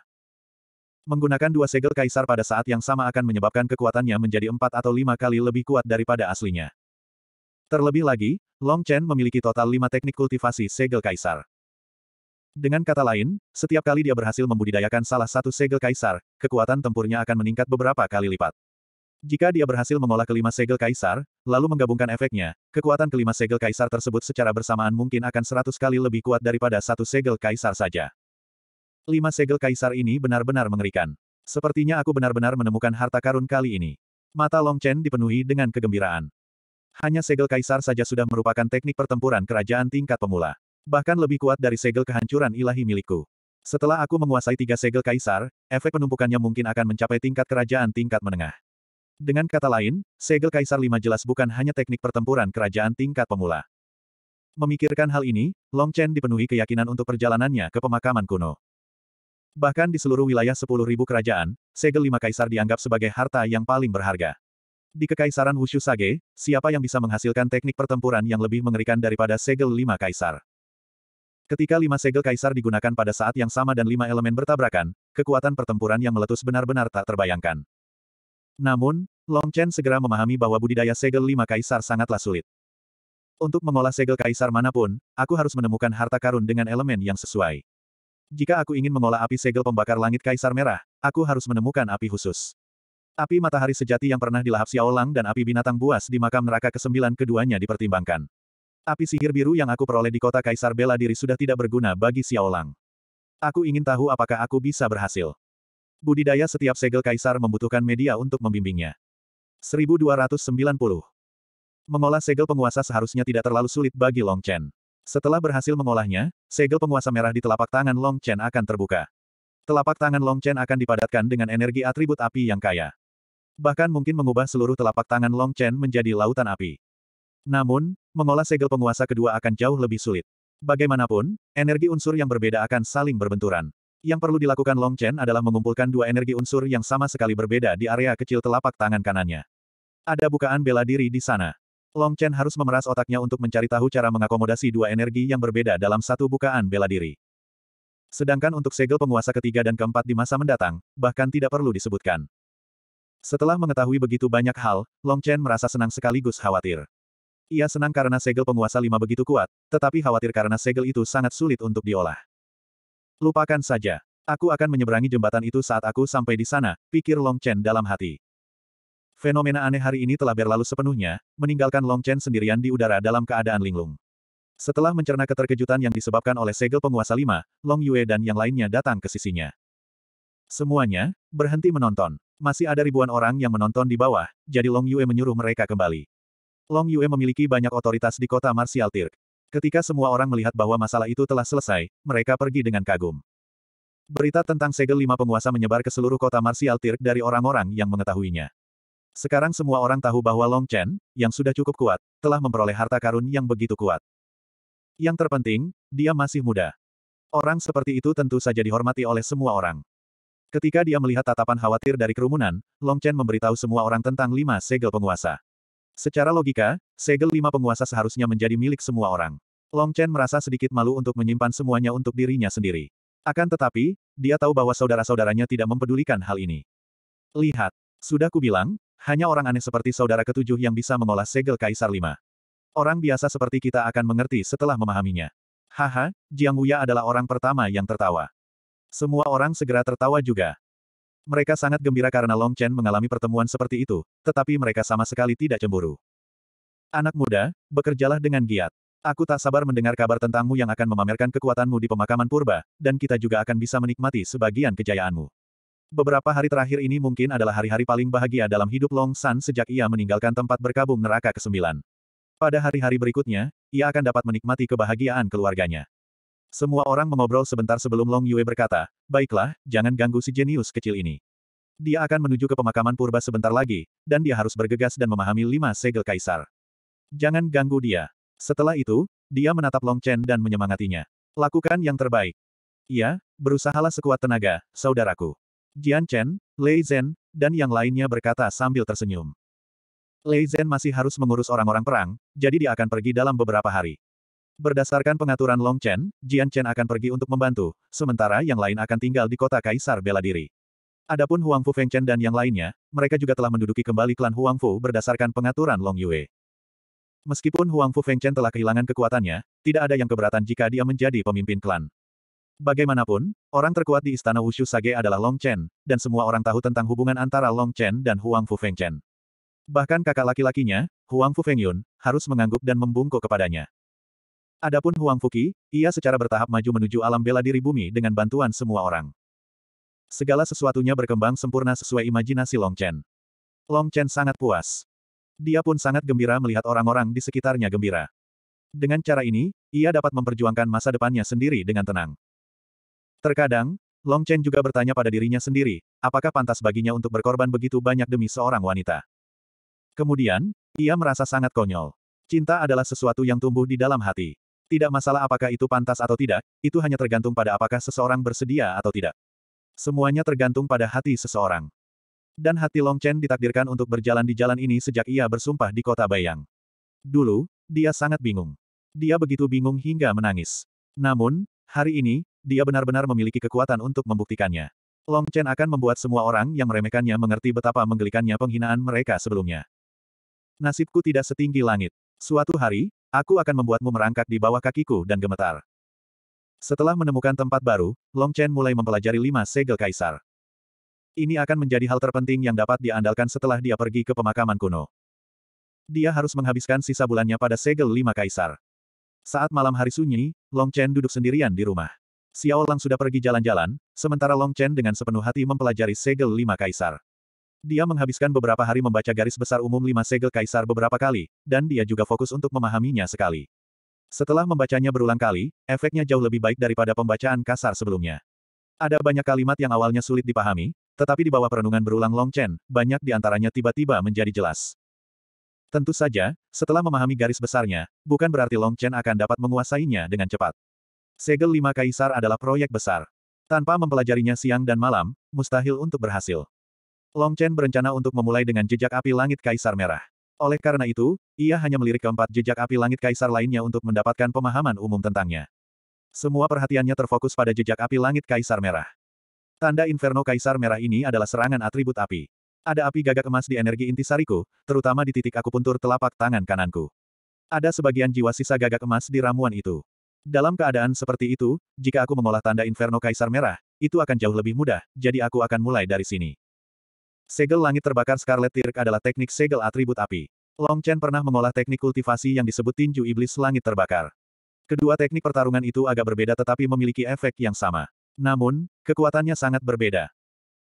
Menggunakan dua segel kaisar pada saat yang sama akan menyebabkan kekuatannya menjadi empat atau lima kali lebih kuat daripada aslinya. Terlebih lagi, Long Chen memiliki total lima teknik kultivasi segel kaisar. Dengan kata lain, setiap kali dia berhasil membudidayakan salah satu segel kaisar, kekuatan tempurnya akan meningkat beberapa kali lipat. Jika dia berhasil mengolah kelima segel kaisar, lalu menggabungkan efeknya, kekuatan kelima segel kaisar tersebut secara bersamaan mungkin akan seratus kali lebih kuat daripada satu segel kaisar saja. Lima segel kaisar ini benar-benar mengerikan. Sepertinya aku benar-benar menemukan harta karun kali ini. Mata Long Chen dipenuhi dengan kegembiraan. Hanya segel kaisar saja sudah merupakan teknik pertempuran kerajaan tingkat pemula. Bahkan lebih kuat dari segel kehancuran ilahi milikku. Setelah aku menguasai tiga segel kaisar, efek penumpukannya mungkin akan mencapai tingkat kerajaan tingkat menengah. Dengan kata lain, segel kaisar lima jelas bukan hanya teknik pertempuran kerajaan tingkat pemula. Memikirkan hal ini, Long Chen dipenuhi keyakinan untuk perjalanannya ke pemakaman kuno. Bahkan di seluruh wilayah sepuluh ribu kerajaan, segel lima kaisar dianggap sebagai harta yang paling berharga. Di Kekaisaran Wushu Sage, siapa yang bisa menghasilkan teknik pertempuran yang lebih mengerikan daripada segel lima kaisar? Ketika lima segel kaisar digunakan pada saat yang sama dan lima elemen bertabrakan, kekuatan pertempuran yang meletus benar-benar tak terbayangkan. Namun, Long Chen segera memahami bahwa budidaya segel lima kaisar sangatlah sulit. Untuk mengolah segel kaisar manapun, aku harus menemukan harta karun dengan elemen yang sesuai. Jika aku ingin mengolah api segel pembakar langit kaisar merah, aku harus menemukan api khusus. Api matahari sejati yang pernah dilahap Xiaolang dan api binatang buas di makam neraka kesembilan keduanya dipertimbangkan. Api sihir biru yang aku peroleh di kota Kaisar Bela Diri sudah tidak berguna bagi Xiaolang. Aku ingin tahu apakah aku bisa berhasil. Budidaya setiap segel kaisar membutuhkan media untuk membimbingnya. 1290. Mengolah segel penguasa seharusnya tidak terlalu sulit bagi Long Chen. Setelah berhasil mengolahnya, segel penguasa merah di telapak tangan Long Chen akan terbuka. Telapak tangan Long Chen akan dipadatkan dengan energi atribut api yang kaya. Bahkan mungkin mengubah seluruh telapak tangan Long Chen menjadi lautan api. Namun, mengolah segel penguasa kedua akan jauh lebih sulit. Bagaimanapun, energi unsur yang berbeda akan saling berbenturan. Yang perlu dilakukan Long Chen adalah mengumpulkan dua energi unsur yang sama sekali berbeda di area kecil telapak tangan kanannya. Ada bukaan bela diri di sana. Long Chen harus memeras otaknya untuk mencari tahu cara mengakomodasi dua energi yang berbeda dalam satu bukaan bela diri. Sedangkan untuk segel penguasa ketiga dan keempat di masa mendatang, bahkan tidak perlu disebutkan. Setelah mengetahui begitu banyak hal, Long Chen merasa senang sekaligus khawatir. Ia senang karena segel penguasa lima begitu kuat, tetapi khawatir karena segel itu sangat sulit untuk diolah. Lupakan saja. Aku akan menyeberangi jembatan itu saat aku sampai di sana, pikir Long Chen dalam hati. Fenomena aneh hari ini telah berlalu sepenuhnya, meninggalkan Long Chen sendirian di udara dalam keadaan linglung. Setelah mencerna keterkejutan yang disebabkan oleh segel penguasa lima, Long Yue dan yang lainnya datang ke sisinya. Semuanya, berhenti menonton. Masih ada ribuan orang yang menonton di bawah, jadi Long Yue menyuruh mereka kembali. Long Yue memiliki banyak otoritas di kota Martial Tirk. Ketika semua orang melihat bahwa masalah itu telah selesai, mereka pergi dengan kagum. Berita tentang segel lima penguasa menyebar ke seluruh kota Martial Tirk dari orang-orang yang mengetahuinya. Sekarang semua orang tahu bahwa Long Chen, yang sudah cukup kuat, telah memperoleh harta karun yang begitu kuat. Yang terpenting, dia masih muda. Orang seperti itu tentu saja dihormati oleh semua orang. Ketika dia melihat tatapan khawatir dari kerumunan, Long Chen memberitahu semua orang tentang lima segel penguasa. Secara logika, segel lima penguasa seharusnya menjadi milik semua orang. Long Chen merasa sedikit malu untuk menyimpan semuanya untuk dirinya sendiri. Akan tetapi, dia tahu bahwa saudara-saudaranya tidak mempedulikan hal ini. Lihat, sudah kubilang, hanya orang aneh seperti saudara ketujuh yang bisa mengolah segel Kaisar lima. Orang biasa seperti kita akan mengerti setelah memahaminya. Haha, Jiang Wuya adalah orang pertama yang tertawa. Semua orang segera tertawa juga. Mereka sangat gembira karena Long Chen mengalami pertemuan seperti itu, tetapi mereka sama sekali tidak cemburu. Anak muda, bekerjalah dengan giat. Aku tak sabar mendengar kabar tentangmu yang akan memamerkan kekuatanmu di pemakaman purba, dan kita juga akan bisa menikmati sebagian kejayaanmu. Beberapa hari terakhir ini mungkin adalah hari-hari paling bahagia dalam hidup Long San sejak ia meninggalkan tempat berkabung neraka ke-9. Pada hari-hari berikutnya, ia akan dapat menikmati kebahagiaan keluarganya. Semua orang mengobrol sebentar sebelum Long Yue berkata, baiklah, jangan ganggu si jenius kecil ini. Dia akan menuju ke pemakaman purba sebentar lagi, dan dia harus bergegas dan memahami lima segel kaisar. Jangan ganggu dia. Setelah itu, dia menatap Long Chen dan menyemangatinya. Lakukan yang terbaik. Ya, berusahalah sekuat tenaga, saudaraku. Jian Chen, Lei Zhen, dan yang lainnya berkata sambil tersenyum. Lei Zhen masih harus mengurus orang-orang perang, jadi dia akan pergi dalam beberapa hari. Berdasarkan pengaturan Long Chen, Jian Chen akan pergi untuk membantu, sementara yang lain akan tinggal di kota Kaisar bela diri. Adapun Huang Fu Feng Chen dan yang lainnya, mereka juga telah menduduki kembali klan Huang Fu berdasarkan pengaturan Long Yue. Meskipun Huang Fu Feng Chen telah kehilangan kekuatannya, tidak ada yang keberatan jika dia menjadi pemimpin klan. Bagaimanapun, orang terkuat di istana Wushu Sage adalah Long Chen, dan semua orang tahu tentang hubungan antara Long Chen dan Huang Fu Feng Chen. Bahkan kakak laki-lakinya, Huang Fu Feng Yun, harus mengangguk dan membungkuk kepadanya. Adapun Huang Fuki, ia secara bertahap maju menuju alam bela diri bumi dengan bantuan semua orang. Segala sesuatunya berkembang sempurna sesuai imajinasi Long Chen. Long Chen sangat puas. Dia pun sangat gembira melihat orang-orang di sekitarnya gembira. Dengan cara ini, ia dapat memperjuangkan masa depannya sendiri dengan tenang. Terkadang, Long Chen juga bertanya pada dirinya sendiri, apakah pantas baginya untuk berkorban begitu banyak demi seorang wanita. Kemudian, ia merasa sangat konyol. Cinta adalah sesuatu yang tumbuh di dalam hati. Tidak masalah apakah itu pantas atau tidak, itu hanya tergantung pada apakah seseorang bersedia atau tidak. Semuanya tergantung pada hati seseorang. Dan hati Long Chen ditakdirkan untuk berjalan di jalan ini sejak ia bersumpah di kota Bayang. Dulu, dia sangat bingung. Dia begitu bingung hingga menangis. Namun, hari ini, dia benar-benar memiliki kekuatan untuk membuktikannya. Long Chen akan membuat semua orang yang meremehkannya mengerti betapa menggelikannya penghinaan mereka sebelumnya. Nasibku tidak setinggi langit. Suatu hari, Aku akan membuatmu merangkak di bawah kakiku dan gemetar. Setelah menemukan tempat baru, Long Chen mulai mempelajari lima segel kaisar. Ini akan menjadi hal terpenting yang dapat diandalkan setelah dia pergi ke pemakaman kuno. Dia harus menghabiskan sisa bulannya pada segel lima kaisar. Saat malam hari sunyi, Long Chen duduk sendirian di rumah. Xiao Lang sudah pergi jalan-jalan, sementara Long Chen dengan sepenuh hati mempelajari segel lima kaisar. Dia menghabiskan beberapa hari membaca garis besar umum lima segel kaisar beberapa kali, dan dia juga fokus untuk memahaminya sekali. Setelah membacanya berulang kali, efeknya jauh lebih baik daripada pembacaan kasar sebelumnya. Ada banyak kalimat yang awalnya sulit dipahami, tetapi di bawah perenungan berulang Long Chen, banyak di antaranya tiba-tiba menjadi jelas. Tentu saja, setelah memahami garis besarnya, bukan berarti Long Chen akan dapat menguasainya dengan cepat. Segel lima kaisar adalah proyek besar. Tanpa mempelajarinya siang dan malam, mustahil untuk berhasil. Long Chen berencana untuk memulai dengan jejak api langit Kaisar Merah. Oleh karena itu, ia hanya melirik keempat jejak api langit Kaisar lainnya untuk mendapatkan pemahaman umum tentangnya. Semua perhatiannya terfokus pada jejak api langit Kaisar Merah. Tanda Inferno Kaisar Merah ini adalah serangan atribut api. Ada api gagak emas di energi inti sariku, terutama di titik akupuntur telapak tangan kananku. Ada sebagian jiwa sisa gagak emas di ramuan itu. Dalam keadaan seperti itu, jika aku mengolah tanda Inferno Kaisar Merah, itu akan jauh lebih mudah, jadi aku akan mulai dari sini. Segel langit terbakar Scarlet Tirk adalah teknik segel atribut api. Long Chen pernah mengolah teknik kultivasi yang disebut tinju iblis langit terbakar. Kedua teknik pertarungan itu agak berbeda tetapi memiliki efek yang sama. Namun, kekuatannya sangat berbeda.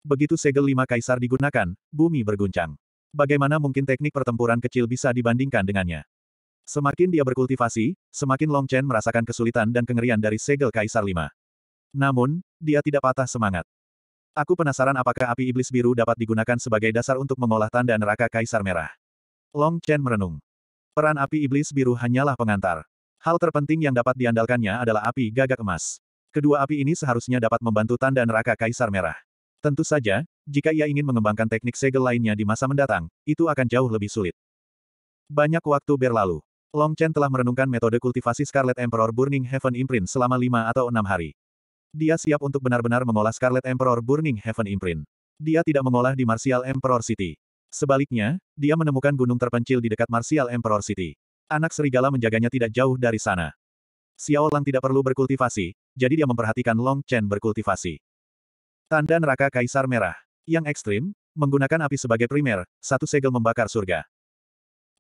Begitu segel lima kaisar digunakan, bumi berguncang. Bagaimana mungkin teknik pertempuran kecil bisa dibandingkan dengannya? Semakin dia berkultivasi, semakin Long Chen merasakan kesulitan dan kengerian dari segel kaisar lima. Namun, dia tidak patah semangat. Aku penasaran apakah api iblis biru dapat digunakan sebagai dasar untuk mengolah tanda neraka Kaisar Merah. Long Chen merenung. Peran api iblis biru hanyalah pengantar. Hal terpenting yang dapat diandalkannya adalah api gagak emas. Kedua api ini seharusnya dapat membantu tanda neraka Kaisar Merah. Tentu saja, jika ia ingin mengembangkan teknik segel lainnya di masa mendatang, itu akan jauh lebih sulit. Banyak waktu berlalu. Long Chen telah merenungkan metode kultivasi Scarlet Emperor Burning Heaven Imprint selama lima atau enam hari. Dia siap untuk benar-benar mengolah Scarlet Emperor Burning Heaven Imprint. Dia tidak mengolah di Martial Emperor City. Sebaliknya, dia menemukan gunung terpencil di dekat Martial Emperor City. Anak serigala menjaganya tidak jauh dari sana. Xiao Lang tidak perlu berkultivasi, jadi dia memperhatikan Long Chen berkultivasi. Tanda neraka Kaisar Merah. Yang ekstrim, menggunakan api sebagai primer, satu segel membakar surga.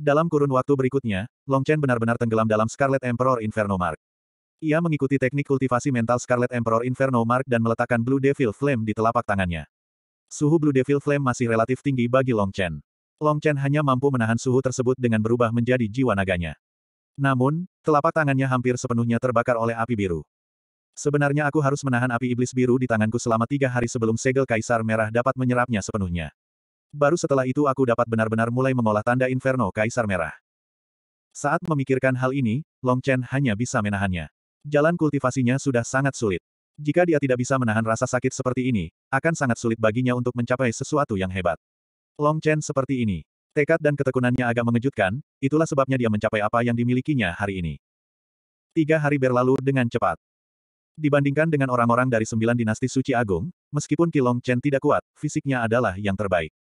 Dalam kurun waktu berikutnya, Long Chen benar-benar tenggelam dalam Scarlet Emperor Inferno Mark. Ia mengikuti teknik kultivasi mental Scarlet Emperor Inferno Mark dan meletakkan Blue Devil Flame di telapak tangannya. Suhu Blue Devil Flame masih relatif tinggi bagi Long Chen. Long Chen hanya mampu menahan suhu tersebut dengan berubah menjadi jiwa naganya. Namun, telapak tangannya hampir sepenuhnya terbakar oleh api biru. Sebenarnya aku harus menahan api iblis biru di tanganku selama tiga hari sebelum segel Kaisar Merah dapat menyerapnya sepenuhnya. Baru setelah itu aku dapat benar-benar mulai mengolah tanda Inferno Kaisar Merah. Saat memikirkan hal ini, Long Chen hanya bisa menahannya. Jalan kultivasinya sudah sangat sulit. Jika dia tidak bisa menahan rasa sakit seperti ini, akan sangat sulit baginya untuk mencapai sesuatu yang hebat. Long Chen seperti ini. Tekad dan ketekunannya agak mengejutkan, itulah sebabnya dia mencapai apa yang dimilikinya hari ini. Tiga hari berlalu dengan cepat. Dibandingkan dengan orang-orang dari sembilan dinasti suci agung, meskipun Long Chen tidak kuat, fisiknya adalah yang terbaik.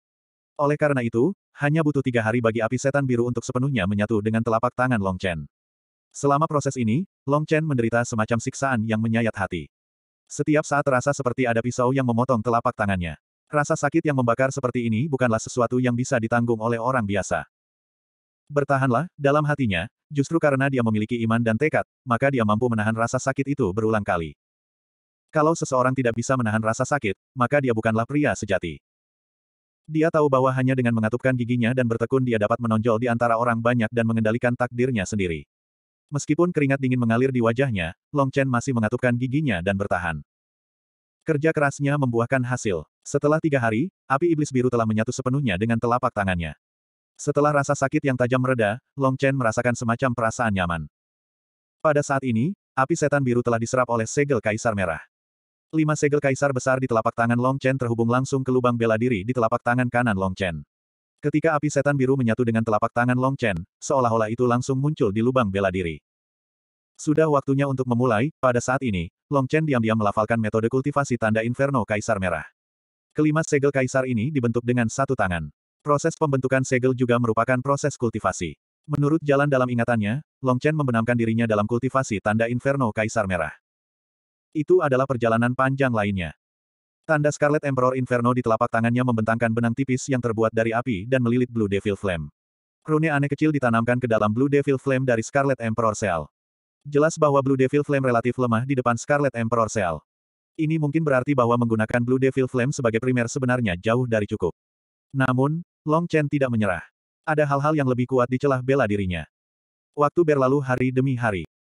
Oleh karena itu, hanya butuh tiga hari bagi api setan biru untuk sepenuhnya menyatu dengan telapak tangan Long Chen. Selama proses ini, Long Chen menderita semacam siksaan yang menyayat hati. Setiap saat terasa seperti ada pisau yang memotong telapak tangannya. Rasa sakit yang membakar seperti ini bukanlah sesuatu yang bisa ditanggung oleh orang biasa. Bertahanlah, dalam hatinya, justru karena dia memiliki iman dan tekad, maka dia mampu menahan rasa sakit itu berulang kali. Kalau seseorang tidak bisa menahan rasa sakit, maka dia bukanlah pria sejati. Dia tahu bahwa hanya dengan mengatupkan giginya dan bertekun dia dapat menonjol di antara orang banyak dan mengendalikan takdirnya sendiri. Meskipun keringat dingin mengalir di wajahnya, Long Chen masih mengatupkan giginya dan bertahan. Kerja kerasnya membuahkan hasil. Setelah tiga hari, api iblis biru telah menyatu sepenuhnya dengan telapak tangannya. Setelah rasa sakit yang tajam mereda, Long Chen merasakan semacam perasaan nyaman. Pada saat ini, api setan biru telah diserap oleh segel kaisar merah. Lima segel kaisar besar di telapak tangan Long Chen terhubung langsung ke lubang bela diri di telapak tangan kanan Long Chen. Ketika api setan biru menyatu dengan telapak tangan Long Chen, seolah-olah itu langsung muncul di lubang bela diri. Sudah waktunya untuk memulai, pada saat ini, Long Chen diam-diam melafalkan metode kultivasi tanda Inferno Kaisar Merah. Kelima segel kaisar ini dibentuk dengan satu tangan. Proses pembentukan segel juga merupakan proses kultivasi. Menurut jalan dalam ingatannya, Long Chen membenamkan dirinya dalam kultivasi tanda Inferno Kaisar Merah. Itu adalah perjalanan panjang lainnya. Tanda Scarlet Emperor Inferno di telapak tangannya membentangkan benang tipis yang terbuat dari api dan melilit Blue Devil Flame. Krune aneh kecil ditanamkan ke dalam Blue Devil Flame dari Scarlet Emperor Cell. Jelas bahwa Blue Devil Flame relatif lemah di depan Scarlet Emperor Cell. Ini mungkin berarti bahwa menggunakan Blue Devil Flame sebagai primer sebenarnya jauh dari cukup. Namun, Long Chen tidak menyerah. Ada hal-hal yang lebih kuat di celah bela dirinya. Waktu berlalu hari demi hari.